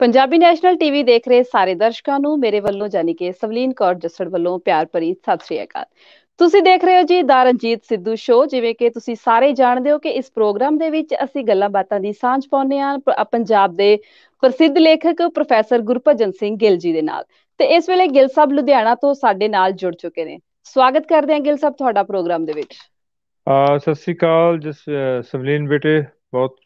Punjabi national TV ਦੇਖ ਰਹੇ ਸਾਰੇ ਦਰਸ਼ਕਾਂ ਨੂੰ ਮੇਰੇ ਵੱਲੋਂ ਜਾਨੀ ਕਿ ਸਵਲੀਨ ਕੌਰ ਜਸੜ ਵੱਲੋਂ ਪਿਆਰ ਭਰੀ ਸਤਿ ਸ੍ਰੀ ਅਕਾਲ ਤੁਸੀਂ ਦੇਖ ਰਹੇ ਹੋ ਜੀ ਦਾਰਨਜੀਤ ਸਿੱਧੂ ਸ਼ੋ ਜਿਵੇਂ ਕਿ ਤੁਸੀਂ ਸਾਰੇ ਜਾਣਦੇ ਹੋ ਕਿ ਇਸ ਪ੍ਰੋਗਰਾਮ ਦੇ ਵਿੱਚ ਅਸੀਂ ਗੱਲਾਂ ਬਾਤਾਂ ਦੀ ਸਾਂਝ ਪਾਉਂਦੇ ਹਾਂ ਪੰਜਾਬ ਦੇ ਪ੍ਰਸਿੱਧ ਲੇਖਕ ਪ੍ਰੋਫੈਸਰ ਗੁਰਪ੍ਰਜਨ ਸਿੰਘ ਗਿੱਲ ਜੀ ਦੇ ਨਾਲ ਤੇ ਇਸ ਵੇਲੇ ਗਿੱਲ ਸਾਹਿਬ ਲੁਧਿਆਣਾ ਤੋਂ ਸਾਡੇ ਨਾਲ ਜੁੜ ਚੁੱਕੇ ਨੇ ਸਵਾਗਤ ਕਰਦੇ ਹਾਂ ਗਿੱਲ ਸਾਹਿਬ ਤੁਹਾਡਾ ਪ੍ਰੋਗਰਾਮ ਦੇ ਵਿੱਚ ਸਤਿ ਸ੍ਰੀ ਅਕਾਲ ਜਸ ਸਵਲੀਨ ਬੇਟੇ ਬਹੁਤ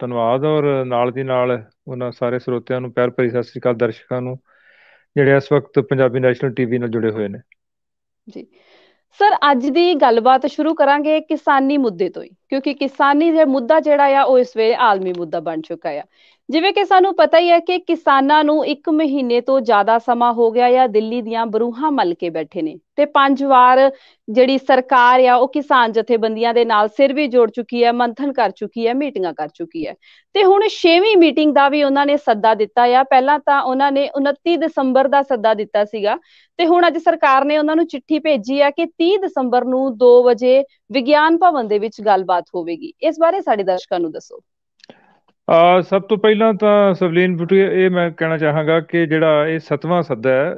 ਧੰਨਵਾਦ ਔਰ ਨਾਲ ਦੀ ਨਾਲ ਉਹਨਾਂ ਸਾਰੇ ਸਰੋਤਿਆਂ ਨੂੰ ਪਿਆਰ ਭਰੀ ਸਤਿ ਸ੍ਰੀ ਅਕਾਲ ਦਰਸ਼ਕਾਂ ਨੂੰ ਜਿਹੜੇ ਇਸ ਵਕਤ ਪੰਜਾਬੀ ਨੈਸ਼ਨਲ ਟੀਵੀ ਨਾਲ ਜੁੜੇ ਹੋਏ ਨੇ ਜੀ ਸਰ ਅੱਜ ਦੀ ਗੱਲਬਾਤ ਸ਼ੁਰੂ ਕਰਾਂਗੇ ਕਿਸਾਨੀ ਮੁੱਦੇ ਤੋਂ ਹੀ ਕਿਉਂਕਿ ਕਿਸਾਨੀ ਦੇ ਮੁੱਦਾ ਜਿਹੜਾ ਆ ਉਹ ਇਸ ਵੇਲੇ ਆਲਮੀ ਮੁੱਦਾ ਬਣ ਚੁੱਕਾ ਆ ਜਿਵੇਂ ਕਿ ਸਾਨੂੰ ਪਤਾ ਹੀ ਹੈ ਕਿ ਕਿਸਾਨਾਂ ਨੂੰ 1 ਮਹੀਨੇ ਤੋਂ ਜ਼ਿਆਦਾ ਸਮਾਂ ਹੋ ਗਿਆ ਆ ਦਿੱਲੀ ਦੀਆਂ ਬਰੂਹਾਂ ਮਲ ਕੇ ਬੈਠੇ ਨੇ ਤੇ ਪੰਜ ਵਾਰ ਜਿਹੜੀ ਸਰਕਾਰ ਆ ਉਹ ਕਿਸਾਨ ਜਥੇਬੰਦੀਆਂ ਦੇ ਨਾਲ ਸਿਰ ਵੀ ਜੋੜ ਚੁੱਕੀ ਹੈ ਮੰਥਨ ਕਰ ਚੁੱਕੀ ਹੈ ਮੀਟਿੰਗਾਂ ਕਰ ਚੁੱਕੀ ਹੈ ਤੇ ਹੁਣ 6ਵੀਂ ਮੀਟਿੰਗ ਦਾ ਵੀ ਉਹਨਾਂ ਨੇ ਸੱਦਾ ਦਿੱਤਾ ਆ ਪਹਿਲਾਂ ਤਾਂ ਉਹਨਾਂ ਨੇ 29 ਦਸੰਬਰ ਦਾ ਸੱਦਾ ਦਿੱਤਾ ਸੀਗਾ ਤੇ ਹੁਣ ਅੱਜ ਸਰਕਾਰ ਨੇ ਉਹਨਾਂ ਨੂੰ ਚਿੱਠੀ ਭੇਜੀ ਆ ਕਿ 30 ਦਸੰਬਰ ਨੂੰ 2 ਵਜੇ ਵਿਗਿਆਨ ਭਵਨ ਦੇ ਵਿੱਚ ਗੱਲਬਾਤ ਹੋਵੇਗੀ ਇਸ ਬਾਰੇ ਸਾਡੇ ਦਰਸ਼ਕਾਂ ਨੂੰ ਦੱਸੋ ਆ ਸਭ ਤੋਂ ਪਹਿਲਾਂ ਤਾਂ ਸਵਲੀਨ ਬੁੱਟੀ ਇਹ ਮੈਂ ਕਹਿਣਾ ਚਾਹਾਂਗਾ ਕਿ ਜਿਹੜਾ ਇਹ ਸਤਵਾਂ ਸੱਦਾ ਹੈ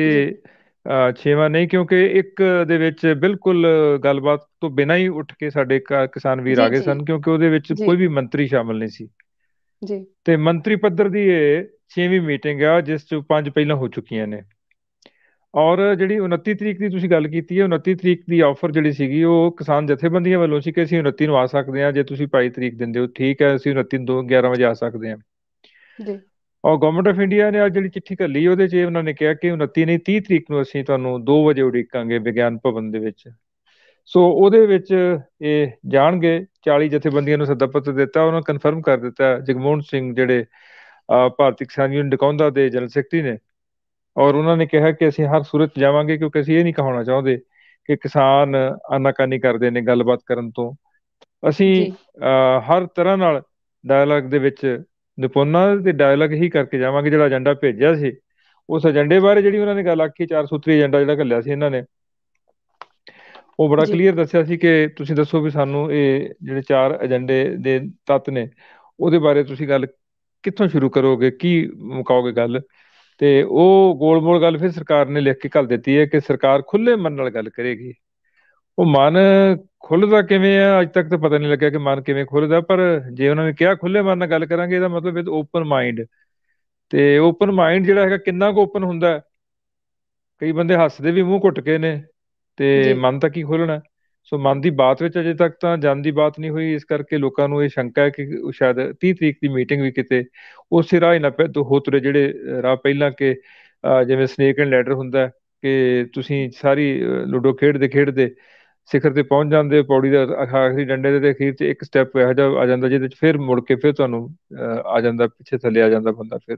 ਇਹ ਛੇਵਾਂ ਨਹੀਂ ਕਿਉਂਕਿ ਇੱਕ ਦੇ ਵਿੱਚ ਬਿਲਕੁਲ ਗੱਲਬਾਤ ਤੋਂ ਬਿਨਾਂ ਹੀ ਉੱਠ ਕੇ ਸਾਡੇ ਕਿਸਾਨ ਵੀਰ ਆ ਗਏ ਸਨ ਕਿਉਂਕਿ ਉਹਦੇ ਵਿੱਚ ਕੋਈ ਵੀ ਮੰਤਰੀ ਸ਼ਾਮਲ ਨਹੀਂ ਸੀ ਜੀ ਤੇ ਮੰਤਰੀ ਪੱਧਰ ਦੀ ਇਹ ਛੇਵੀਂ ਮੀਟਿੰਗ ਆ ਜਿਸ ਚ ਪੰਜ ਪਹਿਲਾਂ ਹੋ ਚੁੱਕੀਆਂ ਨੇ ਔਰ ਜਿਹੜੀ 29 ਤਰੀਕ ਦੀ ਤੁਸੀਂ ਗੱਲ ਕੀਤੀ ਹੈ 29 ਤਰੀਕ ਦੀ ਆਫਰ ਜਿਹੜੀ ਸੀਗੀ ਉਹ ਕਿਸਾਨ ਜਥੇਬੰਦੀਆਂ ਵੱਲੋਂ ਸੀ ਕਿ ਅਸੀਂ 29 ਨੂੰ ਆ ਸਕਦੇ ਹਾਂ ਜੇ ਤੁਸੀਂ 22 ਤਰੀਕ ਦਿੰਦੇ ਹੋ ਠੀਕ ਹੈ ਅਸੀਂ 29 ਨੂੰ 11 ਵਜੇ ਆ ਸਕਦੇ ਹਾਂ ਜੀ ਔਰ ਗਵਰਨਮੈਂਟ ਆਫ ਇੰਡੀਆ ਨੇ ਅੱਜ ਜਿਹੜੀ ਚਿੱਠੀ ਘੱਲੀ ਉਹਦੇ 'ਚ ਉਹਨਾਂ ਨੇ ਕਿਹਾ ਕਿ 29 ਨਹੀਂ 30 ਤਰੀਕ ਨੂੰ ਅਸੀਂ ਤੁਹਾਨੂੰ 2 ਵਜੇ ਉਡੀਕਾਂਗੇ ਵਿਗਿਆਨ ਭਵਨ ਦੇ ਵਿੱਚ ਸੋ ਉਹਦੇ ਵਿੱਚ ਇਹ ਜਾਣਗੇ 40 ਜਥੇਬੰਦੀਆਂ ਨੂੰ ਸੱਦਾ ਪੱਤਰ ਦਿੱਤਾ ਉਹਨਾਂ ਕਨਫਰਮ ਕਰ ਦਿੱਤਾ ਜਗਮੋਹਨ ਸਿੰਘ ਜਿਹੜੇ ਭਾਰਤੀ ਕਿਸਾਨ ਯੂਨੀਅਨ ਡਕੌਂਦਾ ਦੇ ਜਨਰਲ ਸੈਕਟਰੀ ਨੇ ਔਰ ਉਹਨਾਂ ਨੇ ਕਿਹਾ ਕਿ ਅਸੀਂ ਹਰ ਸੂਰਤ ਜਾਵਾਂਗੇ ਕਿਉਂਕਿ ਅਸੀਂ ਇਹ ਨਹੀਂ ਕਹਾਉਣਾ ਚਾਹੁੰਦੇ ਕਿ ਕਿਸਾਨ ਅਨਾਕਾਨੀ ਕਰਦੇ ਨੇ ਗੱਲਬਾਤ ਕਰਨ ਤੋਂ ਅਸੀਂ ਹਰ ਤਰ੍ਹਾਂ ਨਾਲ ਡਾਇਲੌਗ ਦੇ ਵਿੱਚ ਨਿਪੁੰਨਾ ਤੇ ਡਾਇਲੌਗ ਹੀ ਕਰਕੇ ਜਾਵਾਂਗੇ ਜਿਹੜਾ ਏਜੰਡਾ ਭੇਜਿਆ ਸੀ ਉਸ ਏਜੰਡੇ ਬਾਰੇ ਜਿਹੜੀ ਉਹਨਾਂ ਨੇ ਗੱਲ ਆਖੀ ਚਾਰ ਸੂਤਰੀ ਏਜੰਡਾ ਜਿਹੜਾ ਘੱਲਿਆ ਸੀ ਇਹਨਾਂ ਨੇ ਉਹ ਬੜਾ ਕਲੀਅਰ ਦੱਸਿਆ ਸੀ ਕਿ ਤੁਸੀਂ ਦੱਸੋ ਵੀ ਸਾਨੂੰ ਇਹ ਜਿਹੜੇ ਚਾਰ ਏਜੰਡੇ ਦੇ ਤੱਤ ਨੇ ਉਹਦੇ ਬਾਰੇ ਤੁਸੀਂ ਗੱਲ ਕਿੱਥੋਂ ਸ਼ੁਰੂ ਕਰੋਗੇ ਕੀ ਮੁਕਾਓਗੇ ਗੱਲ ਤੇ ਉਹ ਗੋਲਮੋਲ ਗੱਲ ਫਿਰ ਸਰਕਾਰ ਨੇ ਲਿਖ ਕੇ ਘੱਲ ਦਿੱਤੀ ਹੈ ਕਿ ਸਰਕਾਰ ਖੁੱਲੇ ਮਨ ਨਾਲ ਗੱਲ ਕਰੇਗੀ ਉਹ ਮਨ ਖੁੱਲਦਾ ਕਿਵੇਂ ਆ ਅਜ ਤੱਕ ਤਾਂ ਪਤਾ ਨਹੀਂ ਲੱਗਿਆ ਕਿ ਮਨ ਕਿਵੇਂ ਖੁੱਲਦਾ ਪਰ ਜੇ ਉਹਨਾਂ ਨੇ ਕਿਹਾ ਖੁੱਲੇ ਮਨ ਨਾਲ ਗੱਲ ਕਰਾਂਗੇ ਇਹਦਾ ਮਤਲਬ ਇਹ ਓਪਨ ਮਾਈਂਡ ਤੇ ਓਪਨ ਮਾਈਂਡ ਜਿਹੜਾ ਹੈਗਾ ਕਿੰਨਾ ਕੁ ਓਪਨ ਹੁੰਦਾ ਕਈ ਬੰਦੇ ਹੱਸਦੇ ਵੀ ਮੂੰਹ ਘੁੱਟ ਕੇ ਨੇ ਤੇ ਮਨ ਤਾਂ ਕੀ ਖੋਲਣਾ ਸੋ ਮਨ ਦੀ ਬਾਤ ਵਿੱਚ ਅਜੇ ਤੱਕ ਤਾਂ ਜਨ ਦੀ ਬਾਤ ਨਹੀਂ ਹੋਈ ਇਸ ਕਰਕੇ ਲੋਕਾਂ ਨੂੰ ਇਹ ਸ਼ੰਕਾ ਹੈ ਕਿ ਸ਼ਾਇਦ 30 ਤਰੀਕ ਦੀ ਮੀਟਿੰਗ ਵੀ ਕਿਤੇ ਉਸੇ ਰਾਹ ਹੀ ਨਾ ਪੈ ਤੋ ਹੋ ਤੁਰੇ ਜਿਹੜੇ ਰਾਹ ਪਹਿਲਾਂ ਕਿ ਜਿਵੇਂ ਸਨੇਕ ਐਂਡ ਲੈਡਰ ਹੁੰਦਾ ਕਿ ਤੁਸੀਂ ਸਾਰੀ ਲੂਡੋ ਖੇਡਦੇ ਖੇਡਦੇ ਸਿਖਰ ਤੇ ਪਹੁੰਚ ਜਾਂਦੇ ਪੌੜੀ ਦਾ ਆਖਰੀ ਡੰਡੇ ਦੇ ਅਖੀਰ ਤੇ ਇੱਕ ਸਟੈਪ ਇਹੋ ਜਿਹਾ ਆ ਜਾਂਦਾ ਜਿਹਦੇ ਵਿੱਚ ਫਿਰ ਮੁੜ ਕੇ ਫਿਰ ਤੁਹਾਨੂੰ ਆ ਜਾਂਦਾ ਪਿੱਛੇ ਥੱਲੇ ਆ ਜਾਂਦਾ ਬੰਦਾ ਫਿਰ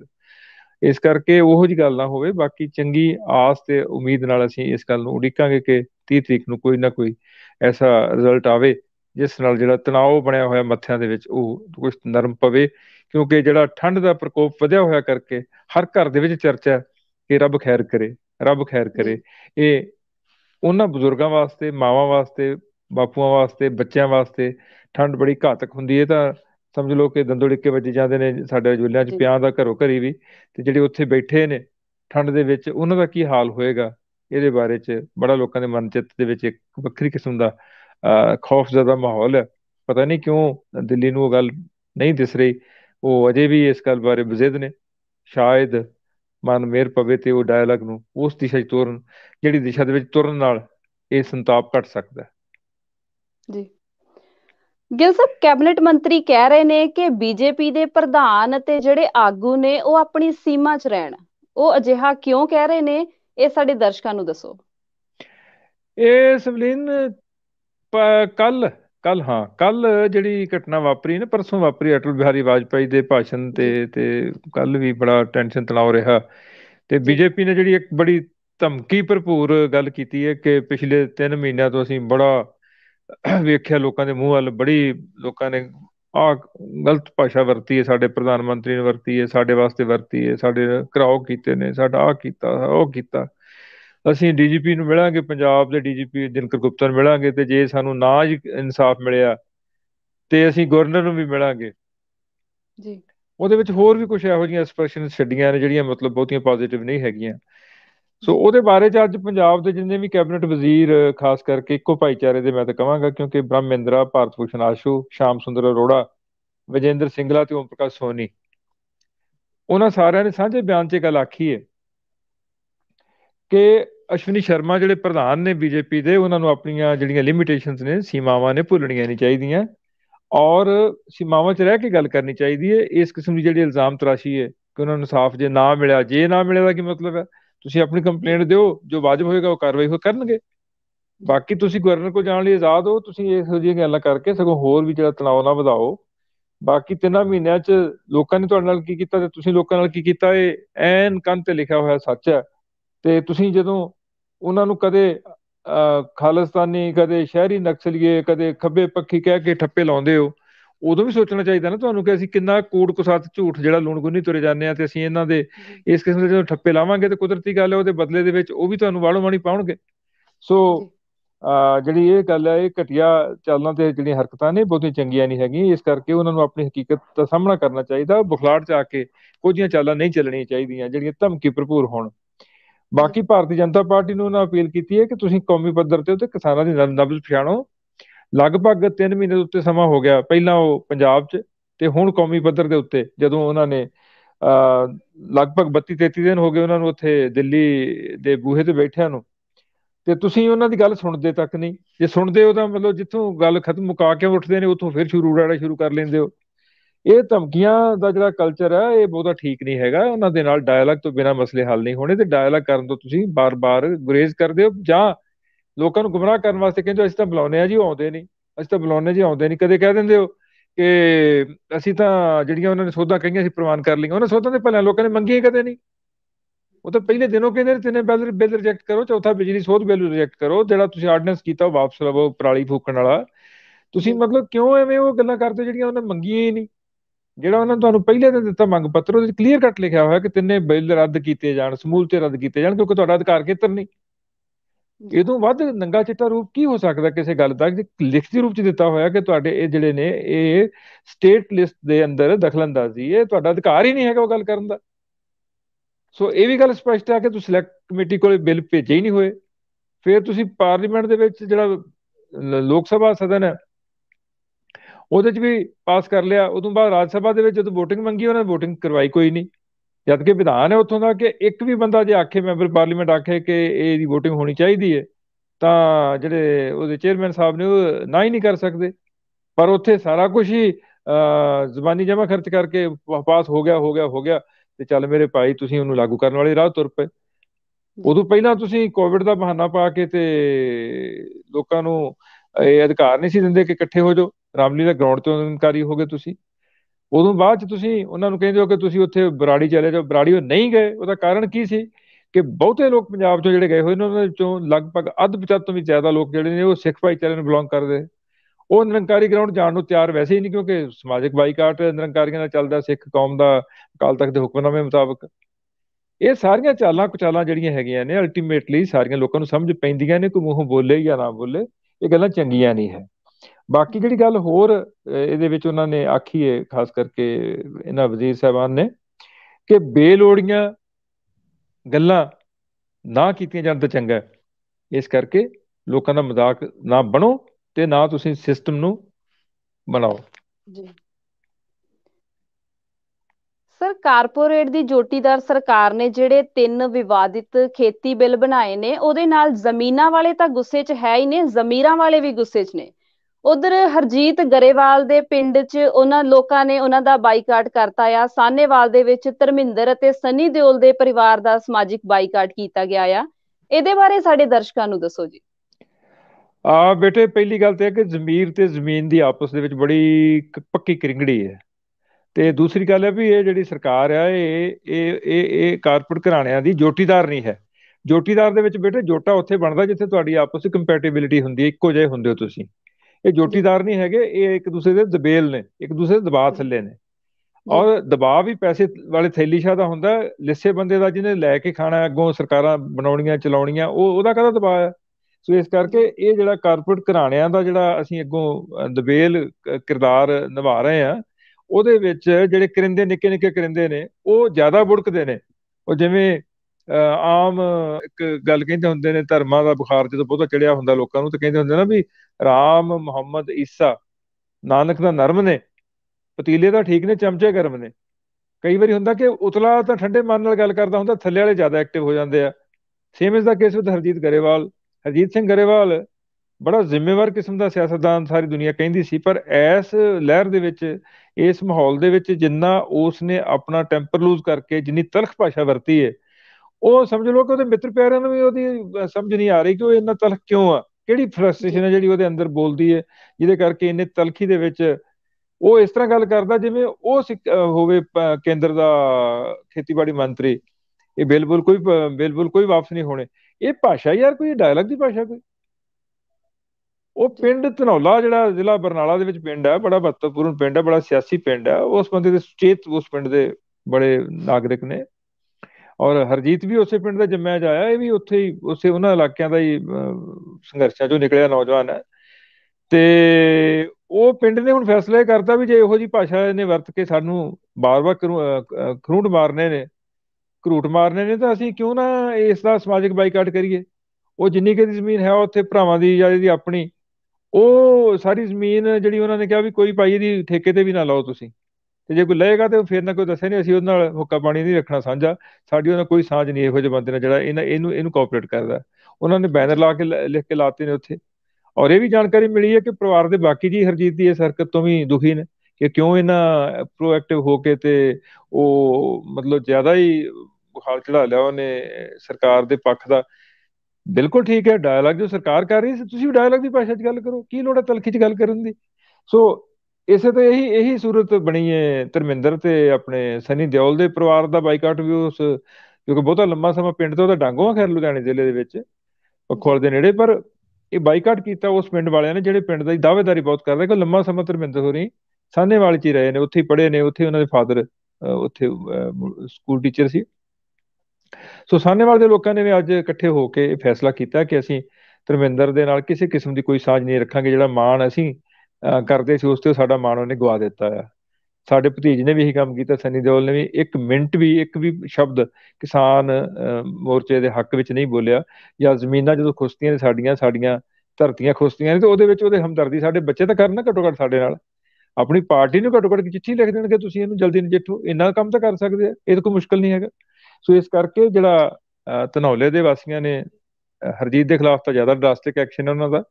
ਇਸ ਕਰਕੇ ਉਹੋ ਜੀ ਗੱਲ ਨਾ ਹੋਵੇ ਬਾਕੀ ਚੰਗੀ ਆਸ ਤੇ ਉਮੀਦ ਨਾਲ ਅਸੀਂ ਇਸ ਗੱਲ ਨੂੰ ਉਡੀਕਾਂਗੇ ਕਿ 30 ਤਰੀਕ ਨੂੰ ਕੋਈ ਨਾ ਕੋਈ ਐਸਾ ਰਿਜ਼ਲਟ ਆਵੇ ਜਿਸ ਨਾਲ ਜਿਹੜਾ ਤਣਾਅ ਬਣਿਆ ਹੋਇਆ ਮੱਥਿਆਂ ਦੇ ਵਿੱਚ ਉਹ ਕੁਝ ਨਰਮ ਪਵੇ ਕਿਉਂਕਿ ਜਿਹੜਾ ਠੰਡ ਦਾ ਪ੍ਰਕੋਪ ਵਧਿਆ ਹੋਇਆ ਕਰਕੇ ਹਰ ਘਰ ਦੇ ਵਿੱਚ ਚਰਚਾ ਹੈ ਕਿ ਰੱਬ ਖੈਰ ਕਰੇ ਰੱਬ ਖੈਰ ਕਰੇ ਇਹ ਉਹਨਾਂ ਬਜ਼ੁਰਗਾਂ ਵਾਸਤੇ ਮਾਵਾਂ ਵਾਸਤੇ ਬਾਪੂਆਂ ਵਾਸਤੇ ਬੱਚਿਆਂ ਵਾਸਤੇ ਠੰਡ ਬੜੀ ਘਾਤਕ ਹੁੰਦੀ ਹੈ ਤਾਂ ਸਮਝ ਲਓ ਕਿ ਦੰਦੜਿੱਕੇ ਵੱਜੀ ਜਾਂਦੇ ਨੇ ਸਾਡੇ ਜੁਲਿਆਂ 'ਚ ਪਿਆਂ ਦਾ ਘਰੋ ਘਰੀ ਵੀ ਤੇ ਜਿਹੜੇ ਉੱਥੇ ਬੈਠੇ ਨੇ ਠੰਡ ਦੇ ਵਿੱਚ ਉਹਨਾਂ ਦਾ ਕੀ ਹਾਲ ਹੋਏਗਾ ਇਹਦੇ ਬਾਰੇ 'ਚ ਬੜਾ ਲੋਕਾਂ ਦੇ ਮਨ ਚਿੱਤ ਦੇ ਵਿੱਚ ਇੱਕ ਵੱਖਰੀ ਕਿਸਮ ਦਾ ਖੌਫ ਜ਼ਿਆਦਾ ਮਾਹੌਲ ਹੈ ਪਤਾ ਨਹੀਂ ਕਿਉਂ ਦਿੱਲੀ ਨੂੰ ਉਹ ਗੱਲ ਨਹੀਂ ਦਿਸ ਰਹੀ ਉਹ ਅਜੇ ਵੀ ਇਸ ਗੱਲ ਬਾਰੇ ਬਜ਼ਿਦ ਨੇ ਸ਼ਾਇਦ ਮਨ ਮੇਰ ਪਵੇ ਤੇ ਉਹ ਡਾਇਲੌਗ ਨੂੰ ਉਸ ਦਿਸ਼ਾ 'ਚ ਤੁਰਨ ਜਿਹੜੀ ਦਿਸ਼ਾ ਦੇ ਵਿੱਚ ਤੁਰਨ ਨਾਲ ਇਹ ਸੰਤਾਪ ਘਟ ਸਕਦਾ ਜੀ ਗਿਲ ਸਾਹਿਬ ਕੈਬਨਿਟ ਮੰਤਰੀ ਕਹਿ ਰਹੇ ਨੇ ਕਿ ਬੀਜੇਪੀ ਦੇ ਪ੍ਰਧਾਨ ਤੇ ਜਿਹੜੇ ਆਗੂ ਨੇ ਉਹ ਆਪਣੀ ਸੀਮਾ 'ਚ ਰਹਿਣ ਉਹ ਅਜਿਹਾ ਕਿਉਂ ਕਹਿ ਰਹੇ ਨੇ ਇਹ ਸਾਡੇ ਦਰਸ਼ਕਾਂ ਨੂੰ ਦੱਸੋ ਇਹ ਸਵਲਿੰਨ ਕੱਲ ਕੱਲ ਹਾਂ ਕੱਲ ਜਿਹੜੀ ਘਟਨਾ ਵਾਪਰੀ ਨਾ ਪਰਸੋਂ ਵਾਪਰੀ ਅਟਲ ਬਿਹਾਰੀ ਵਾਜਪਾਈ ਦੇ ਭਾਸ਼ਣ ਤੇ ਤੇ ਕੱਲ ਵੀ ਬੜਾ ਟੈਨਸ਼ਨ ਤਣਾਅ ਰਿਹਾ ਤੇ ਬੀਜੇਪੀ ਨੇ ਜਿਹੜੀ ਇੱਕ ਬੜੀ ਧਮਕੀ ਭਰਪੂਰ ਗੱਲ ਕੀਤੀ ਹੈ ਕਿ ਪਿਛਲੇ 3 ਮਹੀਨਿਆਂ ਤੋਂ ਅਸੀਂ ਬੜਾ ਵੇਖਿਆ ਲੋਕਾਂ ਦੇ ਮੂੰਹ ਵੱਲ ਬੜੀ ਲੋਕਾਂ ਨੇ ਆ ਗਲਤ ਭਾਸ਼ਾ ਵਰਤੀ ਹੈ ਸਾਡੇ ਪ੍ਰਧਾਨ ਮੰਤਰੀ ਨੇ ਵਰਤੀ ਹੈ ਸਾਡੇ ਵਾਸਤੇ ਵਰਤੀ ਹੈ ਸਾਡੇ ਕਰਾਓ ਕੀਤੇ ਨੇ ਸਾਡਾ ਆ ਕੀਤਾ ਉਹ ਕੀਤਾ ਅਸੀਂ ਡੀਜੀਪੀ ਨੂੰ ਮਿਲਾਂਗੇ ਪੰਜਾਬ ਦੇ ਡੀਜੀਪੀ ਦਿਨਕਰ ਗੁਪਤਾ ਨੂੰ ਮਿਲਾਂਗੇ ਤੇ ਜੇ ਸਾਨੂੰ ਨਾ ਇਨਸਾਫ ਮਿਲਿਆ ਤੇ ਅਸੀਂ ਗਵਰਨਰ ਨੂੰ ਵੀ ਮਿਲਾਂਗੇ ਜੀ ਉਹਦੇ ਵਿੱਚ ਹੋਰ ਵੀ ਕੁਝ ਇਹੋ ਜਿਹੀਆਂ ਐਕਸਪ੍ਰੈਸ਼ਨਸ ਛੱਡੀਆਂ ਨੇ ਜਿਹੜੀਆਂ ਮਤਲਬ ਬਹੁਤੀਆਂ ਪੋਜ਼ਿਟਿਵ ਨਹੀਂ ਹੈਗੀਆਂ ਸੋ ਉਹਦੇ ਬਾਰੇ ਚ ਅੱਜ ਪੰਜਾਬ ਦੇ ਜਿੰਨੇ ਵੀ ਕੈਬਨਿਟ ਵਜ਼ੀਰ ਖਾਸ ਕਰਕੇ ਇੱਕੋ ਭਾਈਚਾਰੇ ਦੇ ਮੈਂ ਤਾਂ ਕਹਾਂਗਾ ਕਿਉਂਕਿ ਬ੍ਰਹਮਿੰਦਰਾ ਭਾਰਤ ਭੂਸ਼ਣ ਆਸ਼ੂ ਸ਼ਾਮ ਸੁੰਦਰ ਅਰੋੜਾ ਵਿਜੇਂਦਰ ਸਿੰਘਲਾ ਤੇ ਓਮ ਪ੍ਰਕਾਸ਼ ਸੋਨੀ ਉਹਨਾਂ ਸਾਰਿਆਂ ਨੇ ਸਾਂਝੇ ਬਿਆਨ 'ਚ ਗੱਲ ਆਖੀ ਹੈ ਕਿ ਅਸ਼ਵਨੀ ਸ਼ਰਮਾ ਜਿਹੜੇ ਪ੍ਰਧਾਨ ਨੇ ਬੀਜੇਪੀ ਦੇ ਉਹਨਾਂ ਨੂੰ ਆਪਣੀਆਂ ਜਿਹੜੀਆਂ ਲਿਮਿਟੇਸ਼ਨਸ ਨੇ ਸੀਮਾਵਾਂ ਨੇ ਭੁੱਲਣੀਆਂ ਨਹੀਂ ਚਾਹੀਦੀਆਂ ਔਰ ਸੀਮਾਵਾਂ 'ਚ ਰਹਿ ਕੇ ਗੱਲ ਕਰਨੀ ਚਾਹੀਦੀ ਹੈ ਇਸ ਕਿਸਮ ਦੀ ਜਿਹੜੀ ਇਲਜ਼ਾਮ ਤਰਾਸ਼ੀ ਹੈ ਕਿ ਉਹਨਾਂ ਨੂੰ ਇਨਸਾਫ ਜੇ ਨਾ ਮਿਲਿਆ ਜੇ ਨਾ ਮਿਲਿਆ ਦਾ ਕੀ ਮਤਲਬ ਹੈ ਤੁਸੀਂ ਆਪਣੀ ਕੰਪਲੇਂਟ ਦਿਓ ਜੋ ਵਾਜਬ ਹੋਏਗਾ ਉਹ ਕਾਰਵਾਈ ਹੋ ਕਰਨਗੇ ਬਾਕੀ ਤੁਸੀਂ ਗਵਰਨਰ ਕੋਲ ਜਾਣ ਲਈ ਆਜ਼ਾਦ ਹੋ ਤੁਸੀਂ ਇਹੋ ਜਿਹੀਆਂ ਗੱਲਾਂ ਕਰਕੇ ਸਗੋਂ ਹੋਰ ਵੀ ਜਿਹੜਾ ਤਣਾਅ ਨਾ ਵਧਾਓ ਬਾਕੀ ਤਿੰਨਾਂ ਮਹੀਨਿਆਂ 'ਚ ਲੋਕਾਂ ਨੇ ਤੁਹਾਡੇ ਨਾਲ ਕੀ ਕੀਤਾ ਤੇ ਤੁਸੀਂ ਲੋਕਾਂ ਨਾਲ ਕੀ ਕੀਤਾ ਇਹ ਐਨ ਕੰਨ ਤੇ ਲਿਖਿਆ ਹੋਇਆ ਸੱਚ ਹੈ ਤੇ ਤੁਸੀਂ ਜਦੋਂ ਉਹਨਾਂ ਨੂੰ ਕਦੇ ਖਾਲਸਤਾਨੀ ਕਦੇ ਸ਼ਹਿਰੀ ਨਕਸਲੀਏ ਕਦੇ ਖੱਬੇ ਪੱਖੀ ਕਹਿ ਕੇ ਠੱਪੇ ਲਾਉਂਦੇ ਹੋ ਉਦੋਂ ਵੀ ਸੋਚਣਾ ਚਾਹੀਦਾ ਨਾ ਤੁਹਾਨੂੰ ਕਿ ਅਸੀਂ ਕਿੰਨਾ ਕੋੜ ਕੁਸਾਤ ਝੂਠ ਜਿਹੜਾ ਲੂਣ ਗੁੰਨੀ ਤੁਰੇ ਜਾਂਦੇ ਆ ਤੇ ਅਸੀਂ ਇਹਨਾਂ ਦੇ ਇਸ ਕਿਸਮ ਦੇ ਜਦੋਂ ਠੱਪੇ ਲਾਵਾਂਗੇ ਤੇ ਕੁਦਰਤੀ ਗੱਲ ਹੈ ਉਹਦੇ ਬਦਲੇ ਦੇ ਵਿੱਚ ਉਹ ਵੀ ਤੁਹਾਨੂੰ ਵਾਲੋ ਮਾਣੀ ਪਾਉਣਗੇ ਸੋ ਜਿਹੜੀ ਇਹ ਗੱਲ ਹੈ ਇਹ ਘਟਿਆ ਚਾਲਾਂ ਤੇ ਜਿਹੜੀਆਂ ਹਰਕਤਾਂ ਨੇ ਬਹੁਤੀ ਚੰਗੀਆਂ ਨਹੀਂ ਹੈਗੀਆਂ ਇਸ ਕਰਕੇ ਉਹਨਾਂ ਨੂੰ ਆਪਣੀ ਹਕੀਕਤ ਦਾ ਸਾਹਮਣਾ ਕਰਨਾ ਚਾਹੀਦਾ ਬੁਖਲਾੜ ਚ ਆ ਕੇ ਕੋਝੀਆਂ ਚਾਲਾਂ ਨਹੀਂ ਚੱਲਣੀਆਂ ਚਾਹੀਦੀਆਂ ਜਿਹੜੀਆਂ ਧਮਕੀ ਭਰਪੂਰ ਹੋਣ ਬਾਕੀ ਭਾਰਤੀ ਜਨਤਾ ਪਾਰਟੀ ਨੂੰ ਉਹਨਾਂ ਅਪੀਲ ਕੀਤੀ ਹੈ ਕਿ ਤੁਸੀਂ ਕੌਮੀ ਪੱਧਰ ਤੇ ਉਹਦੇ ਕਿਸਾਨਾਂ ਦੀ ਨਬਜ਼ ਪਛਾਣੋ ਲਗਭਗ 3 ਮਹੀਨੇ ਦੇ ਉੱਤੇ ਸਮਾਂ ਹੋ ਗਿਆ ਪਹਿਲਾਂ ਉਹ ਪੰਜਾਬ 'ਚ ਤੇ ਹੁਣ ਕੌਮੀ ਪੱਧਰ ਦੇ ਉੱਤੇ ਜਦੋਂ ਉਹਨਾਂ ਨੇ ਲਗਭਗ 32 33 ਦਿਨ ਹੋ ਗਏ ਉਹਨਾਂ ਨੂੰ ਉੱਥੇ ਦਿੱਲੀ ਦੇ ਬੂਹੇ ਤੇ ਬੈਠਿਆਂ ਨੂੰ ਤੇ ਤੁਸੀਂ ਉਹਨਾਂ ਦੀ ਗੱਲ ਸੁਣਦੇ ਤੱਕ ਨਹੀਂ ਜੇ ਸੁਣਦੇ ਹੋ ਤਾਂ ਮਤਲਬ ਜਿੱਥੋਂ ਗੱਲ ਖਤਮ ਮੁਕਾ ਕੇ ਉੱਠਦੇ ਨੇ ਉੱਥੋਂ ਫਿਰ ਸ਼ੁਰੂ ਰੜਾ ਸ਼ੁਰੂ ਕਰ ਲੈਂਦੇ ਹੋ ਇਹ ਧਮਕੀਆਂ ਦਾ ਜਿਹੜਾ ਕਲਚਰ ਹੈ ਇਹ ਬਹੁਤਾ ਠੀਕ ਨਹੀਂ ਹੈਗਾ ਉਹਨਾਂ ਦੇ ਨਾਲ ਡਾਇਲੌਗ ਤੋਂ ਬਿਨਾ ਮਸਲੇ ਹੱਲ ਨਹੀਂ ਹੋਣੇ ਤੇ ਡਾਇਲੌਗ ਕਰਨ ਤੋਂ ਤੁਸੀਂ ਬਾਰ-ਬਾਰ ਗੁਰੇਜ਼ ਕਰਦੇ ਹੋ ਜਾਂ ਲੋਕਾਂ ਨੂੰ ਗੁੰਮਰਾਹ ਕਰਨ ਵਾਸਤੇ ਕਹਿੰਦੇ ਅਸੀਂ ਤਾਂ ਬੁਲਾਉਨੇ ਆ ਜੀ ਆਉਂਦੇ ਨਹੀਂ ਅਸੀਂ ਤਾਂ ਬੁਲਾਉਨੇ ਜੀ ਆਉਂਦੇ ਨਹੀਂ ਕਦੇ ਕਹਿ ਦਿੰਦੇ ਹੋ ਕਿ ਅਸੀਂ ਤਾਂ ਜਿਹੜੀਆਂ ਉਹਨਾਂ ਨੇ ਸੋਧਾਂ ਕਹੀਆਂ ਸੀ ਪ੍ਰਵਾਨ ਕਰ ਲਈਆਂ ਉਹਨਾਂ ਸੋਧਾਂ ਦੇ ਪਹਿਲਾਂ ਲੋਕਾਂ ਨੇ ਮੰਗੀਆਂ ਕਦੇ ਨਹੀਂ ਉਹ ਤਾਂ ਪਹਿਲੇ ਦਿਨੋਂ ਕਹਿੰਦੇ ਨੇ ਤਿੰਨੇ ਬਿੱਲ ਬਿੱਲ ਰਿਜੈਕਟ ਕਰੋ ਚੌਥਾ ਬਿਜਲੀ ਸੋਧ ਬਿੱਲ ਰਿਜੈਕਟ ਕਰੋ ਜਿਹੜਾ ਤੁਸੀਂ ਆਰਡੀਨੈਂਸ ਕੀਤਾ ਉਹ ਵਾਪਸ ਲਵੋ ਪਰਾਲੀ ਫੂਕਣ ਵਾਲਾ ਤੁਸੀਂ ਮਤਲਬ ਕਿਉਂ ਐਵੇਂ ਉਹ ਗੱਲਾਂ ਕਰਦੇ ਜਿਹੜੀਆਂ ਉਹਨਾਂ ਮੰਗੀਆਂ ਹੀ ਨਹੀਂ ਜਿਹੜਾ ਉਹਨਾਂ ਨੇ ਤੁਹਾਨੂੰ ਪਹਿਲੇ ਦਿਨ ਦਿੱਤਾ ਮੰਗ ਪੱਤਰ ਉਹਦੇ ਵਿੱਚ ਕਲੀਅਰ ਕੱਟ ਲਿਖਿਆ ਹੋਇਆ ਕਿ ਤਿੰਨੇ ਬਿੱਲ ਰੱਦ ਕੀਤੇ ਜਾਣ ਸਮੂਲ ਤੇ ਰੱਦ ਕੀਤੇ ਜਾਣ ਕਿਉਂਕਿ ਤੁਹਾਡਾ ਅਧਿਕਾਰ ਖੇਤਰ ਨਹੀਂ ਇਦੋਂ ਵੱਧ ਨੰਗਾ ਚਿੱਟਾ ਰੂਪ ਕੀ ਹੋ ਸਕਦਾ ਕਿਸੇ ਗੱਲ ਦਾ ਕਿ ਲਿਖਤੀ ਰੂਪ ਚ ਦਿੱਤਾ ਹੋਇਆ ਕਿ ਤੁਹਾਡੇ ਇਹ ਜਿਹੜੇ ਨੇ ਇਹ ਸਟੇਟ ਲਿਸਟ ਦੇ ਅੰਦਰ ਦਖਲਅੰਦਾਜ਼ੀ ਹੈ ਤੁਹਾਡਾ ਅਧਿਕਾਰ ਹੀ ਨਹੀਂ ਹੈਗਾ ਉਹ ਗੱਲ ਕਰਨ ਦਾ ਸੋ ਇਹ ਵੀ ਗੱਲ ਸਪਸ਼ਟ ਹੈ ਕਿ ਤੁਸੀਂ ਸਿਲੈਕਟ ਕਮੇਟੀ ਕੋਲੇ ਬਿੱਲ ਭੇਜੇ ਹੀ ਨਹੀਂ ਹੋਏ ਫਿਰ ਤੁਸੀਂ ਪਾਰਲੀਮੈਂਟ ਦੇ ਵਿੱਚ ਜਿਹੜਾ ਲੋਕ ਸਭਾ ਸਦਨ ਹੈ ਉਹਦੇ 'ਚ ਵੀ ਪਾਸ ਕਰ ਲਿਆ ਉਦੋਂ ਬਾਅਦ ਰਾਜ ਸਭਾ ਦੇ ਵਿੱਚ ਜਦੋਂ VOTING ਮੰਗੀ ਉਹਨਾਂ ਨੇ VOTING ਕਰਵਾਈ ਕੋਈ ਨਹੀਂ ਜਦ ਕਿ ਵਿਧਾਨ ਹੈ ਉਥੋਂ ਦਾ ਕਿ ਇੱਕ ਵੀ ਬੰਦਾ ਜੇ ਆਖੇ ਮੈਂਬਰ ਪਾਰਲੀਮੈਂਟ ਆਖੇ ਕਿ ਇਹ ਦੀ VOTING ਹੋਣੀ ਚਾਹੀਦੀ ਹੈ ਤਾਂ ਜਿਹੜੇ ਉਹਦੇ ਚੇਅਰਮੈਨ ਸਾਹਿਬ ਨੇ ਉਹ ਨਾ ਹੀ ਨਹੀਂ ਕਰ ਸਕਦੇ ਪਰ ਉੱਥੇ ਸਾਰਾ ਕੁਝ ਹੀ ਜ਼ਬਾਨੀ ਜਮਾ ਖਰਚ ਕਰਕੇ ਪਾਸ ਹੋ ਗਿਆ ਹੋ ਗਿਆ ਹੋ ਗਿਆ ਤੇ ਚੱਲ ਮੇਰੇ ਭਾਈ ਤੁਸੀਂ ਉਹਨੂੰ ਲਾਗੂ ਕਰਨ ਵਾਲੇ ਰਾਹ ਤੁਰ ਪਏ ਉਦੋਂ ਪਹਿਲਾਂ ਤੁਸੀਂ ਕੋਵਿਡ ਦਾ ਬਹਾਨਾ ਪਾ ਕੇ ਤੇ ਲੋਕਾਂ ਨੂੰ ਇਹ ਅਧਿਕਾਰ ਨਹੀਂ ਸੀ ਦਿੰਦੇ ਕਿ ਇਕੱਠੇ ਹੋ ਜਾਓ ਰਾਮਲੀ ਦਾ ਗਰਾਊਂਡ ਤੋਂ ਇਨਕਾਰੀ ਹੋ ਗਏ ਤੁਸੀਂ ਉਦੋਂ ਬਾਅਦ ਚ ਤੁਸੀਂ ਉਹਨਾਂ ਨੂੰ ਕਹਿੰਦੇ ਹੋ ਕਿ ਤੁਸੀਂ ਉੱਥੇ ਬਰਾੜੀ ਚਲੇ ਜਾਓ ਬਰਾੜੀ ਉਹ ਨਹੀਂ ਗਏ ਉਹਦਾ ਕਾਰਨ ਕੀ ਸੀ ਕਿ ਬਹੁਤੇ ਲੋਕ ਪੰਜਾਬ ਚੋਂ ਜਿਹੜੇ ਗਏ ਹੋਏ ਨੇ ਉਹਨਾਂ ਵਿੱਚੋਂ ਲਗਭਗ ਅੱਧ ਪਚਤ ਤੋਂ ਵੀ ਜ਼ਿਆਦਾ ਲੋਕ ਜਿਹੜੇ ਨੇ ਉਹ ਸਿੱਖ ਭਾਈਚਾਰੇ ਨੂੰ ਬਿਲੋਂਗ ਕਰਦੇ ਉਹ ਨਿਰੰਕਾਰੀ ਗਰਾਊਂਡ ਜਾਣ ਨੂੰ ਤਿਆਰ ਵੈਸੇ ਹੀ ਨਹੀਂ ਕਿਉਂਕਿ ਸਮਾਜਿਕ ਬਾਈਕਾਟ ਨਿਰੰਕਾਰੀਆਂ ਦਾ ਚੱਲਦਾ ਸਿੱਖ ਕੌਮ ਦਾ ਅਕਾਲ ਤਖਤ ਦੇ ਹੁਕਮਨਾਮੇ ਮੁਤਾਬਕ ਇਹ ਸਾਰੀਆਂ ਚਾਲਾਂ ਕੁਚਾਲਾਂ ਜਿਹੜੀਆਂ ਹੈਗੀਆਂ ਨੇ ਅਲਟੀਮੇਟਲੀ ਸਾਰੀਆਂ ਲੋਕਾਂ ਨੂੰ ਸਮਝ ਪੈਂਦੀਆਂ ਨੇ ਕਿ ਮੂੰਹੋਂ ਬੋਲੇ ਜਾਂ ਨਾ ਬੋਲੇ ਇਹ ਗੱਲਾਂ ਚੰਗੀਆਂ ਨਹੀਂ ਹੈ ਬਾਕੀ ਜਿਹੜੀ ਗੱਲ ਹੋਰ ਇਹਦੇ ਵਿੱਚ ਉਹਨਾਂ ਨੇ ਆਖੀ ਹੈ ਖਾਸ ਕਰਕੇ ਇਹਨਾਂ ਵਜ਼ੀਰ ਸਾਹਿਬਾਨ ਨੇ ਕਿ ਬੇਲੋੜੀਆਂ ਗੱਲਾਂ ਨਾ ਕੀਤੀਆਂ ਜਾਣ ਤਾਂ ਚੰਗਾ ਇਸ ਕਰਕੇ ਲੋਕਾਂ ਦਾ ਮਜ਼ਾਕ ਨਾ ਬਣੋ ਤੇ ਨਾ ਤੁਸੀਂ ਸਿਸਟਮ ਨੂੰ ਬਣਾਓ ਜੀ ਸਰ ਕਾਰਪੋਰੇਟ ਦੀ ਜੋਟੀਦਾਰ ਸਰਕਾਰ ਨੇ ਜਿਹੜੇ ਤਿੰਨ ਵਿਵਾਦਿਤ ਖੇਤੀ ਬਿੱਲ ਬਣਾਏ ਨੇ ਉਹਦੇ ਨਾਲ ਜ਼ਮੀਨਾਂ ਵਾਲੇ ਤਾਂ ਗੁੱਸੇ 'ਚ ਹੈ ਹੀ ਨੇ ਜ਼ਮੀਰਾਂ ਵਾਲੇ ਵੀ ਗੁੱਸੇ 'ਚ ਨੇ ਉਧਰ ਹਰਜੀਤ ਗਰੇਵਾਲ ਦੇ ਪਿੰਡ 'ਚ ਉਹਨਾਂ ਲੋਕਾਂ ਨੇ ਉਹਨਾਂ ਦਾ ਬਾਈਕਾਟ ਕਰਤਾ ਆ ਸਾਨੇਵਾਲ ਦੇ ਵਿੱਚ ਧਰਮਿੰਦਰ ਅਤੇ ਸਨੀ ਦਿਓਲ ਦੇ ਪਰਿਵਾਰ ਦਾ ਸਮਾਜਿਕ ਬਾਈਕਾਟ ਕੀਤਾ ਗਿਆ ਆ ਇਹਦੇ ਬਾਰੇ ਸਾਡੇ ਦਰਸ਼ਕਾਂ ਨੂੰ ਦੱਸੋ ਜੀ ਆ ਬੇਟੇ ਪਹਿਲੀ ਗੱਲ ਤੇ ਹੈ ਕਿ ਜ਼ਮੀਰ ਤੇ ਜ਼ਮੀਨ ਦੀ ਆਪਸ ਦੇ ਵਿੱਚ ਬੜੀ ਪੱਕੀ ਕਰਿੰਗੜੀ ਹੈ ਤੇ ਦੂਸਰੀ ਗੱਲ ਹੈ ਵੀ ਇਹ ਜਿਹੜੀ ਸਰਕਾਰ ਆ ਇਹ ਇਹ ਇਹ ਇਹ ਕਾਰਪੋਰੇਟ ਘਰਾਣਿਆਂ ਦੀ ਜੋਟੀਦਾਰ ਨਹੀਂ ਹੈ ਜੋਟੀਦਾਰ ਦੇ ਵਿੱਚ ਬੇਟੇ ਜੋਟਾ ਉੱਥੇ ਬਣਦਾ ਜਿੱਥੇ ਤੁਹਾਡੀ ਆਪਸ ਵਿੱਚ ਕੰਪੈਟੀਬਿਲਿਟੀ ਹੁੰਦੀ ਹੈ ਇੱਕੋ ਜਿਹੇ ਹੁੰਦੇ ਹੋ ਤੁਸੀਂ ਇਹ ਜੋਟੀਦਾਰ ਨਹੀਂ ਹੈਗੇ ਇਹ ਇੱਕ ਦੂਸਰੇ ਦੇ ਦਬੇਲ ਨੇ ਇੱਕ ਦੂਸਰੇ ਦੇ ਦਬਾਅ ਥੱਲੇ ਨੇ ਔਰ ਦਬਾਅ ਵੀ ਪੈਸੇ ਵਾਲੇ ਥੈਲੀਸ਼ਾ ਦਾ ਹੁੰਦਾ ਲਿੱਸੇ ਬੰਦੇ ਦਾ ਜਿਹਨੇ ਲੈ ਕੇ ਖਾਣਾ ਅੱਗੋਂ ਸਰਕਾਰਾਂ ਬਣਾਉਣੀਆਂ ਚਲਾਉਣੀਆਂ ਉਹ ਉਹਦਾ ਕਹਦਾ ਦਬਾਅ ਹੈ ਸੋ ਇਸ ਕਰਕੇ ਇਹ ਜਿਹੜਾ ਕਾਰਪੋਰੇਟ ਘਰਾਣਿਆਂ ਦਾ ਜਿਹੜਾ ਅਸੀਂ ਅੱਗੋਂ ਦਬੇਲ ਕਿਰਦਾਰ ਨਿਭਾ ਰਹੇ ਆ ਉਹਦੇ ਵਿੱਚ ਜਿਹੜੇ ਕਰਿੰਦੇ ਨਿੱਕੇ ਨਿੱਕੇ ਕਰਿੰਦੇ ਨੇ ਉਹ ਜ਼ਿਆਦਾ ਬੁੜਕਦੇ ਨੇ ਉਹ ਜਿਵੇਂ ਆਮ ਇੱਕ ਗੱਲ ਕਹਿੰਦੇ ਹੁੰਦੇ ਨੇ ਧਰਮਾਂ ਦਾ ਬੁਖਾਰ ਜਦੋਂ ਬਹੁਤਾ ਚੜਿਆ ਹੁੰਦਾ ਲੋਕਾਂ ਨੂੰ ਤਾਂ ਕਹਿੰਦੇ ਹੁੰਦੇ ਨਾ ਵੀ ਰਾਮ ਮੁਹੰਮਦ ਈਸਾ ਨਾਨਕ ਦਾ ਨਰਮ ਨੇ ਪਤੀਲੇ ਦਾ ਠੀਕ ਨੇ ਚਮਚੇ ਗਰਮ ਨੇ ਕਈ ਵਾਰੀ ਹੁੰਦਾ ਕਿ ਉਤਲਾ ਤਾਂ ਠੰਡੇ ਮਨ ਨਾਲ ਗੱਲ ਕਰਦਾ ਹੁੰਦਾ ਥੱਲੇ ਵਾਲੇ ਜ਼ਿਆਦਾ ਐਕਟਿਵ ਹੋ ਜਾਂਦੇ ਆ ਸੇਮ ਇਸ ਦਾ ਕੇਸ ਵਿੱਚ ਹਰਜੀਤ ਗਰੇਵਾਲ ਹਰਜੀਤ ਸਿੰਘ ਗਰੇਵਾਲ ਬੜਾ ਜ਼ਿੰਮੇਵਾਰ ਕਿਸਮ ਦਾ ਸਿਆਸਤਦਾਨ ਸਾਰੀ ਦੁਨੀਆ ਕਹਿੰਦੀ ਸੀ ਪਰ ਇਸ ਲਹਿਰ ਦੇ ਵਿੱਚ ਇਸ ਮਾਹੌਲ ਦੇ ਵਿੱਚ ਜਿੰਨਾ ਉਸ ਨੇ ਆਪਣਾ ਟੈਂਪਰ ਲੂਜ਼ ਕਰਕੇ ਜਿੰਨੀ ਤਲਖ ਭਾਸ਼ਾ ਵਰਤੀ ਹੈ ਉਹ ਸਮਝ ਲਓ ਕਿ ਉਹਦੇ ਮਿੱਤਰ ਪਿਆਰਿਆਂ ਨੂੰ ਵੀ ਉਹਦੀ ਸਮਝ ਨਹੀਂ ਆ ਰਹੀ ਕਿ ਉਹ ਇੰਨਾ ਤਲਖ ਕਿਉਂ ਆ ਕਿਹੜੀ ਫਰਸਟ੍ਰੇਸ਼ਨ ਹੈ ਜਿਹੜੀ ਉਹਦੇ ਅੰਦਰ ਬੋਲਦੀ ਹੈ ਜਿਹਦੇ ਕਰਕੇ ਇੰਨੇ ਤਲਖੀ ਦੇ ਵਿੱਚ ਉਹ ਇਸ ਤਰ੍ਹਾਂ ਗੱਲ ਕਰਦਾ ਜਿਵੇਂ ਉਹ ਹੋਵੇ ਕੇਂਦਰ ਦਾ ਖੇਤੀਬਾੜੀ ਮੰਤਰੀ ਇਹ ਬਿਲਕੁਲ ਕੋਈ ਬਿਲਕੁਲ ਕੋਈ ਵਾਪਸ ਨਹੀਂ ਹੋਣੇ ਇਹ ਭਾਸ਼ਾ ਯਾਰ ਕੋਈ ਡਾਇਲੌਗ ਦੀ ਭਾਸ਼ਾ ਕੋਈ ਉਹ ਪਿੰਡ ਤਨੌਲਾ ਜਿਹੜਾ ਜ਼ਿਲ੍ਹਾ ਬਰਨਾਲਾ ਦੇ ਵਿੱਚ ਪਿੰਡ ਹੈ ਬੜਾ ਮਹੱਤਵਪੂਰਨ ਪਿੰਡ ਹੈ ਬੜਾ ਸਿਆਸੀ ਪਿੰਡ ਹੈ ਉਸ ਬੰਦੇ ਦੇ ਸੁਚੇਤ ਉਸ ਪਿੰਡ ਦੇ ਬੜੇ ਨਾਗਰਿਕ ਨੇ ਔਰ ਹਰਜੀਤ ਵੀ ਉਸੇ ਪਿੰਡ ਦਾ ਜੰਮਿਆ ਜਾਇਆ ਇਹ ਵੀ ਉੱਥੇ ਹੀ ਉਸੇ ਉਹਨਾਂ ਇਲਾਕਿਆਂ ਦਾ ਹੀ ਸੰਘਰਸ਼ਾਂ ਚੋਂ ਨਿਕਲਿਆ ਨੌਜਵਾਨ ਹੈ ਤੇ ਉਹ ਪਿੰਡ ਨੇ ਹੁਣ ਫੈਸਲਾ ਕਰਤਾ ਵੀ ਜੇ ਇਹੋ ਜੀ ਭਾਸ਼ਾ ਇਹਨੇ ਵਰਤ ਕੇ ਸਾਨੂੰ ਬਾਰ-ਬਾਰ ਖਰੂਟ ਮਾਰਨੇ ਨੇ ਘਰੂਟ ਮਾਰਨੇ ਨੇ ਤਾਂ ਅਸੀਂ ਕਿਉਂ ਨਾ ਇਸ ਦਾ ਸਮਾਜਿਕ ਬਾਈਕਾਟ ਕਰੀਏ ਉਹ ਜਿੰਨੀ ਕਿ ਜ਼ਮੀਨ ਹੈ ਉੱਥੇ ਭਰਾਵਾਂ ਦੀ ਜਾਂ ਇਹਦੀ ਆਪਣੀ ਉਹ ਸਾਰੀ ਜ਼ਮੀਨ ਜਿਹੜੀ ਉਹਨਾਂ ਨੇ ਕਿਹਾ ਵੀ ਕੋਈ ਭਾਈ ਇਹਦੀ ਠੇਕੇ ਤੇ ਵੀ ਨਾ ਲਾਓ ਤੁਸੀਂ ਤੇ ਜੇ ਕੋਈ ਲਏਗਾ ਤੇ ਫਿਰ ਨਾ ਕੋਈ ਦੱਸੇ ਨਹੀਂ ਅਸੀਂ ਉਹਦੇ ਨਾਲ ਹੁੱਕਾ ਪਾਣੀ ਨਹੀਂ ਰੱਖਣਾ ਸਾਂਝਾ ਸਾਡੀ ਉਹਨਾਂ ਕੋਈ ਸਾਂਝ ਨਹੀਂ ਇਹੋ ਜਿਹੇ ਬੰਦੇ ਨਾਲ ਜਿਹੜਾ ਇਹਨਾਂ ਇਹਨੂੰ ਇਹਨੂੰ ਕੋਆਪਰੇਟ ਕਰਦਾ ਉਹਨਾਂ ਨੇ ਬੈਨਰ ਲਾ ਕੇ ਲਿਖ ਕੇ ਲਾਤੇ ਨੇ ਉੱਥੇ ਔਰ ਇਹ ਵੀ ਜਾਣਕਾਰੀ ਮਿਲੀ ਹੈ ਕਿ ਪਰਿਵਾਰ ਦੇ ਬਾਕੀ ਜੀ ਹਰਜੀਤ ਦੀ ਇਸ ਹਰਕਤ ਤੋਂ ਵੀ ਦੁਖੀ ਨੇ ਕਿ ਕਿਉਂ ਇਹਨਾਂ ਪ੍ਰੋਐਕਟਿਵ ਹੋ ਕੇ ਤੇ ਉਹ ਮਤਲਬ ਜ਼ਿਆਦਾ ਹੀ ਬੁਖਾਰ ਚੜਾ ਲਿਆ ਉਹਨੇ ਸਰਕਾਰ ਦੇ ਪੱਖ ਦਾ ਬਿਲਕੁਲ ਠੀਕ ਹੈ ਡਾਇਲੌਗ ਜੋ ਸਰਕਾਰ ਕਰ ਰਹੀ ਸੀ ਤੁਸੀਂ ਵੀ ਡਾਇਲੌਗ ਦੀ ਭਾਸ਼ਾ 'ਚ ਗੱਲ ਕਰੋ ਕੀ ਲੋੜ ਹੈ ਤਲਖੀ 'ਚ ਗੱਲ ਕਰਨ ਦੀ ਸੋ ਇਸੇ ਤੇ ਇਹੀ ਇਹੀ ਸੂਰਤ ਬਣੀ ਹੈ ਧਰਮਿੰਦਰ ਤੇ ਆਪਣੇ ਸਨੀ ਦਿਓਲ ਦੇ ਪਰਿਵਾਰ ਦਾ ਬਾਈਕਾਟ ਵੀ ਉਸ ਕਿਉਂਕਿ ਬਹੁਤਾ ਲੰਮਾ ਸਮਾਂ ਪਿੰਡ ਤੋਂ ਉਹਦਾ ਡਾਂਗੋਂ ਖੈਰ ਲੁਧਿਆਣੇ ਜ਼ਿਲ੍ਹੇ ਦੇ ਵਿੱਚ ਖੋਲ ਦੇ ਨੇੜੇ ਪਰ ਇਹ ਬਾਈਕਾਟ ਕੀਤਾ ਉਸ ਪਿੰਡ ਵਾਲਿਆਂ ਨੇ ਜਿਹੜੇ ਪਿੰਡ ਦਾ ਹੀ ਦਾਅਵੇਦਾਰੀ ਬਹੁਤ ਕਰਦੇ ਕਿ ਲੰਮਾ ਸਮਾਂ ਧਰਮਿੰਦਰ ਹੋਰੀ ਸਾਹਨੇਵਾਲ ਚ ਹੀ ਰਹੇ ਨੇ ਉੱਥੇ ਹੀ ਪੜ੍ਹੇ ਨੇ ਉੱਥੇ ਉਹਨਾਂ ਦੇ ਫਾਦਰ ਉੱਥੇ ਸਕੂਲ ਟੀਚਰ ਸੀ ਸੋ ਸਾਹਨੇਵਾਲ ਦੇ ਲੋਕਾਂ ਨੇ ਵੀ ਅੱਜ ਇਕੱਠੇ ਹੋ ਕੇ ਇਹ ਫੈਸਲਾ ਕੀਤਾ ਕਿ ਅਸੀਂ ਧਰਮਿੰਦਰ ਦੇ ਨਾਲ ਕਿਸੇ ਕਿਸਮ ਦੀ ਕੋਈ ਸਾਜ ਨਹੀਂ ਰੱਖਾਂਗੇ ਜਿਹੜਾ ਮਾਣ ਅਸੀਂ ਕਰਦੇ ਸੀ ਉਸ ਤੇ ਸਾਡਾ ਮਾਣ ਉਹਨੇ ਗਵਾ ਦਿੱਤਾ ਆ ਸਾਡੇ ਭਤੀਜ ਨੇ ਵੀ ਇਹੀ ਕੰਮ ਕੀਤਾ ਸਨੀ ਦਿਓਲ ਨੇ ਵੀ ਇੱਕ ਮਿੰਟ ਵੀ ਇੱਕ ਵੀ ਸ਼ਬਦ ਕਿਸਾਨ ਮੋਰਚੇ ਦੇ ਹੱਕ ਵਿੱਚ ਨਹੀਂ ਬੋਲਿਆ ਜਾਂ ਜ਼ਮੀਨਾਂ ਜਦੋਂ ਖੁਸਤੀਆਂ ਨੇ ਸਾਡੀਆਂ ਸਾਡੀਆਂ ਧਰਤੀਆਂ ਖੁਸਤੀਆਂ ਨੇ ਤੇ ਉਹਦੇ ਵਿੱਚ ਉਹਦੇ ਹਮਦਰਦੀ ਸਾਡੇ ਬੱਚੇ ਤਾਂ ਕਰਨ ਨਾ ਘਟੋ ਘਟ ਸਾਡੇ ਨਾਲ ਆਪਣੀ ਪਾਰਟੀ ਨੂੰ ਘਟੋ ਘਟ ਚਿੱਠੀ ਲਿਖ ਦੇਣਗੇ ਤੁਸੀਂ ਇਹਨੂੰ ਜਲਦੀ ਨਜਿੱਠੋ ਇੰਨਾ ਕੰਮ ਤਾਂ ਕਰ ਸਕਦੇ ਆ ਇਹ ਤਾਂ ਕੋਈ ਮੁਸ਼ਕਲ ਨਹੀਂ ਹੈਗਾ ਸੋ ਇਸ ਕਰਕੇ ਜਿਹੜਾ ਧਨੌਲੇ ਦੇ ਵਾਸੀਆਂ ਨੇ ਹਰਜੀਤ ਦੇ ਖਿਲਾਫ ਤਾਂ ਜ਼ਿਆਦਾ ਡਰਾਸਟਿਕ ਐਕਸ਼ਨ ਉਹਨਾਂ ਦਾ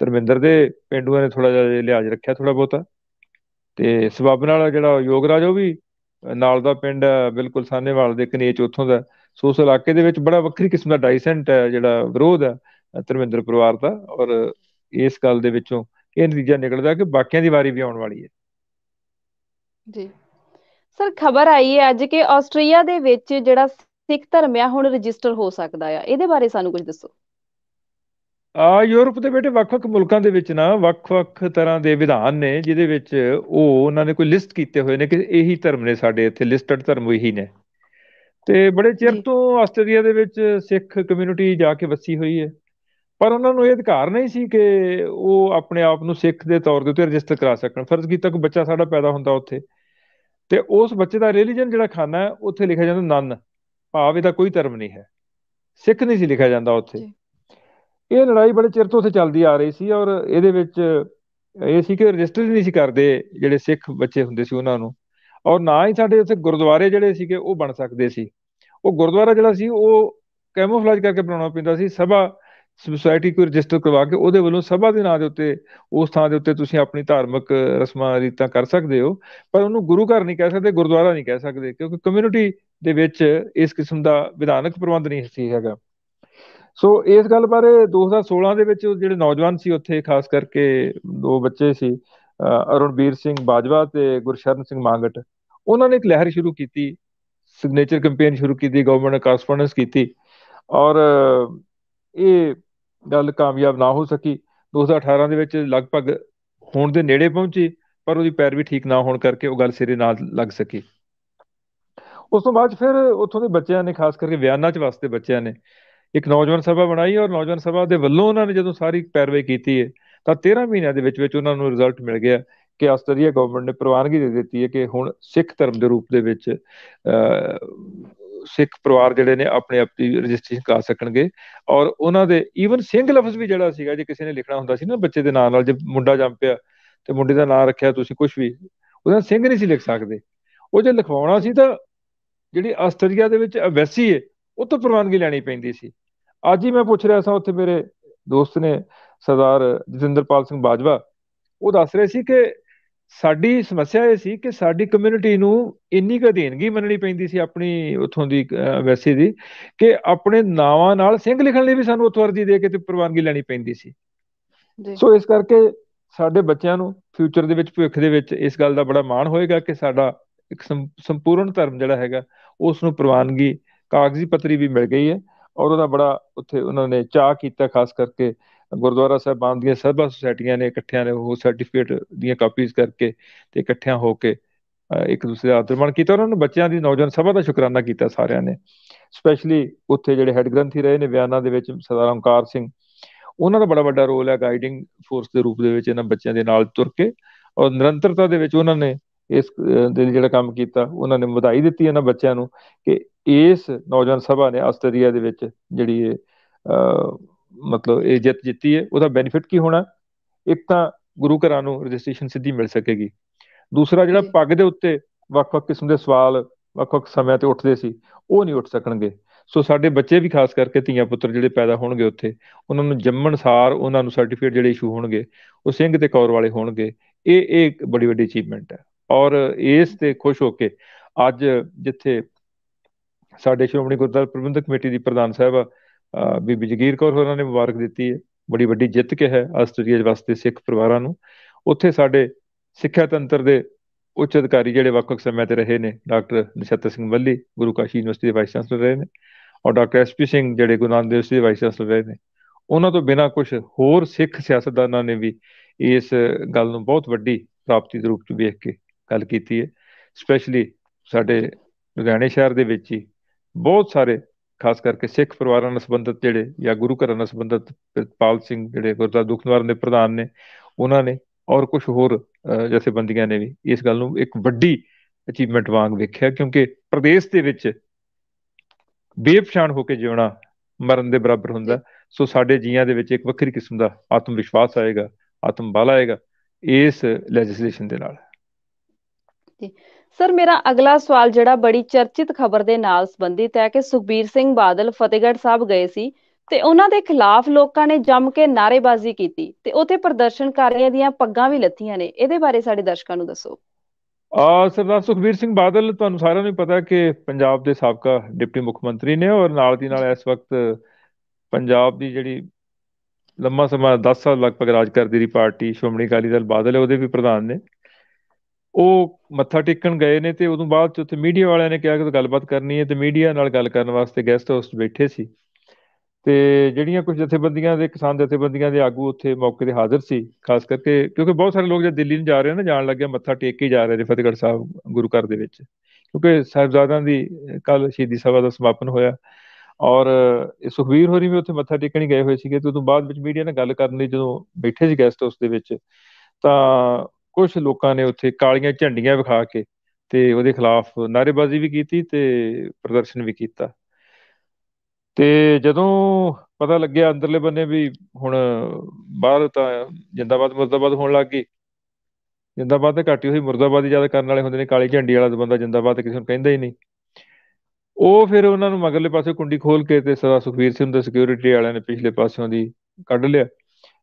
ਧਰਮਿੰਦਰ ਦੇ ਪਿੰਡੂਆਂ ਨੇ ਥੋੜਾ ਜਿਹਾ ਲਿਆਜ ਰੱਖਿਆ ਥੋੜਾ ਬਹੁਤਾ ਤੇ ਸਬਬ ਨਾਲ ਜਿਹੜਾ ਯੋਗਰਾਜ ਉਹ ਵੀ ਨਾਲ ਦਾ ਪਿੰਡ ਬਿਲਕੁਲ ਸਾਹਨੇਵਾਲ ਦੇ ਕਨੇਚ ਉੱਥੋਂ ਦਾ ਸੋ ਉਸ ਇਲਾਕੇ ਦੇ ਵਿੱਚ ਬੜਾ ਵੱਖਰੀ ਕਿਸਮ ਦਾ ਡਾਈਸੈਂਟ ਹੈ ਜਿਹੜਾ ਵਿਰੋਧ ਹੈ ਧਰਮਿੰਦਰ ਪਰਿਵਾਰ ਦਾ ਔਰ ਇਸ ਗੱਲ ਦੇ ਵਿੱਚੋਂ ਇਹ ਨਤੀਜਾ ਨਿਕਲਦਾ ਕਿ ਬਾਕੀਆਂ ਦੀ ਵਾਰੀ ਵੀ ਆਉਣ ਵਾਲੀ ਹੈ ਜੀ ਸਰ ਖਬਰ ਆਈ ਹੈ ਅੱਜ ਕਿ ਆਸਟਰੀਆ ਦੇ ਵਿੱਚ ਜਿਹੜਾ ਸਿੱਖ ਧਰਮ ਆ ਹੁਣ ਰਜਿਸਟਰ ਹੋ ਸਕਦਾ ਆ ਇਹਦੇ ਬਾਰੇ ਸਾਨੂੰ ਕੁਝ ਦੱਸੋ ਆ ਯੂਰਪ ਦੇ ਬੇਟੇ ਵੱਖ-ਵੱਖ ਮੁਲਕਾਂ ਦੇ ਵਿੱਚ ਨਾ ਵੱਖ-ਵੱਖ ਤਰ੍ਹਾਂ ਦੇ ਵਿਧਾਨ ਨੇ ਜਿਹਦੇ ਵਿੱਚ ਉਹ ਉਹਨਾਂ ਨੇ ਕੋਈ ਲਿਸਟ ਕੀਤੇ ਹੋਏ ਨੇ ਕਿ ਇਹੀ ਧਰਮ ਨੇ ਸਾਡੇ ਇੱਥੇ ਲਿਸਟਡ ਧਰਮ ਉਹੀ ਨੇ ਤੇ ਬੜੇ ਚਿਰ ਤੋਂ ਆਸਟ੍ਰੇਲੀਆ ਦੇ ਵਿੱਚ ਸਿੱਖ ਕਮਿਊਨਿਟੀ ਜਾ ਕੇ ਵਸੀ ਹੋਈ ਹੈ ਪਰ ਉਹਨਾਂ ਨੂੰ ਇਹ ਅਧਿਕਾਰ ਨਹੀਂ ਸੀ ਕਿ ਉਹ ਆਪਣੇ ਆਪ ਨੂੰ ਸਿੱਖ ਦੇ ਤੌਰ ਤੇ ਰਜਿਸਟਰ ਕਰਾ ਸਕਣ ਫਰਜ਼ ਕੀਤਾ ਕਿ ਬੱਚਾ ਸਾਡਾ ਪੈਦਾ ਹੁੰਦਾ ਉੱਥੇ ਤੇ ਉਸ ਬੱਚੇ ਦਾ ਰਿਲੀਜੀਅਨ ਜਿਹੜਾ ਖਾਨਾ ਹੈ ਉੱਥੇ ਲਿਖਿਆ ਜਾਂਦਾ ਨਨ ਭਾਵੇਂ ਇਹਦਾ ਕੋਈ ਧਰਮ ਨਹੀਂ ਹੈ ਸਿੱਖ ਨਹੀਂ ਸੀ ਲਿਖਿਆ ਜਾਂਦਾ ਉੱਥੇ ਇਹ ਲੜਾਈ ਬੜੇ ਚਿਰ ਤੋਂ ਉੱਥੇ ਚੱਲਦੀ ਆ ਰਹੀ ਸੀ ਔਰ ਇਹਦੇ ਵਿੱਚ ਇਹ ਸੀ ਕਿ ਰਜਿਸਟਰ ਨਹੀਂ ਸੀ ਕਰਦੇ ਜਿਹੜੇ ਸਿੱਖ ਬੱਚੇ ਹੁੰਦੇ ਸੀ ਉਹਨਾਂ ਨੂੰ ਔਰ ਨਾ ਹੀ ਸਾਡੇ ਉੱਥੇ ਗੁਰਦੁਆਰੇ ਜਿਹੜੇ ਸੀਗੇ ਉਹ ਬਣ ਸਕਦੇ ਸੀ ਉਹ ਗੁਰਦੁਆਰਾ ਜਿਹੜਾ ਸੀ ਉਹ ਕੈਮੋਫਲਾਜ ਕਰਕੇ ਬਣਾਉਣਾ ਪੈਂਦਾ ਸੀ ਸਭਾ ਸੁਸਾਇਟੀ ਕੋਈ ਰਜਿਸਟਰ ਕਰਵਾ ਕੇ ਉਹਦੇ ਵੱਲੋਂ ਸਭਾ ਦੇ ਨਾਂ ਦੇ ਉੱਤੇ ਉਸ ਥਾਂ ਦੇ ਉੱਤੇ ਤੁਸੀਂ ਆਪਣੀ ਧਾਰਮਿਕ ਰਸਮਾਂ ਰੀਤਾਂ ਕਰ ਸਕਦੇ ਹੋ ਪਰ ਉਹਨੂੰ ਗੁਰੂ ਘਰ ਨਹੀਂ ਕਹਿ ਸਕਦੇ ਗੁਰਦੁਆਰਾ ਨਹੀਂ ਕਹਿ ਸਕਦੇ ਕਿਉਂਕਿ ਕਮਿਊਨਿਟੀ ਦੇ ਵਿੱਚ ਇਸ ਕਿਸਮ ਦਾ ਵਿਧਾਨਕ ਪ੍ਰਬੰਧ ਨਹੀਂ ਸੀ ਹੈਗਾ ਸੋ ਇਸ ਗੱਲ ਬਾਰੇ 2016 ਦੇ ਵਿੱਚ ਜਿਹੜੇ ਨੌਜਵਾਨ ਸੀ ਉੱਥੇ ਖਾਸ ਕਰਕੇ ਦੋ ਬੱਚੇ ਸੀ ਅਰੁਣਬੀਰ ਸਿੰਘ ਬਾਜਵਾ ਤੇ ਗੁਰਸ਼ਰਨ ਸਿੰਘ ਮੰਗਟ ਉਹਨਾਂ ਨੇ ਇੱਕ ਲਹਿਰ ਸ਼ੁਰੂ ਕੀਤੀ ਸਿਗਨੇਚਰ ਕੈਂਪੇਨ ਸ਼ੁਰੂ ਕੀਤੀ ਗਵਰਨਮੈਂਟ ਨਾਲ ਕਾਰਸਪੋਂਡੈਂਸ ਕੀਤੀ ਔਰ ਇਹ ਗੱਲ ਕਾਮਯਾਬ ਨਾ ਹੋ ਸਕੀ 2018 ਦੇ ਵਿੱਚ ਲਗਭਗ ਹੋਣ ਦੇ ਨੇੜੇ ਪਹੁੰਚੀ ਪਰ ਉਹਦੀ ਪੈਰ ਵੀ ਠੀਕ ਨਾ ਹੋਣ ਕਰਕੇ ਉਹ ਗੱਲ ਸਿਰੇ ਨਾਲ ਲੱਗ ਸਕੀ ਉਸ ਤੋਂ ਬਾਅਦ ਫਿਰ ਉੱਥੋਂ ਦੇ ਬੱਚਿਆਂ ਨੇ ਖਾਸ ਕਰਕੇ ਵਿਆਨਾ ਚ ਵਸਦੇ ਬੱਚਿਆਂ ਨੇ ਇੱਕ ਨੌਜਵਾਨ ਸਭਾ ਬਣਾਈ ਔਰ ਨੌਜਵਾਨ ਸਭਾ ਦੇ ਵੱਲੋਂ ਉਹਨਾਂ ਨੇ ਜਦੋਂ ਸਾਰੀ ਪੈਰਵੇ ਕੀਤੀ ਹੈ ਤਾਂ 13 ਮਹੀਨਿਆਂ ਦੇ ਵਿੱਚ ਵਿੱਚ ਉਹਨਾਂ ਨੂੰ ਰਿਜ਼ਲਟ ਮਿਲ ਗਿਆ ਕਿ ਆਸਟ੍ਰੇਲੀਆ ਗਵਰਨਮੈਂਟ ਨੇ ਪ੍ਰਵਾਨਗੀ ਦੇ ਦਿੱਤੀ ਹੈ ਕਿ ਹੁਣ ਸਿੱਖ ਧਰਮ ਦੇ ਰੂਪ ਦੇ ਵਿੱਚ ਸਿੱਖ ਪਰਿਵਾਰ ਜਿਹੜੇ ਨੇ ਆਪਣੇ ਆਪ ਦੀ ਰਜਿਸਟ੍ਰੇਸ਼ਨ ਕਰਾ ਸਕਣਗੇ ਔਰ ਉਹਨਾਂ ਦੇ ਈਵਨ ਸਿੰਘ ਲਫ਼ਜ਼ ਵੀ ਜਿਹੜਾ ਸੀਗਾ ਜੇ ਕਿਸੇ ਨੇ ਲਿਖਣਾ ਹੁੰਦਾ ਸੀ ਨਾ ਬੱਚੇ ਦੇ ਨਾਂ ਨਾਲ ਜੇ ਮੁੰਡਾ ਜੰਮ ਪਿਆ ਤੇ ਮੁੰਡੇ ਦਾ ਨਾਂ ਰੱਖਿਆ ਤੁਸੀਂ ਕੁਝ ਵੀ ਉਹਦਾ ਸਿੰਘ ਨਹੀਂ ਸੀ ਲਿਖ ਸਕਦੇ ਉਹ ਜੇ ਲਿਖਵਾਉਣਾ ਸੀ ਤਾਂ ਜਿਹੜੀ ਆਸਟ੍ਰੇਲੀਆ ਦੇ ਵਿੱਚ ਅਵੈਸੀ ਹੈ ਉਹ ਤੋਂ ਪ੍ਰਵਾਨਗੀ ਲੈਣੀ ਪੈਂਦੀ ਸੀ ਅੱਜ ਹੀ ਮੈਂ ਪੁੱਛ ਰਿਹਾ ਸਾਂ ਉੱਥੇ ਮੇਰੇ ਦੋਸਤ ਨੇ ਸਰਦਾਰ ਜਿੰਦਰਪਾਲ ਸਿੰਘ ਬਾਜਵਾ ਉਹ ਦੱਸ ਰਹੇ ਸੀ ਕਿ ਸਾਡੀ ਸਮੱਸਿਆ ਇਹ ਸੀ ਕਿ ਸਾਡੀ ਕਮਿਊਨਿਟੀ ਨੂੰ ਇੰਨੀ ਕੁ ਦੇਣਗੀ ਮੰਨਣੀ ਪੈਂਦੀ ਸੀ ਆਪਣੀ ਉਥੋਂ ਦੀ ਵੈਸੇ ਦੀ ਕਿ ਆਪਣੇ ਨਾਵਾਂ ਨਾਲ ਸਿੰਘ ਲਿਖਣ ਲਈ ਵੀ ਸਾਨੂੰ ਉਥੋਂ ਅਰਜ਼ੀ ਦੇ ਕੇ ਤੇ ਪ੍ਰਵਾਨਗੀ ਲੈਣੀ ਪੈਂਦੀ ਸੀ ਸੋ ਇਸ ਕਰਕੇ ਸਾਡੇ ਬੱਚਿਆਂ ਨੂੰ ਫਿਊਚਰ ਦੇ ਵਿੱਚ ਭਵਿੱਖ ਦੇ ਵਿੱਚ ਇਸ ਗੱਲ ਦਾ ਬੜਾ ਮਾਣ ਹੋਏਗਾ ਕਿ ਸਾਡਾ ਇੱਕ ਸੰਪੂਰਨ ਧਰਮ ਜਿਹੜਾ ਹੈਗਾ ਉਸ ਨੂੰ ਪ੍ਰਵਾਨਗੀ ਕਾਗਜ਼ੀ ਪੱਤਰੀ ਵੀ ਮਿਲ ਗਈ ਹੈ ਔਰ ਉਹਦਾ ਬੜਾ ਉੱਥੇ ਉਹਨਾਂ ਨੇ ਚਾਹ ਕੀਤਾ ਖਾਸ ਕਰਕੇ ਗੁਰਦੁਆਰਾ ਸਾਹਿਬਾਂ ਦੀਆਂ ਸਰਬਾ ਸੁਸਾਇਟੀਆਂ ਨੇ ਇਕੱਠਿਆਂ ਨੇ ਉਹ ਸਰਟੀਫਿਕੇਟ ਦੀਆਂ ਕਾਪੀਆਂ ਕਰਕੇ ਤੇ ਇਕੱਠਿਆਂ ਹੋ ਕੇ ਇੱਕ ਦੂਸਰੇ ਦਾ ਆਦਰ ਮਾਣ ਕੀਤਾ ਉਹਨਾਂ ਨੂੰ ਬੱਚਿਆਂ ਦੀ ਨੌਜਵਾਨ ਸਭਾ ਦਾ ਸ਼ੁਕਰਾਨਾ ਕੀਤਾ ਸਾਰਿਆਂ ਨੇ ਸਪੈਸ਼ਲੀ ਉੱਥੇ ਜਿਹੜੇ ਹੈੱਡ ਗ੍ਰੰਥੀ ਰਹੇ ਨੇ ਵਿਆਨਾ ਦੇ ਵਿੱਚ ਸਰਦਾਰ ਓਮਕਾਰ ਸਿੰਘ ਉਹਨਾਂ ਦਾ ਬੜਾ ਵੱਡਾ ਰੋਲ ਹੈ ਗਾਈਡਿੰਗ ਫੋਰਸ ਦੇ ਰੂਪ ਦੇ ਵਿੱਚ ਇਹਨਾਂ ਬੱਚਿਆਂ ਦੇ ਨਾਲ ਤੁਰ ਕੇ ਔਰ ਨਿਰੰਤਰਤਾ ਦੇ ਵਿੱਚ ਉਹਨਾਂ ਨੇ ਇਸ ਦੇ ਜਿਹੜਾ ਕੰਮ ਕੀਤਾ ਉਹਨਾਂ ਨੇ ਵਧਾਈ ਦਿੱਤੀ ਇਹਨਾਂ ਬੱਚਿਆਂ ਨੂੰ ਕਿ ਇਸ ਨੌਜਵਾਨ ਸਭਾ ਨੇ ਆਸਟ੍ਰੇਲੀਆ ਦੇ ਵਿੱਚ ਜਿਹੜੀ ਇਹ ਮਤਲਬ ਇਹ ਜਿੱਤ ਜਿੱਤੀ ਹੈ ਉਹਦਾ ਬੈਨੀਫਿਟ ਕੀ ਹੋਣਾ ਇੱਕ ਤਾਂ ਗੁਰੂ ਘਰਾਂ ਨੂੰ ਰਜਿਸਟ੍ਰੇਸ਼ਨ ਸਿੱਧੀ ਮਿਲ ਸਕੇਗੀ ਦੂਸਰਾ ਜਿਹੜਾ ਪੱਗ ਦੇ ਉੱਤੇ ਵੱਖ-ਵੱਖ ਕਿਸਮ ਦੇ ਸਵਾਲ ਵੱਖ-ਵੱਖ ਸਮਿਆਂ ਤੇ ਉੱਠਦੇ ਸੀ ਉਹ ਨਹੀਂ ਉੱਠ ਸਕਣਗੇ ਸੋ ਸਾਡੇ ਬੱਚੇ ਵੀ ਖਾਸ ਕਰਕੇ ਧੀਆ ਪੁੱਤਰ ਜਿਹੜੇ ਪੈਦਾ ਹੋਣਗੇ ਉੱਥੇ ਉਹਨਾਂ ਨੂੰ ਜੰਮਣਸਾਰ ਉਹਨਾਂ ਨੂੰ ਸਰਟੀਫਿਕੇਟ ਜਿਹੜੇ ਇਸ਼ੂ ਹੋਣਗੇ ਉਹ ਸਿੰਘ ਤੇ ਕੌਰ ਵਾਲੇ ਹੋਣਗੇ ਇਹ ਇਹ ਇੱਕ ਬੜੀ ਵੱਡੀ ਅਚੀਵਮੈਂਟ ਹੈ ਔਰ ਇਸ ਤੇ ਖੁਸ਼ ਹੋ ਕੇ ਅੱਜ ਜਿੱਥੇ ਸਾਡੇ ਸ਼੍ਰੋਮਣੀ ਗੁਰਦਾਰ ਪ੍ਰਬੰਧਕ ਕਮੇਟੀ ਦੀ ਪ੍ਰਧਾਨ ਸਾਹਿਬਾ ਬੀਬੀ ਜਗੀਰ ਕੌਰ ਹੋਰਾਂ ਨੇ ਮੁਬਾਰਕ ਦਿੱਤੀ ਹੈ ਬੜੀ ਵੱਡੀ ਜਿੱਤ ਕੇ ਹੈ ਆਸਟ੍ਰੇਲੀਆ ਵਾਸਤੇ ਸਿੱਖ ਪਰਿਵਾਰਾਂ ਨੂੰ ਉੱਥੇ ਸਾਡੇ ਸਿੱਖਿਆ ਤੰਤਰ ਦੇ ਉੱਚ ਅਧਿਕਾਰੀ ਜਿਹੜੇ ਵਕਤ ਸਮੇਂ ਤੇ ਰਹੇ ਨੇ ਡਾਕਟਰ ਨਿਸ਼ਤਰ ਸਿੰਘ ਮੱਲੀ ਗੁਰੂ ਕਾਸ਼ੀ ਯੂਨੀਵਰਸਿਟੀ ਦੇ ਵਾਈਸ ਚਾਂਸਲਰ ਰਹੇ ਨੇ ਔਰ ਡਾਕਟਰ ਐਸਪੀ ਸਿੰਘ ਜਿਹੜੇ ਗੁਰੂ ਨਾਨਕ ਦੇਵ ਜੀ ਦੇ ਵਾਈਸ ਚਾਂਸਲਰ ਰਹੇ ਨੇ ਉਹਨਾਂ ਤੋਂ ਬਿਨਾ ਕੁਝ ਹੋਰ ਸਿੱਖ ਸਿਆਸਤਦਾਨਾਂ ਨੇ ਵੀ ਇਸ ਗੱਲ ਨੂੰ ਬਹੁਤ ਵੱਡੀ ਪ੍ਰਾਪਤੀ ਦੇ ਰੂਪ ਚ ਵੇਖ ਕੇ ਗੱਲ ਕੀਤੀ ਹੈ ਸਪੈਸ਼ਲੀ ਸਾਡੇ ਲੁਧਿਆਣੇ ਸ਼ਹਿਰ ਦੇ ਵਿੱਚ ਹੀ ਬਹੁਤ ਸਾਰੇ ਖਾਸ ਕਰਕੇ ਸਿੱਖ ਪਰਿਵਾਰਾਂ ਨਾਲ ਸੰਬੰਧਿਤ ਜਿਹੜੇ ਜਾਂ ਗੁਰੂ ਘਰਾਂ ਨਾਲ ਸੰਬੰਧਿਤ ਪਾਲ ਸਿੰਘ ਜਿਹੜੇ ਗੁਰਦਾ ਦੁਖਨਵਾਰ ਦੇ ਪ੍ਰਧਾਨ ਨੇ ਉਹਨਾਂ ਨੇ ਔਰ ਕੁਝ ਹੋਰ ਜਿਵੇਂ ਬੰਦੀਆਂ ਨੇ ਵੀ ਇਸ ਗੱਲ ਨੂੰ ਇੱਕ ਵੱਡੀ ਅਚੀਵਮੈਂਟ ਵਾਂਗ ਵੇਖਿਆ ਕਿਉਂਕਿ ਪ੍ਰਦੇਸ਼ ਦੇ ਵਿੱਚ ਬੇਪਛਾਣ ਹੋ ਕੇ ਜਿਉਣਾ ਮਰਨ ਦੇ ਬਰਾਬਰ ਹੁੰਦਾ ਸੋ ਸਾਡੇ ਜੀਆਂ ਦੇ ਵਿੱਚ ਇੱਕ ਵੱਖਰੀ ਕਿਸਮ ਦਾ ਆਤਮ ਵਿਸ਼ਵਾਸ ਆਏਗਾ ਆਤਮ ਬਲ ਆਏਗਾ ਇਸ ਲੈਜਿਸਲੇਸ਼ਨ ਦੇ ਨਾਲ ਸਰ ਮੇਰਾ ਅਗਲਾ ਸਵਾਲ ਜਿਹੜਾ ਬੜੀ ਚਰਚਿਤ ਖਬਰ ਦੇ ਨਾਲ ਸੰਬੰਧਿਤ ਹੈ ਕਿ ਸੁਖਬੀਰ ਸਿੰਘ ਬਾਦਲ ਫਤਿਹਗੜ੍ਹ ਸਾਹਿਬ ਗਏ ਸੀ ਤੇ ਉਹਨਾਂ ਦੇ ਖਿਲਾਫ ਲੋਕਾਂ ਨੇ ਜੰਮ ਕੇ ਨਾਰੇਬਾਜ਼ੀ ਕੀਤੀ ਤੇ ਉੱਥੇ ਪ੍ਰਦਰਸ਼ਨਕਾਰੀਆਂ ਦੀਆਂ ਪੱਗਾਂ ਵੀ ਲੱਥੀਆਂ ਨੇ ਇਹਦੇ ਬਾਰੇ ਸਾਡੇ ਦਰਸ਼ਕਾਂ ਨੂੰ ਦੱਸੋ ਆ ਸਰਦਾਰ ਸੁਖਬੀਰ ਸਿੰਘ ਬਾਦਲ ਤੁਹਾਨੂੰ ਸਾਰਿਆਂ ਨੂੰ ਪਤਾ ਕਿ ਪੰਜਾਬ ਦੇ ਸਾਬਕਾ ਡਿਪਟੀ ਮੁੱਖ ਮੰਤਰੀ ਨੇ ਔਰ ਨਾਲ ਦੀ ਨਾਲ ਇਸ ਵਕਤ ਪੰਜਾਬ ਦੀ ਜਿਹੜੀ ਲੰਮਾ ਸਮਾਂ 10 ਸਾਲ ਲਗਭਗ ਰਾਜ ਕਰਦੀ ਰਹੀ ਪਾਰਟੀ ਸ਼੍ਰੋਮਣੀ ਅਕਾਲੀ ਦਲ ਬਾਦਲ ਹੈ ਉਹਦੇ ਵੀ ਪ੍ਰਧਾਨ ਨੇ ਉਹ ਮੱਥਾ ਟੇਕਣ ਗਏ ਨੇ ਤੇ ਉਦੋਂ ਬਾਅਦ ਚ ਉੱਥੇ ਮੀਡੀਆ ਵਾਲਿਆਂ ਨੇ ਕਿਹਾ ਕਿ ਗੱਲਬਾਤ ਕਰਨੀ ਹੈ ਤੇ ਮੀਡੀਆ ਨਾਲ ਗੱਲ ਕਰਨ ਵਾਸਤੇ ਗੈਸਟ ਹਾਊਸ ਬੈਠੇ ਸੀ ਤੇ ਜਿਹੜੀਆਂ ਕੁਝ ਜਥੇਬੰਦੀਆਂ ਦੇ ਕਿਸਾਨ ਜਥੇਬੰਦੀਆਂ ਦੇ ਆਗੂ ਉੱਥੇ ਮੌਕੇ ਤੇ ਹਾਜ਼ਰ ਸੀ ਖਾਸ ਕਰਕੇ ਕਿਉਂਕਿ ਬਹੁਤ ਸਾਰੇ ਲੋਕ ਜਦ ਦਿੱਲੀ ਨੂੰ ਜਾ ਰਹੇ ਨੇ ਜਾਣ ਲੱਗੇ ਮੱਥਾ ਟੇਕ ਕੇ ਜਾ ਰਹੇ ਨੇ ਫਤਿਹਗੜ੍ਹ ਸਾਹਿਬ ਗੁਰੂ ਘਰ ਦੇ ਵਿੱਚ ਕਿਉਂਕਿ ਸਾਹਿਬਜ਼ਾਦਿਆਂ ਦੀ ਕੱਲ ਸ਼ਹੀਦੀ ਸਭਾ ਦਾ ਸਮਾਪਨ ਹੋਇਆ ਔਰ ਸੁਖਵੀਰ ਹੋਰੀ ਵੀ ਉੱਥੇ ਮੱਥਾ ਟੇਕਣ ਹੀ ਗਏ ਹੋਏ ਸੀਗੇ ਤੇ ਉਦੋਂ ਬਾਅਦ ਵਿੱਚ ਮੀਡੀਆ ਨਾਲ ਗੱਲ ਕਰਨ ਲਈ ਜਦੋਂ ਬੈਠੇ ਸੀ ਗੈਸਟ ਹਾਊਸ ਦੇ ਵਿੱਚ ਤਾਂ ਕੁਝ ਲੋਕਾਂ ਨੇ ਉੱਥੇ ਕਾਲੀਆਂ ਝੰਡੀਆਂ ਵਿਖਾ ਕੇ ਤੇ ਉਹਦੇ ਖਿਲਾਫ ਨਾਰੇਬਾਜ਼ੀ ਵੀ ਕੀਤੀ ਤੇ ਪ੍ਰਦਰਸ਼ਨ ਵੀ ਕੀਤਾ ਤੇ ਜਦੋਂ ਪਤਾ ਲੱਗਿਆ ਅੰਦਰਲੇ ਬੰਨੇ ਵੀ ਹੁਣ ਬਾਹਰ ਤਾਂ ਜਿੰਦਾਬਾਦ ਮੁਰਦਾਬਾਦ ਹੋਣ ਲੱਗ ਗਈ ਜਿੰਦਾਬਾਦ ਤੇ ਘਾਟੀ ਹੋਈ ਮੁਰਦਾਬਾਦ ਹੀ ਜ਼ਿਆਦਾ ਕਰਨ ਵਾਲੇ ਹੁੰਦੇ ਨੇ ਕਾਲੀ ਝੰਡੀ ਵਾਲਾ ਬੰਦਾ ਜਿੰਦਾਬਾਦ ਕਿਸੇ ਨੂੰ ਕਹਿੰਦਾ ਹੀ ਨਹੀਂ ਉਹ ਫਿਰ ਉਹਨਾਂ ਨੂੰ ਮਗਰਲੇ ਪਾਸੇ ਕੁੰਡੀ ਖੋਲ ਕੇ ਤੇ ਸਦਾ ਸੁਖਵੀਰ ਸਿੰਘ ਦੇ ਸਿਕਿਉਰਿਟੀ ਵਾਲਿਆਂ ਨੇ ਪਿਛਲੇ ਪਾਸਿਓਂ ਦੀ ਕੱਢ ਲਿਆ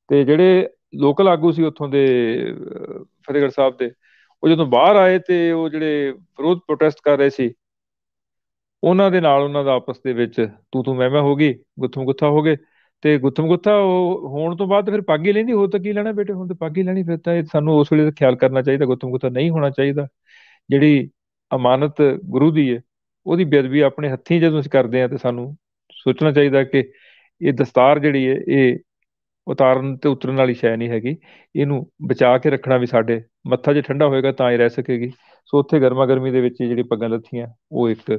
ਤੇ ਜਿਹੜੇ ਲੋਕਲ ਆਗੂ ਸੀ ਉੱਥੋਂ ਦੇ ਫਤਿਹਗੜ੍ਹ ਸਾਹਿਬ ਦੇ ਉਹ ਜਦੋਂ ਬਾਹਰ ਆਏ ਤੇ ਉਹ ਜਿਹੜੇ ਵਿਰੋਧ ਪ੍ਰੋਟੈਸਟ ਕਰ ਰਹੇ ਸੀ ਉਹਨਾਂ ਦੇ ਨਾਲ ਉਹਨਾਂ ਦਾ ਆਪਸ ਦੇ ਵਿੱਚ ਤੂੰ ਤੂੰ ਮੈਂ ਮੈਂ ਹੋ ਗਈ ਗੁੱਥਮ ਗੁੱਥਾ ਹੋ ਗਏ ਤੇ ਗੁੱਥਮ ਗੁੱਥਾ ਉਹ ਹੋਣ ਤੋਂ ਬਾਅਦ ਫਿਰ ਪਾਗੀ ਲੈਣੀ ਹੋ ਤਾਂ ਕੀ ਲੈਣਾ ਬੇਟੇ ਹੁਣ ਤਾਂ ਪਾਗੀ ਲੈਣੀ ਫਿਰ ਤਾਂ ਇਹ ਸਾਨੂੰ ਉਸ ਵੇਲੇ ਦਾ ਖਿਆਲ ਕਰਨਾ ਚਾਹੀਦਾ ਗੁੱਥਮ ਗੁੱਥਾ ਨਹੀਂ ਹੋਣਾ ਚਾਹੀਦਾ ਜਿਹੜੀ ਅਮਾਨਤ ਗੁਰੂ ਦੀ ਹੈ ਉਹਦੀ ਬੇਦਬੀ ਆਪਣੇ ਹੱਥੀਂ ਜਦੋਂ ਅਸੀਂ ਕਰਦੇ ਆ ਤੇ ਸਾਨੂੰ ਸੋਚਣਾ ਚਾਹੀਦਾ ਕਿ ਇਹ ਦਸਤਾਰ ਜਿਹੜੀ ਹੈ ਇਹ ਉਤਾਰਨ ਤੇ ਉਤਰਨ ਵਾਲੀ ਸ਼ੈ ਨਹੀਂ ਹੈਗੀ ਇਹਨੂੰ ਬਚਾ ਕੇ ਰੱਖਣਾ ਵੀ ਸਾਡੇ ਮੱਥਾ ਜੇ ਠੰਡਾ ਹੋਏਗਾ ਤਾਂ ਹੀ ਰਹਿ ਸਕੇਗੀ ਸੋ ਉੱਥੇ ਗਰਮਾ ਗਰਮੀ ਦੇ ਵਿੱਚ ਜਿਹੜੀ ਪੱਗਾਂ ਲੱਥੀਆਂ ਉਹ ਇੱਕ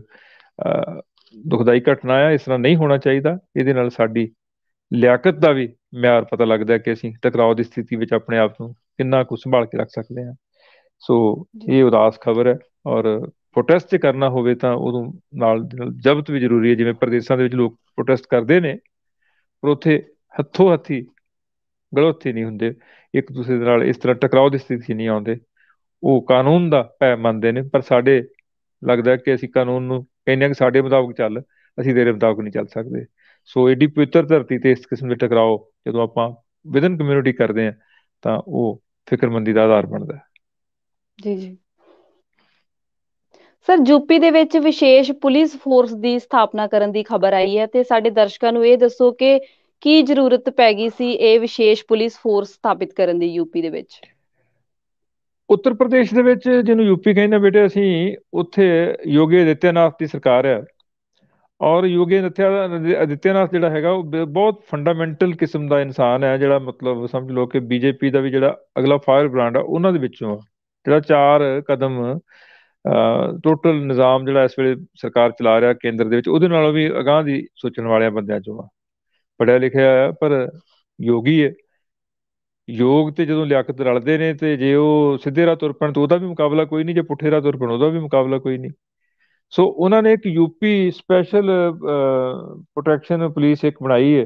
ਦੁਖਦਾਈ ਘਟਨਾ ਆ ਇਸ ਤਰ੍ਹਾਂ ਨਹੀਂ ਹੋਣਾ ਚਾਹੀਦਾ ਇਹਦੇ ਨਾਲ ਸਾਡੀ ਲਿਆਕਤ ਦਾ ਵੀ ਮਿਆਰ ਪਤਾ ਲੱਗਦਾ ਕਿ ਅਸੀਂ ਟਕਰਾਅ ਦੀ ਸਥਿਤੀ ਵਿੱਚ ਆਪਣੇ ਆਪ ਨੂੰ ਕਿੰਨਾ ਕੁ ਸੰਭਾਲ ਕੇ ਰੱਖ ਸਕਦੇ ਹਾਂ ਸੋ ਇਹ ਉਦਾਸ ਖਬਰ ਹੈ ਔਰ ਪ੍ਰੋਟੈਸਟ ਕਰਨਾ ਹੋਵੇ ਤਾਂ ਉਦੋਂ ਨਾਲ ਜਬਤ ਵੀ ਜ਼ਰੂਰੀ ਹੈ ਜਿਵੇਂ ਪ੍ਰਦੇਸ਼ਾਂ ਦੇ ਵਿੱਚ ਲੋਕ ਪ੍ਰੋਟੈਸਟ ਕਰਦੇ ਨੇ ਪਰ ਉੱਥੇ ਹੱਥੋਂ ਹੱਥੀ ਗਲੌਤੀ ਨਹੀਂ ਹੁੰਦੇ ਇੱਕ ਦੂਸਰੇ ਦੇ ਨਾਲ ਇਸ ਤਰ੍ਹਾਂ ਟਕਰਾਅ ਦੀ ਸਥਿਤੀ ਨਹੀਂ ਆਉਂਦੇ ਉਹ ਕਾਨੂੰਨ ਦਾ ਪੈ ਮੰਨਦੇ ਨੇ ਪਰ ਸਾਡੇ ਲੱਗਦਾ ਕਿ ਅਸੀਂ ਕਾਨੂੰਨ ਨੂੰ ਕਹਿੰਦੇ ਕਿ ਸਾਡੇ ਮੁਤਾਬਕ ਚੱਲ ਅਸੀਂ ਤੇਰੇ ਮੁਤਾਬਕ ਨਹੀਂ ਚੱਲ ਸਕਦੇ ਸੋ ਏਡੀ ਪਵਿੱਤਰ ਧਰਤੀ ਤੇ ਇਸ ਕਿਸਮ ਦੇ ਟਕਰਾਓ ਜਦੋਂ ਆਪਾਂ ਵਿਦਨ ਕਮਿਊਨਿਟੀ ਕਰਦੇ ਆ ਤਾਂ ਉਹ ਫਿਕਰਮੰਦੀ ਦਾ ਆਧਾਰ ਬਣਦਾ ਹੈ ਜੀ ਜੀ ਸਰ ਯੂਪੀ ਦੇ ਵਿੱਚ ਵਿਸ਼ੇਸ਼ ਪੁਲਿਸ ਫੋਰਸ ਦੀ ਸਥਾਪਨਾ ਕਰਨ ਦੀ ਖਬਰ ਆਈ ਹੈ ਤੇ ਸਾਡੇ ਦਰਸ਼ਕਾਂ ਨੂੰ ਇਹ ਦੱਸੋ ਕਿ ਕੀ ਜ਼ਰੂਰਤ ਪੈ ਗਈ ਸੀ ਇਹ ਵਿਸ਼ੇਸ਼ ਪੁਲਿਸ ਫੋਰਸ ਸਥਾਪਿਤ ਕਰਨ ਦੀ ਯੂਪੀ ਦੇ ਵਿੱਚ ਉੱਤਰ ਪ੍ਰਦੇਸ਼ ਦੇ ਵਿੱਚ ਜਿਹਨੂੰ ਯੂਪੀ ਕਹਿੰਦੇ ਬੇਟੇ ਅਸੀਂ ਉੱਥੇ ਯੋਗੀ ਅਦਿੱਤਿਆਨਾਥ ਦੀ ਸਰਕਾਰ ਹੈ ਔਰ ਯੋਗੀ ਅਦਿੱਤਿਆਨਾਥ ਜਿਹੜਾ ਹੈਗਾ ਉਹ ਬਹੁਤ ਫੰਡਾਮੈਂਟਲ ਕਿਸਮ ਦਾ ਇਨਸਾਨ ਹੈ ਜਿਹੜਾ ਮਤਲਬ ਸਮਝ ਲਓ ਕਿ ਬੀਜੇਪੀ ਦਾ ਵੀ ਜਿਹੜਾ ਅਗਲਾ ਫਾਇਰ ਬ੍ਰਾਂਡ ਆ ਉਹਨਾਂ ਦੇ ਵਿੱਚੋਂ ਜਿਹੜਾ ਚਾਰ ਕਦਮ ਟੋਟਲ ਨਿਜ਼ਾਮ ਜਿਹੜਾ ਇਸ ਵੇਲੇ ਸਰਕਾਰ ਚਲਾ ਰਿਹਾ ਕੇਂਦਰ ਦੇ ਵਿੱਚ ਉਹਦੇ ਨਾਲੋਂ ਵੀ ਅਗਾਹ ਦੀ ਸੋਚਣ ਵਾਲਿਆਂ ਬੰਦਿਆਂ ਚੋਂ ਆ ਪੜਿਆ ਲਿਖਿਆ ਆ ਪਰ ਯੋਗੀ ਹੈ ਯੋਗ ਤੇ ਜਦੋਂ ਲਿਆਕਤ ਰਲਦੇ ਨੇ ਤੇ ਜੇ ਉਹ ਸਿੱਧੇ ਰਾਹ ਤੁਰ ਪਣ ਤਾਂ ਉਹਦਾ ਵੀ ਮੁਕਾਬਲਾ ਕੋਈ ਨਹੀਂ ਜੇ ਪੁੱਠੇ ਰਾਹ ਤੁਰ ਉਹਦਾ ਵੀ ਮੁਕਾਬਲਾ ਕੋਈ ਨਹੀਂ ਸੋ ਉਹਨਾਂ ਨੇ ਇੱਕ ਯੂਪੀ ਸਪੈਸ਼ਲ ਪ੍ਰੋਟੈਕਸ਼ਨ ਪੁਲਿਸ ਇੱਕ ਬਣਾਈ ਹੈ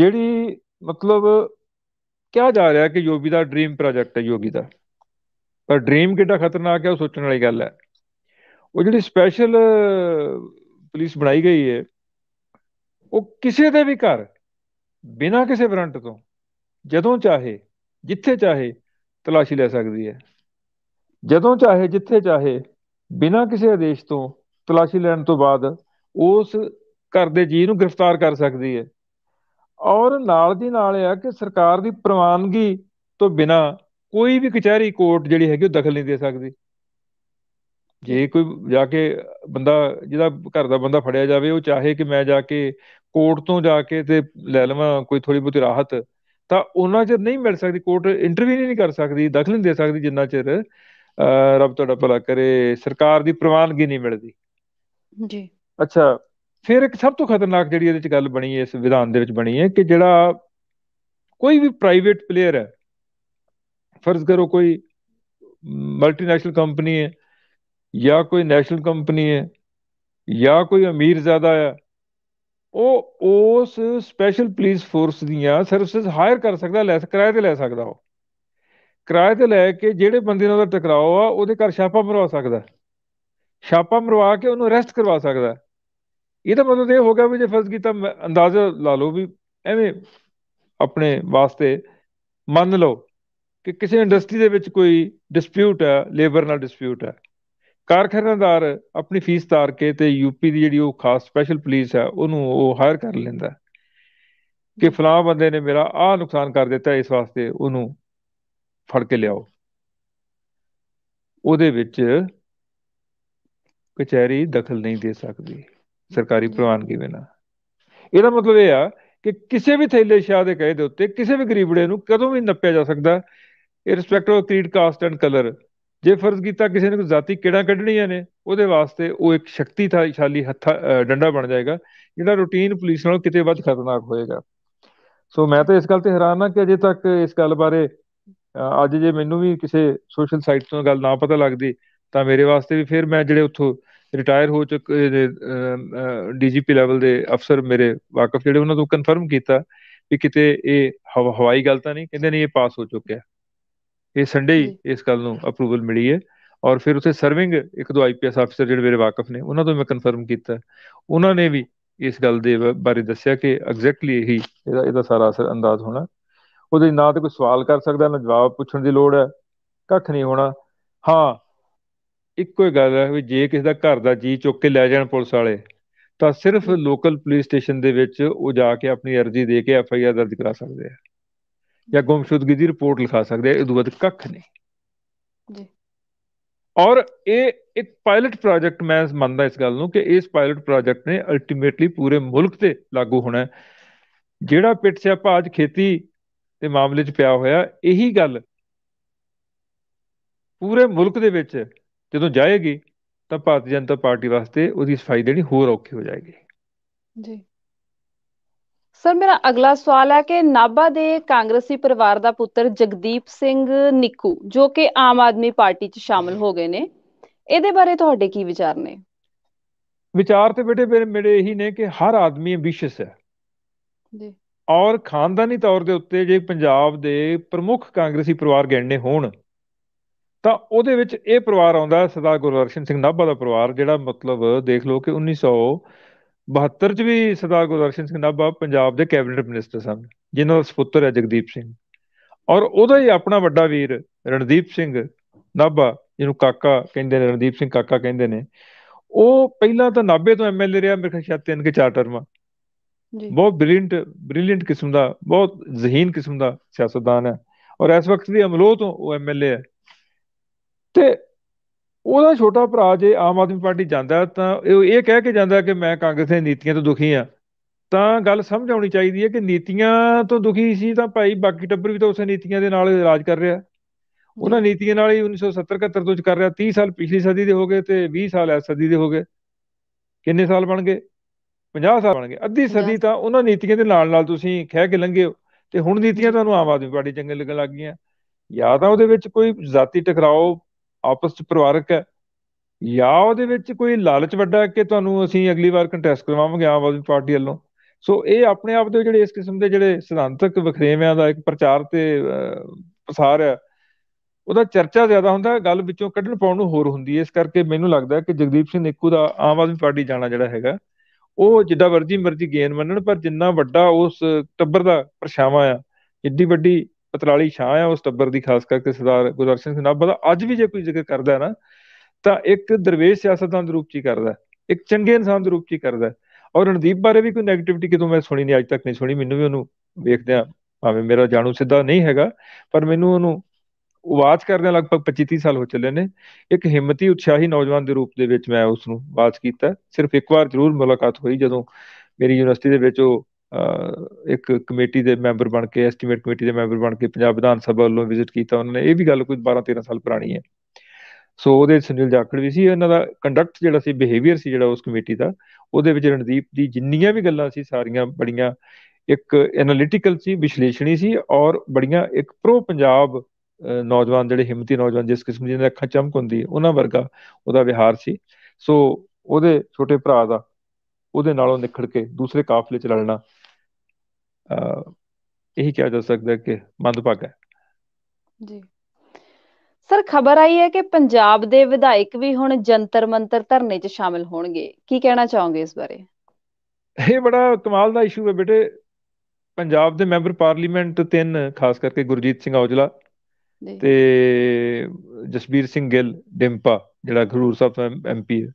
ਜਿਹੜੀ ਮਤਲਬ ਕਿਹਾ ਜਾ ਰਿਹਾ ਕਿ ਯੋਗੀ ਦਾ ਡ੍ਰੀਮ ਪ੍ਰੋਜੈਕਟ ਹੈ ਯੋਗੀ ਦਾ ਪਰ ਡ੍ਰੀਮ ਕਿੱਡਾ ਖਤਰਨਾਕ ਹੈ ਉਹ ਸੋਚਣ ਵਾਲੀ ਗੱਲ ਹੈ ਉਹ ਜਿਹੜੀ ਸਪੈਸ਼ਲ ਪੁਲਿਸ ਬਣਾਈ ਗਈ ਹੈ ਉਹ ਕਿਸੇ ਦੇ ਵੀ ਘਰ ਬਿਨਾਂ ਕਿਸੇ ਵਾਰੰਟ ਤੋਂ ਜਦੋਂ ਚਾਹੇ ਜਿੱਥੇ ਚਾਹੇ ਤਲਾਸ਼ੀ ਲੈ ਸਕਦੀ ਹੈ ਜਦੋਂ ਚਾਹੇ ਜਿੱਥੇ ਚਾਹੇ ਬਿਨਾਂ ਕਿਸੇ ਆਦੇਸ਼ ਤੋਂ ਤਲਾਸ਼ੀ ਲੈਣ ਤੋਂ ਬਾਅਦ ਉਸ ਘਰ ਦੇ ਜੀ ਨੂੰ ਗ੍ਰਿਫਤਾਰ ਕਰ ਸਕਦੀ ਹੈ ਔਰ ਨਾਲ ਦੀ ਨਾਲ ਇਹ ਆ ਕਿ ਸਰਕਾਰ ਦੀ ਪ੍ਰਵਾਨਗੀ ਤੋਂ ਬਿਨਾ ਕੋਈ ਵੀ ਕਚਹਿਰੀ ਕੋਰਟ ਜਿਹੜੀ ਹੈਗੀ ਉਹ ਦਖਲ ਨਹੀਂ ਦੇ ਸਕਦੀ ਜੇ ਕੋਈ ਜਾ ਕੇ ਬੰਦਾ ਜਿਹਦਾ ਘਰ ਦਾ ਬੰਦਾ ਫੜਿਆ ਜਾਵੇ ਉਹ ਚਾਹੇ ਕਿ ਮੈਂ ਜਾ ਕੇ ਕੋਰਟ ਤੋਂ ਜਾ ਕੇ ਤੇ ਲੈ ਲਵਾਂ ਕੋਈ ਥੋੜੀ ਬੋਤੀ ਰਾਹਤ ਤਾਂ ਉਹਨਾਂ ਚਿਰ ਨਹੀਂ ਮਿਲ ਸਕਦੀ ਕੋਰਟ ਇੰਟਰਵਿਊ ਨਹੀਂ ਕਰ ਸਕਦੀ ਦਖਲ ਨਹੀਂ ਦੇ ਸਕਦੀ ਜਿੰਨਾ ਚਿਰ ਰੱਬ ਤੁਹਾਡਾ ਭਲਾ ਕਰੇ ਸਰਕਾਰ ਦੀ ਪ੍ਰਵਾਨਗੀ ਨਹੀਂ ਮਿਲਦੀ ਜੀ ਅੱਛਾ ਫਿਰ ਇੱਕ ਸਭ ਤੋਂ ਖਤਰਨਾਕ ਜਿਹੜੀ ਇਹਦੇ ਵਿੱਚ ਗੱਲ ਬਣੀ ਹੈ ਇਸ ਵਿਧਾਨ ਦੇ ਵਿੱਚ ਬਣੀ ਹੈ ਕਿ ਜਿਹੜਾ ਕੋਈ ਵੀ ਪ੍ਰਾਈਵੇਟ ਪਲੇਅਰ ਹੈ ਫਰਜ਼ ਕਰੋ ਕੋਈ ਮਲਟੀਨੈਸ਼ਨਲ ਕੰਪਨੀ ਹੈ ਜਾਂ ਕੋਈ ਨੈਸ਼ਨਲ ਕੰਪਨੀ ਹੈ ਜਾਂ ਕੋਈ ਅਮੀਰ ਜ਼ਿਆਦਾ ਹੈ ਉਹ ਉਸ ਸਪੈਸ਼ਲ ਪੁਲਿਸ ਫੋਰਸ ਦੀਆਂ ਸਰਵਿਸਿਜ਼ ਹਾਇਰ ਕਰ ਸਕਦਾ ਲੈ ਕਿਰਾਏ ਤੇ ਲੈ ਸਕਦਾ ਉਹ ਕਿਰਾਏ ਤੇ ਲੈ ਕੇ ਜਿਹੜੇ ਬੰਦੇ ਨਾਲ ਟਕਰਾਓ ਆ ਉਹਦੇ ਘਰ ਛਾਪਾ ਮਰਵਾ ਸਕਦਾ ਛਾਪਾ ਮਰਵਾ ਕੇ ਉਹਨੂੰ ਅਰੈਸਟ ਕਰਵਾ ਸਕਦਾ ਇਹ ਤਾਂ ਮਤਲਬ ਇਹ ਹੋ ਗਿਆ ਵੀ ਜੇ ਫਰਜ਼ ਕੀਤਾ ਅੰਦਾਜ਼ਾ ਲਾ ਲਓ ਵੀ ਐਵੇਂ ਆਪਣੇ ਵਾਸਤੇ ਮੰਨ ਲਓ ਕਿ ਕਿਸੇ ਇੰਡਸਟਰੀ ਦੇ ਵਿੱਚ ਕੋਈ ਡਿਸਪਿਊਟ ਹੈ ਲੇਬਰ ਨਾਲ ਡਿਸਪਿਊਟ ਹੈ ਕਾਰਖਾਨੇਦਾਰ ਆਪਣੀ ਫੀਸ ਤਾਰ ਕੇ ਤੇ ਯੂਪੀ ਦੀ ਜਿਹੜੀ ਉਹ ਖਾਸ ਸਪੈਸ਼ਲ ਪੁਲਿਸ ਹੈ ਉਹਨੂੰ ਉਹ ਹਾਇਰ ਕਰ ਲੈਂਦਾ ਕਿ ਫਲਾਹ ਬੰਦੇ ਨੇ ਮੇਰਾ ਆਹ ਨੁਕਸਾਨ ਕਰ ਦਿੱਤਾ ਇਸ ਵਾਸਤੇ ਉਹਨੂੰ ਫੜ ਕੇ ਲਿਆਓ ਉਹਦੇ ਵਿੱਚ ਕਚਹਿਰੀ ਦਖਲ ਨਹੀਂ ਦੇ ਸਕਦੀ ਸਰਕਾਰੀ ਪ੍ਰਵਾਨਗੀ ਬਿਨਾ ਇਹਦਾ ਮਤਲਬ ਇਹ ਆ ਕਿ ਕਿਸੇ ਵੀ ਥੈਲੇ ਸ਼ਾਹ ਦੇ ਕਹੇ ਦੇ ਉੱਤੇ ਕਿਸੇ ਵੀ ਗਰੀਬੜੇ ਨੂੰ ਕਦੋਂ ਵੀ ਨੱਪਿਆ ਜਾ ਸਕਦਾ irrespective of creed caste and colour ਜੇ ਫਰਜ਼ ਕੀਤਾ ਕਿਸੇ ਨੇ ਕੋਈ ਜ਼ਾਤੀ ਕਿਹੜਾ ਕੱਢਣੀਆਂ ਨੇ ਉਹਦੇ ਵਾਸਤੇ ਉਹ ਇੱਕ ਸ਼ਕਤੀਸ਼ਾਲੀ ਹੱਥ ਡੰਡਾ ਬਣ ਜਾਏਗਾ ਜਿਹੜਾ ਰੂਟੀਨ ਪੁਲਿਸ ਨਾਲ ਕਿਤੇ ਵੱਧ ਖਤਰਨਾਕ ਹੋਏਗਾ ਸੋ ਮੈਂ ਤਾਂ ਇਸ ਗੱਲ ਤੇ ਹੈਰਾਨ ਆ ਕਿ ਅਜੇ ਤੱਕ ਇਸ ਗੱਲ ਬਾਰੇ ਅੱਜ ਜੇ ਮੈਨੂੰ ਵੀ ਕਿਸੇ ਸੋਸ਼ਲ ਸਾਈਟ ਤੋਂ ਗੱਲ ਨਾ ਪਤਾ ਲੱਗਦੀ ਤਾਂ ਮੇਰੇ ਵਾਸਤੇ ਵੀ ਫਿਰ ਮੈਂ ਜਿਹੜੇ ਉੱਥੋਂ ਰਿਟਾਇਰ ਹੋ ਚੁੱਕੇ ਡੀਜੀਪੀ ਲੈਵਲ ਦੇ ਅਫਸਰ ਮੇਰੇ ਵਾਕਫ ਜਿਹੜੇ ਉਹਨਾਂ ਤੋਂ ਕਨਫਰਮ ਕੀਤਾ ਕਿ ਕਿਤੇ ਇਹ ਹਵਾਈ ਗੱਲ ਤਾਂ ਨਹੀਂ ਕਹਿੰਦੇ ਨਹੀਂ ਇਹ ਪਾਸ ਹੋ ਚੁੱਕਿਆ ਇਹ ਸੰਡੇ ਹੀ ਇਸ ਗੱਲ ਨੂੰ ਅਪਰੂਵਲ ਮਿਲੀ ਹੈ ਔਰ ਫਿਰ ਉਸੇ ਸਰਵਿੰਗ ਇੱਕ ਦੋ ਆਈਪੀਐਸ ਅਫਸਰ ਜਿਹੜੇ ਮੇਰੇ ਵਾਕਫ ਨੇ ਉਹਨਾਂ ਤੋਂ ਮੈਂ ਕਨਫਰਮ ਕੀਤਾ ਉਹਨਾਂ ਨੇ ਵੀ ਇਸ ਗੱਲ ਦੇ ਬਾਰੇ ਦੱਸਿਆ ਕਿ ਐਗਜ਼ੈਕਟਲੀ ਇਹੀ ਇਹਦਾ ਇਹਦਾ ਸਾਰਾ ਅਸਰ ਅੰਦਾਜ਼ ਹੋਣਾ ਉਹਦੇ ਨਾਲ ਤੇ ਕੋਈ ਸਵਾਲ ਕਰ ਸਕਦਾ ਨਾ ਜਵਾਬ ਪੁੱਛਣ ਦੀ ਲੋੜ ਹੈ ਕੱਖ ਨਹੀਂ ਹੋਣਾ ਹਾਂ ਇੱਕੋ ਹੀ ਗੱਲ ਹੈ ਵੀ ਜੇ ਕਿਸੇ ਦਾ ਘਰ ਦਾ ਜੀ ਚੁੱਕ ਕੇ ਲੈ ਜਾਣ ਪੁਲਿਸ ਵਾਲੇ ਤਾਂ ਸਿਰਫ ਲੋਕਲ ਪੁਲਿਸ ਸਟੇਸ਼ਨ ਦੇ ਵਿੱਚ ਉਹ ਜਾ ਕੇ ਆਪਣੀ ਅਰਜ਼ੀ ਦੇ ਕੇ ਐਫ ਆਈ ਆਰ ਦਰਜ ਕਰਾ ਸਕਦੇ ਆ ਜਾਂ ਗੁੰਮਸ਼ੁਦਗੀ ਦੀ ਰਿਪੋਰਟ ਲਿਖਾ ਸਕਦੇ ਆ ਇਹ ਦੂਆ ਕੱਖ ਨਹੀਂ ਜੀ ਔਰ ਇਹ ਇੱਕ ਪਾਇਲਟ ਪ੍ਰੋਜੈਕਟ ਮੈਂ ਮੰਨਦਾ ਇਸ ਗੱਲ ਨੂੰ ਕਿ ਇਸ ਪਾਇਲਟ ਪ੍ਰੋਜੈਕਟ ਨੇ ਅਲਟੀਮੇਟਲੀ ਪੂਰੇ ਮੁਲਕ ਤੇ ਲਾਗੂ ਹੋਣਾ ਜਿਹੜਾ ਸਿਆ ਭਾਜ ਖੇਤੀ ਦੇ ਮਾਮਲੇ 'ਚ ਪਿਆ ਹੋਇਆ ਇਹੀ ਗੱਲ ਪੂਰੇ ਮੁਲਕ ਦੇ ਵਿੱਚ ਜਦੋਂ ਜਾਏਗੀ ਤਾਂ ਭਾਰਤੀ ਜਨਤਾ ਪਾਰਟੀ ਵਾਸਤੇ ਉਹਦੀ ਸਫਾਈ ਦੇਣੀ ਹੋਰ ਔਖੀ ਹੋ ਜਾਏਗੀ ਜੀ ਸਰ ਮੇਰਾ ਅਗਲਾ ਸਵਾਲ ਹੈ ਕਿ ਨਾਭਾ ਦੇ ਕਾਂਗਰਸੀ ਪਰਿਵਾਰ ਦਾ ਪੁੱਤਰ ਜਗਦੀਪ ਸਿੰਘ ਨਿੱਕੂ ਜੋ ਕਿ ਆਮ ਆਦਮੀ ਪਾਰਟੀ 'ਚ ਸ਼ਾਮਲ ਹੋ ਗਏ ਨੇ ਇਹਦੇ ਬਾਰੇ ਤੁਹਾਡੇ ਕੀ ਵਿਚਾਰ ਨੇ ਵਿਚਾਰ ਤੇ ਬੇਟੇ ਮੇਰੇ ਇਹੀ ਨੇ ਕਿ ਹਰ ਆਦਮੀ ਐਂਬੀਸ਼ੀਅਸ ਹੈ ਜੀ ਔਰ ਖਾਨਦਾਨੀ ਤੌਰ ਦੇ ਉੱਤੇ ਜੇ ਪੰਜਾਬ ਦੇ ਪ੍ਰਮੁੱਖ ਕਾਂਗਰਸੀ ਪਰਿਵਾਰ ਗਿਣਨੇ ਹੋਣ ਤਾਂ ਉਹਦੇ ਵਿੱਚ ਇਹ ਪਰਿਵਾਰ ਆਉਂਦਾ ਸਰਦਾਰ ਗੁਰਵਰਸ਼ਨ ਸਿੰਘ ਨਾਭਾ ਦਾ ਪਰਿਵਾਰ ਜਿਹੜਾ ਮਤਲਬ ਦੇਖ ਲਓ ਕਿ 1900 72 ਚ ਵੀ ਸਰਦਾਰ ਗੁਰਦਰਸ਼ਨ ਸਿੰਘ ਨਾਭਾ ਪੰਜਾਬ ਦੇ ਕੈਬਨਿਟ ਮਿਨਿਸਟਰ ਸਨ ਜਿਨ੍ਹਾਂ ਦਾ ਸੁਪੁੱਤਰ ਹੈ ਜਗਦੀਪ ਸਿੰਘ ਔਰ ਉਹਦਾ ਹੀ ਆਪਣਾ ਵੱਡਾ ਵੀਰ ਰਣਦੀਪ ਸਿੰਘ ਨਾਭਾ ਜਿਹਨੂੰ ਕਾਕਾ ਕਹਿੰਦੇ ਨੇ ਰਣਦੀਪ ਸਿੰਘ ਕਾਕਾ ਕਹਿੰਦੇ ਨੇ ਉਹ ਪਹਿਲਾਂ ਤਾਂ ਨਾਭੇ ਤੋਂ ਐਮਐਲਏ ਰਿਹਾ ਮੇਰੇ ਖਿਆਲ ਤਿੰਨ ਕੇ ਚਾਰ ਜੀ ਬਹੁਤ ਬ੍ਰਿਲੀਅੰਟ ਬ੍ਰਿਲੀਅੰਟ ਕਿਸਮ ਦਾ ਬਹੁਤ ਜ਼ਹੀਨ ਕਿਸਮ ਦਾ ਸਿਆਸਤਦਾਨ ਹੈ ਔਰ ਇਸ ਵਕਤ ਵੀ ਅਮਲੋ ਤੋਂ ਉਹ ਐਮਐਲਏ ਹੈ ਤੇ ਉਹਦਾ ਛੋਟਾ ਭਰਾ ਜੇ ਆਮ ਆਦਮੀ ਪਾਰਟੀ ਜਾਂਦਾ ਤਾਂ ਇਹ ਇਹ ਕਹਿ ਕੇ ਜਾਂਦਾ ਕਿ ਮੈਂ ਕਾਂਗਰਸ ਦੀਆਂ ਨੀਤੀਆਂ ਤੋਂ ਦੁਖੀ ਆ ਤਾਂ ਗੱਲ ਸਮਝ ਆਉਣੀ ਚਾਹੀਦੀ ਹੈ ਕਿ ਨੀਤੀਆਂ ਤੋਂ ਦੁਖੀ ਸੀ ਤਾਂ ਭਾਈ ਬਾਕੀ ਟੱਬਰ ਵੀ ਤਾਂ ਉਸੇ ਨੀਤੀਆਂ ਦੇ ਨਾਲ ਰਾਜ ਕਰ ਰਿਹਾ ਉਹਨਾਂ ਨੀਤੀਆਂ ਨਾਲ ਹੀ 1970 71 ਤੋਂ ਕਰ ਰਿਹਾ 30 ਸਾਲ ਪਿਛਲੀ ਸਦੀ ਦੇ ਹੋ ਗਏ ਤੇ 20 ਸਾਲ ਇਸ ਸਦੀ ਦੇ ਹੋ ਗਏ ਕਿੰਨੇ ਸਾਲ ਬਣ ਗਏ 50 ਸਾਲ ਬਣ ਗਏ ਅੱਧੀ ਸਦੀ ਤਾਂ ਉਹਨਾਂ ਨੀਤੀਆਂ ਦੇ ਨਾਲ ਨਾਲ ਤੁਸੀਂ ਖਹਿ ਕੇ ਲੰਘੇ ਹੋ ਤੇ ਹੁਣ ਨੀਤੀਆਂ ਤੁਹਾਨੂੰ ਆਮ ਆਦਮੀ ਪਾਰਟੀ ਚੰਗੇ ਲੱਗਣ ਲੱਗ ਗਈਆਂ ਜਾਂ ਤਾਂ ਉਹਦੇ ਵਿੱਚ ਕੋਈ ਜ਼ਾਤੀ ਟਕਰਾਓ ਆਪਸ ਚ ਪਰਿਵਾਰਕ ਹੈ ਜਾਂ ਉਹਦੇ ਵਿੱਚ ਕੋਈ ਲਾਲਚ ਵੱਡਾ ਕਿ ਤੁਹਾਨੂੰ ਅਸੀਂ ਅਗਲੀ ਵਾਰ ਕੰਟੈਸਟ ਕਰਵਾਵਾਂਗੇ ਆਮ ਆਦਮੀ ਪਾਰਟੀ ਵੱਲੋਂ ਸੋ ਇਹ ਆਪਣੇ ਆਪ ਦੇ ਜਿਹੜੇ ਇਸ ਕਿਸਮ ਦੇ ਜਿਹੜੇ ਸਿਧਾਂਤਕ ਵਖਰੇਵਿਆਂ ਦਾ ਇੱਕ ਪ੍ਰਚਾਰ ਤੇ ਪਸਾਰ ਹੈ ਉਹਦਾ ਚਰਚਾ ਜ਼ਿਆਦਾ ਹੁੰਦਾ ਗੱਲ ਵਿੱਚੋਂ ਕੱਢਣ ਪਾਉਣ ਨੂੰ ਹੋਰ ਹੁੰਦੀ ਹੈ ਇਸ ਕਰਕੇ ਮੈਨੂੰ ਲੱਗਦਾ ਕਿ ਜਗਦੀਪ ਸਿੰਘ ਨਿੱਕੂ ਦਾ ਆਮ ਆਦਮੀ ਪਾਰਟੀ ਜਾਣਾ ਜਿਹੜਾ ਹੈਗਾ ਉਹ ਜਿੱਦਾਂ ਵਰਜੀ ਮਰਜੀ ਗੇਨ ਮੰਨਣ ਪਰ ਜਿੰਨਾ ਵੱਡਾ ਉਸ ਟੱਬਰ ਦਾ ਪਰਛਾਵਾਂ ਆ ਇੱਡੀ ਵੱਡੀ ਪਤਰਾਲੀ ਛਾਂ ਆ ਉਸ ਟੱਬਰ ਦੀ ਖਾਸ ਕਰਕੇ ਸਰਦਾਰ ਗੁਰਦਰਸ਼ਨ ਸਿੰਘ ਨਾਭਾ ਦਾ ਅੱਜ ਵੀ ਜੇ ਕੋਈ ਜ਼ਿਕਰ ਕਰਦਾ ਨਾ ਤਾਂ ਇੱਕ ਦਰਵੇਸ਼ ਸਿਆਸਤਦਾਨ ਦੇ ਰੂਪ 'ਚ ਹੀ ਕਰਦਾ ਇੱਕ ਚੰਗੇ ਇਨਸਾਨ ਦੇ ਰੂਪ 'ਚ ਹੀ ਕਰਦਾ ਔਰ ਰਣਦੀਪ ਬਾਰੇ ਵੀ ਕੋਈ ਨੈਗੇਟਿਵਿਟੀ ਕਿਤੋਂ ਮੈਂ ਸੁਣੀ ਨਹੀਂ ਅੱਜ ਤੱਕ ਨਹੀਂ ਸੁਣੀ ਮੈਨੂੰ ਵੀ ਉਹਨੂੰ ਵੇਖਦੇ ਆ ਭਾਵੇਂ ਮੇਰਾ ਜਾਣੂ ਸਿੱਧਾ ਨਹੀਂ ਹੈਗਾ ਪਰ ਮੈਨੂੰ ਉਹਨੂੰ ਆਵਾਜ਼ ਕਰਦੇ ਲਗਭਗ 25-30 ਸਾਲ ਹੋ ਚੱਲੇ ਨੇ ਇੱਕ ਹਿੰਮਤੀ ਉਤਸ਼ਾਹੀ ਨੌਜਵਾਨ ਦੇ ਰੂਪ ਦੇ ਵਿੱਚ ਮੈਂ ਉਸ ਨੂੰ ਬਾਤ ਕੀਤਾ ਸਿਰਫ ਇੱਕ ਵਾਰ ਜ਼ਰੂਰ ਮੁਲਾਕਾਤ ਹੋਈ ਜਦੋਂ ਮੇਰੀ ਯੂਨੀਵਰਸਿਟੀ ਦੇ ਵਿੱਚ ਉਹ ਇੱਕ ਕਮੇਟੀ ਦੇ ਮੈਂਬਰ ਬਣ ਕੇ ਐਸਟੀਮੇਟ ਕਮੇਟੀ ਦੇ ਮੈਂਬਰ ਬਣ ਕੇ ਪੰਜਾਬ ਵਿਧਾਨ ਸਭਾ ਵੱਲੋਂ ਵਿਜ਼ਿਟ ਕੀਤਾ ਉਹਨਾਂ ਨੇ ਇਹ ਵੀ ਗੱਲ ਕੋਈ 12 13 ਸਾਲ ਪੁਰਾਣੀ ਹੈ ਸੋ ਉਹਦੇ ਸੁਨੀਲ ਜਾਖੜ ਵੀ ਸੀ ਇਹਨਾਂ ਦਾ ਕੰਡਕਟ ਜਿਹੜਾ ਸੀ ਬਿਹੇਵੀਅਰ ਸੀ ਜਿਹੜਾ ਉਸ ਕਮੇਟੀ ਦਾ ਉਹਦੇ ਵਿੱਚ ਰਣਦੀਪ ਦੀ ਜਿੰਨੀਆਂ ਵੀ ਗੱਲਾਂ ਸੀ ਸਾਰੀਆਂ ਬੜੀਆਂ ਇੱਕ ਐਨਾਲਿਟੀਕਲ ਸੀ ਵਿਸ਼ਲੇਸ਼ਣੀ ਸੀ ਔਰ ਬੜੀਆਂ ਇੱਕ ਪ੍ਰੋ ਪੰਜਾਬ ਨੌਜਵਾਨ ਜਿਹੜੇ ਹਿੰਮਤੀ ਨੌਜਵਾਨ ਜਿਸ ਕਿਸਮ ਦੀਆਂ ਅੱਖਾਂ ਚਮਕ ਹੁੰਦੀ ਉਹਨਾਂ ਵਰਗਾ ਉਹਦਾ ਵਿਹਾਰ ਸੀ ਸੋ ਉਹਦੇ ਛੋਟੇ ਭਰਾ ਦਾ ਉਹਦੇ ਨਾਲੋਂ ਨਿਖੜ ਕੇ ਦੂਸਰੇ ਕਾਫਲੇ ਚ ਲੜਨਾ ਇਹ क्या जा सकता ਕਿ कि ਮੰਦਭਾਗਾ ਜੀ ਸਰ ਖਬਰ ਆਈ ਹੈ ਕਿ ਪੰਜਾਬ ਦੇ ਵਿਧਾਇਕ ਵੀ ਹੁਣ ਜੰਤਰ ਮੰਤਰ ਧਰਨੇ 'ਚ ਸ਼ਾਮਲ ਹੋਣਗੇ ਕੀ ਕਹਿਣਾ ਚਾਹੋਗੇ ਇਸ ਬਾਰੇ ਇਹ ਬੜਾ ਕਮਾਲ ਦਾ ਇਸ਼ੂ ਹੈ ਬੇਟੇ ਪੰਜਾਬ ਦੇ ਮੈਂਬਰ ਪਾਰਲੀਮੈਂਟ ਤਿੰਨ ਖਾਸ ਕਰਕੇ ਗੁਰਜੀਤ ਸਿੰਘ ਔਜਲਾ ਤੇ ਜਸਬੀਰ ਸਿੰਘ ਗਿੱਲ ਡਿੰਪਾ ਜਿਹੜਾ ਖਰੂਰ ਸਾਹਿਬ ਦਾ ਐਮਪੀ ਹੈ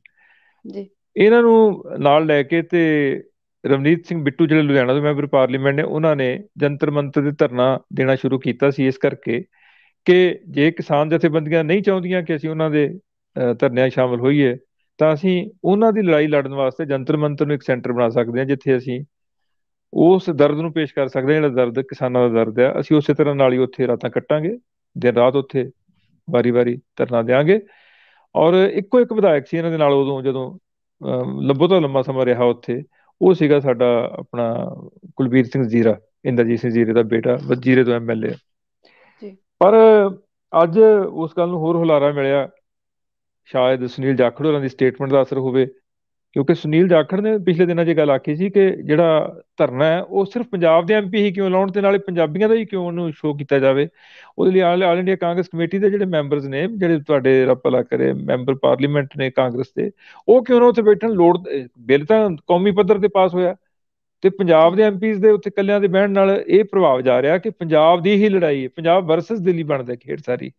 ਜੀ ਇਹਨਾਂ ਨੂੰ ਨਾਲ ਲੈ ਕੇ ਤੇ ਰਮਨੀਤ ਸਿੰਘ ਬਿੱਟੂ ਜਿਹੜੇ ਲੁਧਿਆਣਾ ਦੇ ਮੈਂਬਰ ਪਾਰਲੀਮੈਂਟ ਨੇ ਉਹਨਾਂ ਨੇ ਜੰਤਰ ਮੰਤਰ ਦੇ ਧਰਨਾ ਦੇਣਾ ਸ਼ੁਰੂ ਕੀਤਾ ਸੀ ਇਸ ਕਰਕੇ ਕਿ ਜੇ ਕਿਸਾਨ ਜਥੇਬੰਦੀਆਂ ਨਹੀਂ ਚਾਹੁੰਦੀਆਂ ਕਿ ਅਸੀਂ ਉਹਨਾਂ ਦੇ ਧਰਨਿਆਂ ਸ਼ਾਮਲ ਹੋਈਏ ਤਾਂ ਅਸੀਂ ਉਹਨਾਂ ਦੀ ਲੜਾਈ ਲੜਨ ਵਾਸਤੇ ਜੰਤਰ ਮੰਤਰ ਨੂੰ ਇੱਕ ਸੈਂਟਰ ਬਣਾ ਸਕਦੇ ਹਾਂ ਜਿੱਥੇ ਅਸੀਂ ਉਸ ਦਰਦ ਨੂੰ ਪੇਸ਼ ਕਰ ਸਕਦੇ ਹਾਂ ਜਿਹੜਾ ਦਰਦ ਕਿਸਾਨਾਂ ਦਾ ਦਰਦ ਹੈ ਅਸੀਂ ਉਸੇ ਤਰ੍ਹਾਂ ਨਾਲ ਹੀ ਉੱਥੇ ਰਾਤਾਂ ਕੱਟਾਂਗੇ ਦਿਨ ਰਾਤ ਉੱਥੇ ਵਾਰੀ-ਵਾਰੀ ਧਰਨਾ ਦੇਾਂਗੇ ਔਰ ਇੱਕੋ ਇੱਕ ਵਿਧਾਇਕ ਸੀ ਇਹਨਾਂ ਦੇ ਨਾਲ ਉਦੋਂ ਜਦੋਂ ਲੰਬੋ ਤੋਂ ਲੰਮਾ ਸਮਾਂ ਰਿਹਾ ਉੱਥੇ ਉਹ ਸੀਗਾ ਸਾਡਾ ਆਪਣਾ ਕੁਲਬੀਰ ਸਿੰਘ ਜੀਰਾ ਇੰਦਰਜੀਤ ਸਿੰਘ ਜੀਰੇ ਦਾ ਬੇਟਾ ਜੀਰੇ ਤੋਂ ਐਮਐਲਏ ਜੀ ਪਰ ਅੱਜ ਉਸ ਗੱਲ ਨੂੰ ਹੋਰ ਹੁਲਾਰਾ ਮਿਲਿਆ ਸ਼ਾਇਦ ਸੁਨੀਲ ਜਾਖੜ ਹੋਰਾਂ ਦੀ ਸਟੇਟਮੈਂਟ ਦਾ ਅਸਰ ਹੋਵੇ ਕਿਉਂਕਿ ਸੁਨੀਲ ਜਾਖੜ ਨੇ ਪਿਛਲੇ ਦਿਨਾਂ 'ਚ ਇਹ ਗੱਲ ਆਖੀ ਸੀ ਕਿ ਜਿਹੜਾ ਧਰਨਾ ਹੈ ਉਹ ਸਿਰਫ ਪੰਜਾਬ ਦੇ ਐਮਪੀ ਹੀ ਕਿਉਂ ਲਾਉਣ ਤੇ ਨਾਲੇ ਪੰਜਾਬੀਆਂ ਦਾ ਹੀ ਕਿਉਂ ਉਹਨੂੰ ਸ਼ੋਅ ਕੀਤਾ ਜਾਵੇ ਉਹਦੇ ਲਈ ਆਲ ਇੰਡੀਆ ਕਾਂਗਰਸ ਕਮੇਟੀ ਦੇ ਜਿਹੜੇ ਮੈਂਬਰਸ ਨੇ ਜਿਹੜੇ ਤੁਹਾਡੇ ਰੱਪਲਾ ਕਰੇ ਮੈਂਬਰ ਪਾਰਲੀਮੈਂਟ ਨੇ ਕਾਂਗਰਸ ਦੇ ਉਹ ਕਿਉਂ ਨਾ ਉੱਥੇ ਬੈਠਣ ਲੋੜ ਬਿੱਲ ਤਾਂ ਕੌਮੀ ਪੱਧਰ ਤੇ ਪਾਸ ਹੋਇਆ ਤੇ ਪੰਜਾਬ ਦੇ ਐਮਪੀਸ ਦੇ ਉੱਥੇ ਕੱਲਿਆਂ ਦੇ ਬਹਿਣ ਨਾਲ ਇਹ ਪ੍ਰਭਾਵ ਜਾ ਰਿਹਾ ਕਿ ਪੰਜਾਬ ਦੀ ਹੀ ਲੜਾਈ ਹੈ ਪੰਜਾਬ ਵਰਸਸ ਦਿੱਲੀ ਬਣਦਾ ਖੇਡ ਸਾਰੀ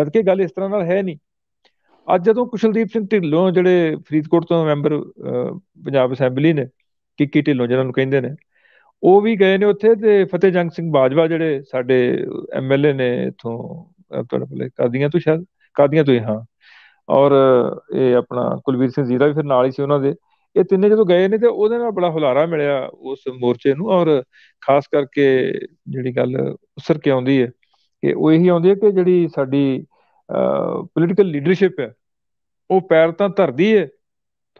ਜਦਕਿ ਗੱਲ ਇਸ ਤਰ੍ਹਾਂ ਨਾਲ ਹੈ ਨਹੀਂ ਅੱਜ ਜਦੋਂ ਕੁਸ਼ਲਦੀਪ ਸਿੰਘ ਢਿੱਲੋਂ ਜਿਹੜੇ ਫਰੀਦਕੋਟ ਤੋਂ ਮੈਂਬਰ ਪੰਜਾਬ ਅਸੈਂਬਲੀ ਨੇ ਕਿੱਕੀ ਢਿੱਲੋਂ ਜਿਹਨਾਂ ਨੂੰ ਕਹਿੰਦੇ ਨੇ ਉਹ ਵੀ ਗਏ ਨੇ ਉੱਥੇ ਤੇ ਫਤਿਹ ਜੰਗ ਸਿੰਘ ਬਾਜਵਾ ਜਿਹੜੇ ਸਾਡੇ ਐਮਐਲਏ ਨੇ ਇਥੋਂ ਤੁਹਾਡੇ ਬਲੇ ਕਾਦੀਆਂ ਤੋਂ ਸ਼ਾਇਦ ਕਾਦੀਆਂ ਤੋਂ ਹਾਂ ਔਰ ਇਹ ਆਪਣਾ ਕੁਲਵੀਰ ਸਿੰਘ ਜ਼ੀਰਾ ਵੀ ਫਿਰ ਨਾਲ ਹੀ ਸੀ ਉਹਨਾਂ ਦੇ ਇਹ ਤਿੰਨੇ ਜਦੋਂ ਗਏ ਨੇ ਤੇ ਉਹਦੇ ਨਾਲ ਬੜਾ ਹੁਲਾਰਾ ਮਿਲਿਆ ਉਸ ਮੋਰਚੇ ਨੂੰ ਔਰ ਖਾਸ ਕਰਕੇ ਜਿਹੜੀ ਗੱਲ ਉਸਰ ਕੇ ਆਉਂਦੀ ਹੈ ਕਿ ਉਹ ਇਹੀ ਆਉਂਦੀ ਹੈ ਕਿ ਜਿਹੜੀ ਸਾਡੀ ਪੋਲੀਟੀਕਲ ਲੀਡਰਸ਼ਿਪ ਹੈ ਉਹ ਪੈਰ ਤਾਂ ਧਰਦੀ ਹੈ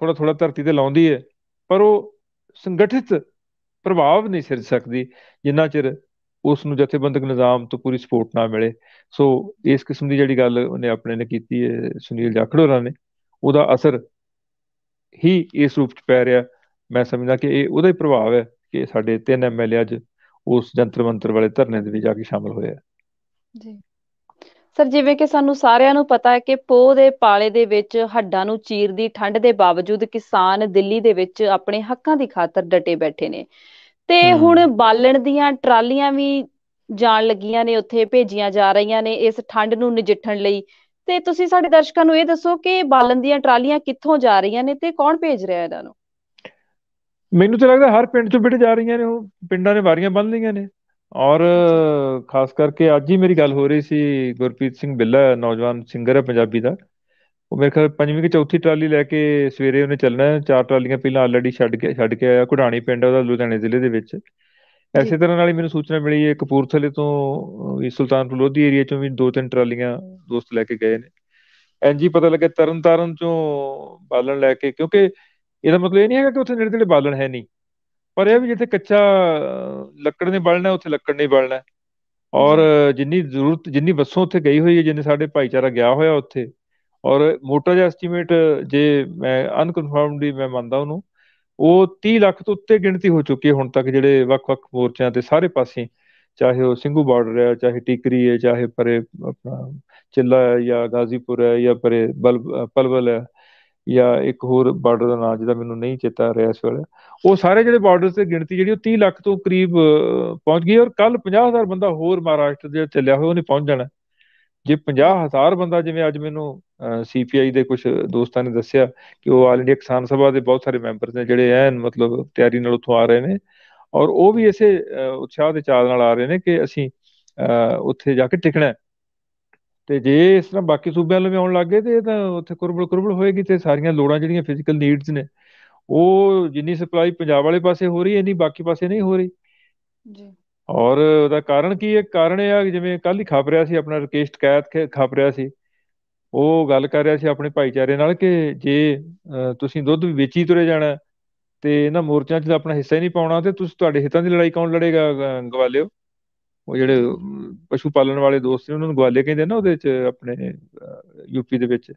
ਥੋੜਾ ਥੋੜਾ ਧਰਤੀ ਤੇ ਲਾਉਂਦੀ ਹੈ ਪਰ ਉਹ ਸੰਗਠਿਤ ਪ੍ਰਭਾਵ ਨਹੀਂ ਸਿਰਜ ਸਕਦੀ ਜਿੰਨਾ ਚਿਰ ਉਸ ਨੂੰ ਜਥੇਬੰਦਕ ਨਿਜ਼ਾਮ ਤੋਂ ਪੂਰੀ ਸਪੋਰਟ ਨਾ ਮਿਲੇ ਸੋ ਇਸ ਕਿਸਮ ਦੀ ਜਿਹੜੀ ਗੱਲ ਉਹਨੇ ਆਪਣੇ ਨੇ ਕੀਤੀ ਹੈ ਸੁਨੀਲ ਜਾਖੜੋਰਾ ਨੇ ਉਹਦਾ ਅਸਰ ਹੀ ਇਸ ਰੂਪ ਚ ਪੈ ਰਿਹਾ ਮੈਂ ਸਮਝਦਾ ਕਿ ਇਹ ਉਹਦਾ ਹੀ ਪ੍ਰਭਾਵ ਹੈ ਕਿ ਸਾਡੇ ਤਿੰਨ ਐਮਐਲਏ ਅੱਜ ਉਸ ਜੰਤਰ ਮੰਤਰ ਵਾਲੇ ਧਰਨੇ ਦੇ ਵਿੱਚ ਜਾ ਕੇ ਸ਼ਾਮਲ ਹੋਏ ਆ ਜੀ ਸਰ ਜਿਵੇਂ ਕਿ ਸਾਨੂੰ ਸਾਰਿਆਂ ਨੂੰ ਪਤਾ ਹੈ ਕਿ ਪੋਹ ਦੇ ਪਾਲੇ ਦੇ ਵਿੱਚ ਹੱਡਾਂ ਨੂੰ ਚੀਰਦੀ ਠੰਡ ਦੇ ਬਾਵਜੂਦ ਕਿਸਾਨ ਦਿੱਲੀ ਦੇ ਵਿੱਚ ਆਪਣੇ ਹੱਕਾਂ ਦੀ ਖਾਤਰ ਡਟੇ ਬੈਠੇ ਨੇ ਤੇ ਹੁਣ ਬਾਲਣ ਦੀਆਂ ਟਰਾਲੀਆਂ ਵੀ ਜਾਣ ਲੱਗੀਆਂ ਨੇ ਉੱਥੇ ਭੇਜੀਆਂ ਜਾ ਰਹੀਆਂ ਨੇ ਇਸ ਠੰਡ ਨੂੰ ਨਜਿੱਠਣ ਲਈ ਤੇ ਤੁਸੀਂ ਸਾਡੇ ਦਰਸ਼ਕਾਂ ਨੂੰ ਇਹ ਦੱਸੋ ਕਿ ਬਾਲਣ ਦੀਆਂ ਟਰਾਲੀਆਂ ਕਿੱਥੋਂ ਜਾ ਰਹੀਆਂ ਨੇ ਤੇ ਕੌਣ ਭੇਜ ਰਿਹਾ ਇਹਨਾਂ ਨੂੰ ਮੈਨੂੰ ਤਾਂ ਲੱਗਦਾ ਹਰ ਪਿੰਡ ਚੋਂ ਬਿਟ ਜਾ ਰਹੀਆਂ ਨੇ ਉਹ ਪਿੰਡਾਂ ਨੇ ਵਾਰੀਆਂ ਬੰਨ ਲਈਆਂ ਨੇ ਔਰ ਖਾਸ ਕਰਕੇ ਅੱਜ ਹੀ ਮੇਰੀ ਗੱਲ ਹੋ ਰਹੀ ਸੀ ਗੁਰਪ੍ਰੀਤ ਸਿੰਘ ਬਿੱਲਾ ਨੌਜਵਾਨ ਸਿੰਗਰ ਹੈ ਪੰਜਾਬੀ ਦਾ ਉਹ ਮੇਰੇ ਖਿਆਲ ਪੰਜਵੀਂ ਕਿ ਚੌਥੀ ਟਰਾਲੀ ਲੈ ਕੇ ਸਵੇਰੇ ਉਹਨੇ ਚੱਲਣਾ ਹੈ ਚਾਰ ਟਰਾਲੀਆਂ ਪਹਿਲਾਂ ਆਲਰੇਡੀ ਛੱਡ ਕੇ ਛੱਡ ਕੇ ਆਇਆ ਕੁੜਾਣੀ ਪਿੰਡ ਉਹਦਾ ਲੁਧਿਆਣੇ ਜ਼ਿਲ੍ਹੇ ਦੇ ਵਿੱਚ ਐਸੇ ਤਰ੍ਹਾਂ ਨਾਲ ਹੀ ਮੈਨੂੰ ਸੂਚਨਾ ਮਿਲੀ ਹੈ ਕਪੂਰਥਲੇ ਤੋਂ ਇਹ ਸੁਲਤਾਨਪੁਰ ਲੋਧੀ ਏਰੀਆ ਚੋਂ ਵੀ ਦੋ ਤਿੰਨ ਟਰਾਲੀਆਂ ਦੋਸਤ ਲੈ ਕੇ ਗਏ ਨੇ ਐਨਜੀ ਪਤਾ ਲੱਗਿਆ ਤਰਨਤਾਰਨ ਚੋਂ ਬਾਲਣ ਲੈ ਕੇ ਕਿਉਂਕਿ ਇਹਦਾ ਮਤਲਬ ਇਹ ਨਹੀਂ ਹੈਗਾ ਕਿ ਉੱਥੇ ਨੇੜੇ ਤੇੜੇ ਬਾਲਣ ਹੈ ਨਹੀਂ ਪਰ ਇਹ ਵੀ ਜਿੱਥੇ ਕੱਚਾ ਲੱਕੜ ਨੇ ਬਲਣਾ ਉੱਥੇ ਲੱਕੜ ਨਹੀਂ ਬਲਣਾ ਔਰ ਜਿੰਨੀ ਜ਼ਰੂਰਤ ਜਿੰਨੀ ਬੱਸੋਂ ਉੱਥੇ ਗਈ ਹੋਈ ਹੈ ਜਿੰਨੇ ਸਾਡੇ ਭਾਈਚਾਰਾ ਗਿਆ ਹੋਇਆ ਉੱਥੇ ਔਰ ਮੋਟਾ ਜਿਹਾ ਐਸਟੀਮੇਟ ਜੇ ਮੈਂ ਅਨਕਨਫਰਮਡਲੀ ਮੈਂ ਮੰਨਦਾ ਉਹਨੂੰ ਉਹ 30 ਲੱਖ ਤੋਂ ਉੱਤੇ ਗਿਣਤੀ ਹੋ ਚੁੱਕੀ ਹੈ ਹੁਣ ਤੱਕ ਜਿਹੜੇ ਵੱਖ-ਵੱਖ ਮੋਰਚਿਆਂ ਤੇ ਸਾਰੇ ਪਾਸੇ ਚਾਹੇ ਉਹ ਸਿੰਘੂ ਬਾਰਡਰ ਹੈ ਚਾਹੇ ਟਿਕਰੀ ਹੈ ਚਾਹੇ ਪਰੇ ਆਪਣਾ ਚਿੱਲਾ ਹੈ ਜਾਂ ਗਾਜ਼ੀਪੁਰ ਹੈ ਜਾਂ ਪਰੇ ਬਲਬਲ ਹੈ ਜਾਂ ਇੱਕ ਹੋਰ ਬਾਰਡਰ ਦਾ ਨਾਮ ਜਿਹਦਾ ਮੈਨੂੰ ਨਹੀਂ ਚੇਤਾ ਰਿਹਾ ਇਸ ਵੇਲੇ ਉਹ ਸਾਰੇ ਜਿਹੜੇ ਬਾਰਡਰ ਤੇ ਗਿਣਤੀ ਜਿਹੜੀ ਉਹ 30 ਲੱਖ ਤੋਂ ਕਰੀਬ ਪਹੁੰਚ ਗਈ ਔਰ ਕੱਲ 50000 ਬੰਦਾ ਹੋਰ ਮਹਾਰਾਸ਼ਟਰ ਦੇ ਚੱਲਿਆ ਹੋਇਆ ਉਹਨੇ ਪਹੁੰਚ ਜਾਣਾ ਜੇ 50000 ਬੰਦਾ ਜਿਵੇਂ ਅੱਜ ਮੈਨੂੰ ਸੀਪੀਆਈ ਦੇ ਕੁਝ ਦੋਸਤਾਂ ਨੇ ਦੱਸਿਆ ਕਿ ਉਹ ਆਲ ਇੰਡੀਆ ਕਿਸਾਨ ਸਭਾ ਦੇ ਬਹੁਤ ਸਾਰੇ ਮੈਂਬਰਸ ਨੇ ਜਿਹੜੇ ਐਨ ਮਤਲਬ ਤਿਆਰੀ ਨਾਲ ਉੱਥੋਂ ਆ ਰਹੇ ਨੇ ਔਰ ਉਹ ਵੀ ਇਸੇ ਉਤਸ਼ਾਹ ਦੇ ਚਾਲ ਨਾਲ ਆ ਰਹੇ ਨੇ ਕਿ ਅਸੀਂ ਉੱਥੇ ਜਾ ਕੇ ਟਿਕਣਾ ਹੈ ਤੇ ਜੇ ਇਸ ਤਰ੍ਹਾਂ ਬਾਕੀ ਸੂਬਿਆਂ ਨੂੰ ਵੀ ਆਉਣ ਲੱਗੇ ਤੇ ਇਹ ਤਾਂ ਉੱਥੇ ਕੁਰਬਲ ਕੁਰਬਲ ਹੋਏਗੀ ਤੇ ਸਾਰੀਆਂ ਲੋੜਾਂ ਜਿਹੜੀਆਂ ਫਿਜ਼ੀਕਲ ਨੀਡਸ ਨੇ ਉਹ ਜਿੰਨੀ ਸਪਲਾਈ ਪੰਜਾਬ ਵਾਲੇ ਪਾਸੇ ਹੋ ਰਹੀ ਹੈ ਨਹੀਂ ਬਾਕੀ ਪਾਸੇ ਨਹੀਂ ਹੋ ਰਹੀ ਜੀ ਔਰ ਉਹਦਾ ਕਾਰਨ ਕੀ ਹੈ ਕਾਰਨ ਇਹ ਆ ਜਿਵੇਂ ਕੱਲ ਹੀ ਖਾਪ ਰਿਆ ਸੀ ਆਪਣਾ ਰਕੇਸ਼ ਕੈਦ ਖਾਪ ਰਿਆ ਸੀ ਉਹ ਗੱਲ ਕਰ ਰਿਹਾ ਸੀ ਆਪਣੇ ਭਾਈਚਾਰੇ ਨਾਲ ਕਿ ਜੇ ਤੁਸੀਂ ਦੁੱਧ ਵੀ ਵੇਚੀ ਤੁਰੇ ਜਾਣਾ ਤੇ ਇਹਨਾਂ ਮੋਰਚਾਂ 'ਚ ਆਪਣਾ ਹਿੱਸਾ ਹੀ ਨਹੀਂ ਪਾਉਣਾ ਤੇ ਤੁਸੀਂ ਤੁਹਾਡੇ ਹਿੱਤਾਂ ਦੀ ਲੜਾਈ ਕੌਣ ਲੜੇਗਾ ਗਵਾਲਿਓ ਉਹ ਜਿਹੜੇ ਪਸ਼ੂ ਪਾਲਣ ਵਾਲੇ ਦੋਸਤ ਨੇ ਉਹਨਾਂ ਨੂੰ ਗਵਾਲੇ ਕਹਿੰਦੇ ਨਾ ਉਹਦੇ ਵਿੱਚ ਆਪਣੇ ਯੂਪੀ ਦੇ ਵਿੱਚ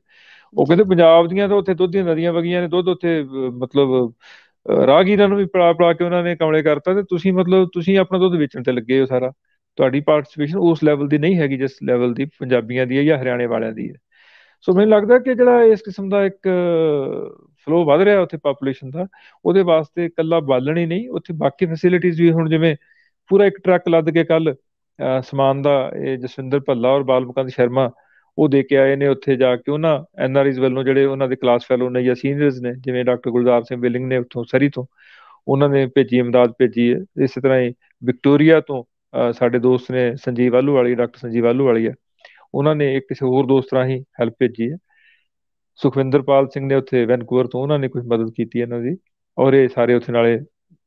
ਉਹ ਕਹਿੰਦੇ ਪੰਜਾਬ ਦੀਆਂ ਤਾਂ ਉੱਥੇ ਦੁੱਧ ਦੀਆਂ ਨਦੀਆਂ ਵਗੀਆਂ ਨੇ ਦੁੱਧ ਉੱਥੇ ਮਤਲਬ ਰਾਹਗੀਰਾਂ ਨੂੰ ਵੀ ਪੜਾ ਪੜਾ ਕੇ ਉਹਨਾਂ ਨੇ ਕਮਲੇ ਕਰਤਾ ਤੇ ਤੁਸੀਂ ਮਤਲਬ ਤੁਸੀਂ ਆਪਣਾ ਦੁੱਧ ਵੇਚਣ ਤੇ ਲੱਗੇ ਹੋ ਸਾਰਾ ਤੁਹਾਡੀ ਪਾਰਟਿਸਪੇਸ਼ਨ ਉਸ ਲੈਵਲ ਦੀ ਨਹੀਂ ਹੈਗੀ ਜਿਸ ਲੈਵਲ ਦੀ ਪੰਜਾਬੀਆਂ ਦੀ ਹੈ ਜਾਂ ਹਰਿਆਣੇ ਵਾਲਿਆਂ ਦੀ ਹੈ ਸੋ ਮੈਨੂੰ ਲੱਗਦਾ ਕਿ ਜਿਹੜਾ ਇਸ ਕਿਸਮ ਦਾ ਇੱਕ ਫਲੋ ਵਧ ਰਿਹਾ ਉੱਥੇ ਪੋਪੂਲੇਸ਼ਨ ਦਾ ਉਹਦੇ ਵਾਸਤੇ ਇਕੱਲਾ ਬਾਲਣ ਹੀ ਨਹੀਂ ਉੱਥੇ ਬਾਕੀ ਫੈਸਿਲਿਟੀਆਂ ਵੀ ਹੁਣ ਜਿਵੇਂ ਪੂਰਾ ਇੱਕ ਟਰੱਕ ਲੱਦ ਕੇ ਕੱਲ ਸਮਾਨ ਦਾ ਇਹ ਜਸਵਿੰਦਰ ਭੱਲਾ ਔਰ ਬਾਲਮਕੰਦ ਸ਼ਰਮਾ ਉਹ ਦੇ ਕੇ ਆਏ ਨੇ ਉੱਥੇ ਜਾ ਕੇ ਉਹਨਾਂ ਐਨਆਰਆਈਜ਼ ਵੱਲੋਂ ਜਿਹੜੇ ਉਹਨਾਂ ਦੇ ਕਲਾਸ ਫੈਲੋ ਨੇ ਜਾਂ ਸੀਨੀਅਰਸ ਨੇ ਜਿਵੇਂ ਡਾਕਟਰ ਗੁਲਜ਼ਾਰ ਸਿੰਘ ਬਿਲਿੰਗ ਨੇ ਉੱਥੋਂ ਸਰੀ ਤੋਂ ਉਹਨਾਂ ਨੇ ਭੇਜੀ امداد ਭੇਜੀ ਇਸੇ ਤਰ੍ਹਾਂ ਹੀ ਵਿਕਟੋਰੀਆ ਤੋਂ ਸਾਡੇ ਦੋਸਤ ਨੇ ਸੰਜੀਵ ਆਲੂ ਵਾਲੀ ਡਾਕਟਰ ਸੰਜੀਵ ਆਲੂ ਵਾਲੀ ਹੈ ਉਹਨਾਂ ਨੇ ਇੱਕ ਕਿਸੇ ਹੋਰ ਦੋਸਤ ਰਾਹੀਂ ਹੈਲਪ ਭੇਜੀ ਹੈ ਸੁਖਵਿੰਦਰਪਾਲ ਸਿੰਘ ਨੇ ਉੱਥੇ ਵੈਨਕੂਵਰ ਤੋਂ ਉਹਨਾਂ ਨੇ ਕੁਝ ਮਦਦ ਕੀਤੀ ਇਹਨਾਂ ਦੀ ਔਰ ਇਹ ਸਾਰੇ ਉੱਥੇ ਨਾਲੇ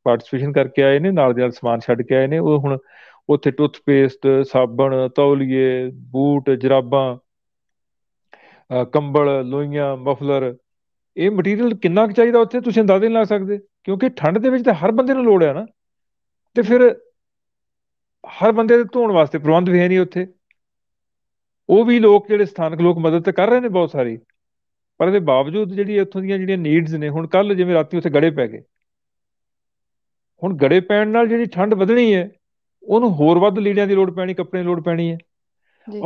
ਪਾਰਟਿਸਪੇਸ਼ਨ ਕਰਕੇ ਆਏ ਨੇ ਨਾਲ ਦੇ ਨਾਲ ਸਮਾਨ ਛੱਡ ਕੇ ਆਏ ਨੇ ਉਹ ਹੁਣ ਉੱਥੇ ਟੁੱਥਪੇਸਟ ਸਾਬਣ ਤੌਲੀਏ ਬੂਟ ਜਰਾਬਾਂ ਕੰਬਲ ਲੋਈਆਂ ਮਫਲਰ ਇਹ ਮਟੀਰੀਅਲ ਕਿੰਨਾ ਕੁ ਚਾਹੀਦਾ ਉੱਥੇ ਤੁਸੀਂ ਅੰਦਾਜ਼ੇ ਨਹੀਂ ਲਾ ਸਕਦੇ ਕਿਉਂਕਿ ਠੰਡ ਦੇ ਵਿੱਚ ਤਾਂ ਹਰ ਬੰਦੇ ਨੂੰ ਲੋੜ ਹੈ ਨਾ ਤੇ ਫਿਰ ਹਰ ਬੰਦੇ ਦੇ ਧੋਣ ਵਾਸਤੇ ਪ੍ਰਬੰਧ ਵੀ ਹੈ ਨਹੀਂ ਉੱਥੇ ਉਹ ਵੀ ਲੋਕ ਜਿਹੜੇ ਸਥਾਨਕ ਲੋਕ ਮਦਦ ਕਰ ਰਹੇ ਨੇ ਬਹੁਤ ਸਾਰੀ ਪਰ ਇਹਦੇ ਬਾਵਜੂਦ ਜਿਹੜੀ ਇੱਥੋਂ ਦੀਆਂ ਜਿਹੜੀਆਂ ਨੀਡਸ ਨੇ ਹੁਣ ਕੱਲ ਜਿਵੇਂ ਰਾਤੀ ਉੱਥੇ ਗੜੇ ਪੈ ਗਏ ਹੁਣ ਗੜੇ ਪੈਣ ਨਾਲ ਜਿਹੜੀ ਠੰਡ ਵਧਣੀ ਹੈ ਉਹਨੂੰ ਹੋਰ ਵੱਧ ਲੀੜਿਆਂ ਦੀ ਲੋੜ ਪੈਣੀ ਕੱਪੜੇ ਦੀ ਲੋੜ ਪੈਣੀ ਹੈ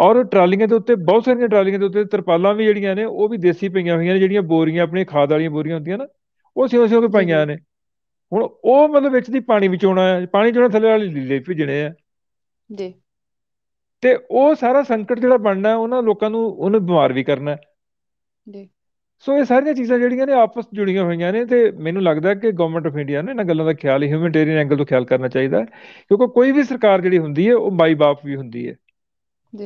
ਔਰ ਟਰਾਲੀਆਂ ਦੇ ਉੱਤੇ ਬਹੁਤ ਸਾਰੀਆਂ ਟਰਾਲੀਆਂ ਦੇ ਉੱਤੇ ਤਰਪਾਲਾਂ ਵੀ ਜਿਹੜੀਆਂ ਨੇ ਉਹ ਵੀ ਦੇਸੀ ਪਈਆਂ ਹੋਈਆਂ ਨੇ ਜਿਹੜੀਆਂ ਬੋਰੀਆਂ ਆਪਣੀਆਂ ਖਾਦ ਵਾਲੀਆਂ ਬੋਰੀਆਂ ਹੁੰਦੀਆਂ ਨਾ ਉਹ ਸਿਉਂ ਸਿਉਂ ਕੇ ਪਾਈਆਂ ਨੇ ਹੁਣ ਉਹ ਮਤਲਬ ਵਿੱਚ ਦੀ ਪਾਣੀ ਵਿਚੋਣਾ ਹੈ ਪਾਣੀ ਜਿਹੜਾ ਥੱਲੇ ਵਾਲੀ ਲੀਲੇ ਭਿਜਣੇ ਆ ਜੀ ਤੇ ਉਹ ਸਾਰਾ ਸੰਕਟ ਜਿਹੜਾ ਬਣਨਾ ਉਹਨਾਂ ਲੋਕਾਂ ਨੂੰ ਉਹਨੂੰ ਬਿਮਾਰ ਵੀ ਕਰਨਾ ਜੀ ਸੋ ਇਹ ਸਾਰੀਆਂ ਚੀਜ਼ਾਂ ਜਿਹੜੀਆਂ ਨੇ ਆਪਸ ਜੁੜੀਆਂ ਹੋਈਆਂ ਨੇ ਤੇ ਮੈਨੂੰ ਲੱਗਦਾ ਕਿ ਗਵਰਨਮੈਂਟ ਆਫ ਇੰਡੀਆ ਨੇ ਇਹਨਾਂ ਗੱਲਾਂ ਦਾ ਖਿਆਲ ਹੀ ਹਿਊਮੈਨਿਟੇਰੀਅਨ ਐਂਗਲ ਤੋਂ ਖਿਆਲ ਕਰਨਾ ਚਾਹੀਦਾ ਕਿਉਂਕਿ ਕੋਈ ਵੀ ਸਰਕਾਰ ਜਿਹੜੀ ਹੁੰਦੀ ਹੈ ਉਹ ਮਾਈ ਬਾਪ ਵੀ ਹੁੰਦੀ ਹੈ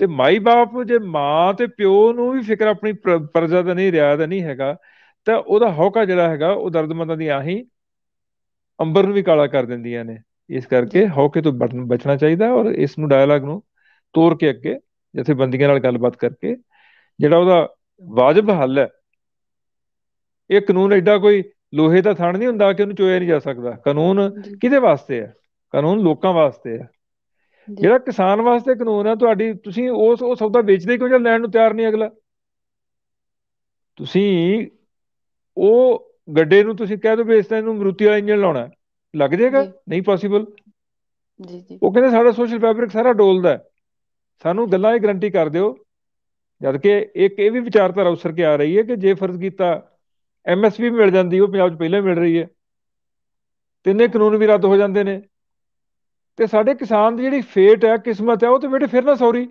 ਤੇ ਮਾਈ ਬਾਪ ਜੇ ਮਾਂ ਤੇ ਪਿਓ ਨੂੰ ਵੀ ਫਿਕਰ ਆਪਣੀ ਪਰਜਾ ਦਾ ਨਹੀਂ ਰਿਆਦ ਨਹੀਂ ਹੈਗਾ ਤਾਂ ਉਹਦਾ ਹੌਕਾ ਜਿਹੜਾ ਹੈਗਾ ਉਹ ਦਰਦਮੰਦਾਂ ਦੀ ਆਹੀ ਅੰਬਰ ਨੂੰ ਵੀ ਕਾਲਾ ਕਰ ਦਿੰਦੀਆਂ ਨੇ ਇਸ ਕਰਕੇ ਹੌਕੇ ਤੋਂ ਬਚਣਾ ਚਾਹੀਦਾ ਔਰ ਇਸ ਨੂੰ ਡਾਇਲੌਗ ਨੂੰ ਤੋੜ ਕੇ ਅੱਗੇ ਬੰਦੀਆਂ ਨਾਲ ਗੱਲਬਾਤ ਕਰਕੇ ਜਿਹੜਾ ਉਹਦਾ ਵਾਜਬ ਹੱਲ ਹੈ ਇਹ ਕਾਨੂੰਨ ਐਡਾ ਕੋਈ ਲੋਹੇ ਦਾ ਥਣ ਨਹੀਂ ਹੁੰਦਾ ਕਿ ਉਹਨੂੰ ਚੋਇਆ ਨਹੀਂ ਜਾ ਸਕਦਾ ਕਾਨੂੰਨ ਕਿਹਦੇ ਵਾਸਤੇ ਹੈ ਕਾਨੂੰਨ ਲੋਕਾਂ ਵਾਸਤੇ ਹੈ ਜਿਹੜਾ ਕਿਸਾਨ ਵਾਸਤੇ ਕਾਨੂੰਨ ਹੈ ਤੁਹਾਡੀ ਤੁਸੀਂ ਉਸ ਉਹ ਸੌਦਾ ਵੇਚਦੇ ਕਿਉਂ ਜਾਂ ਲੈਣ ਨੂੰ ਤਿਆਰ ਨਹੀਂ ਅਗਲਾ ਤੁਸੀਂ ਉਹ ਗੱਡੇ ਨੂੰ ਤੁਸੀਂ ਕਹਿ ਦੋ ਵੇਚਦਾ ਇਹਨੂੰ ਮਰੂਤੀ ਵਾਲਾ ਇੰਜਨ ਲਾਉਣਾ ਲੱਗ ਜਾਏਗਾ ਨਹੀਂ ਪੋਸੀਬਲ ਜੀ ਜੀ ਉਹ ਕਹਿੰਦੇ ਸਾਡਾ ਸੋਸ਼ਲ ਫੈਬਰਿਕ ਸਾਰਾ ਡੋਲਦਾ ਸਾਨੂੰ ਗੱਲਾਂ ਇਹ ਗਰੰਟੀ ਕਰ ਦਿਓ ਜਦ ਕਿ ਇੱਕ ਇਹ ਵੀ ਵਿਚਾਰਧਾਰਾ ਉਸਰ ਕੇ ਆ ਰਹੀ ਹੈ ਕਿ ਜੇ ਫਰਜ਼ ਕੀਤਾ ਐਮਐਸਪੀ ਮਿਲ ਜਾਂਦੀ ਉਹ ਪੰਜਾਬ 'ਚ ਪਹਿਲਾਂ ਮਿਲ ਰਹੀ ਹੈ ਤਿੰਨੇ ਕਾਨੂੰਨ ਵੀ ਰੱਦ ਹੋ ਜਾਂਦੇ ਨੇ ਤੇ ਸਾਡੇ ਕਿਸਾਨ ਦੀ ਜਿਹੜੀ ਫੇਟ ਹੈ ਕਿਸਮਤ ਹੈ ਉਹ ਤੇ ਬੇਟੇ ਫਿਰ ਨਾ ਸੌਰੀ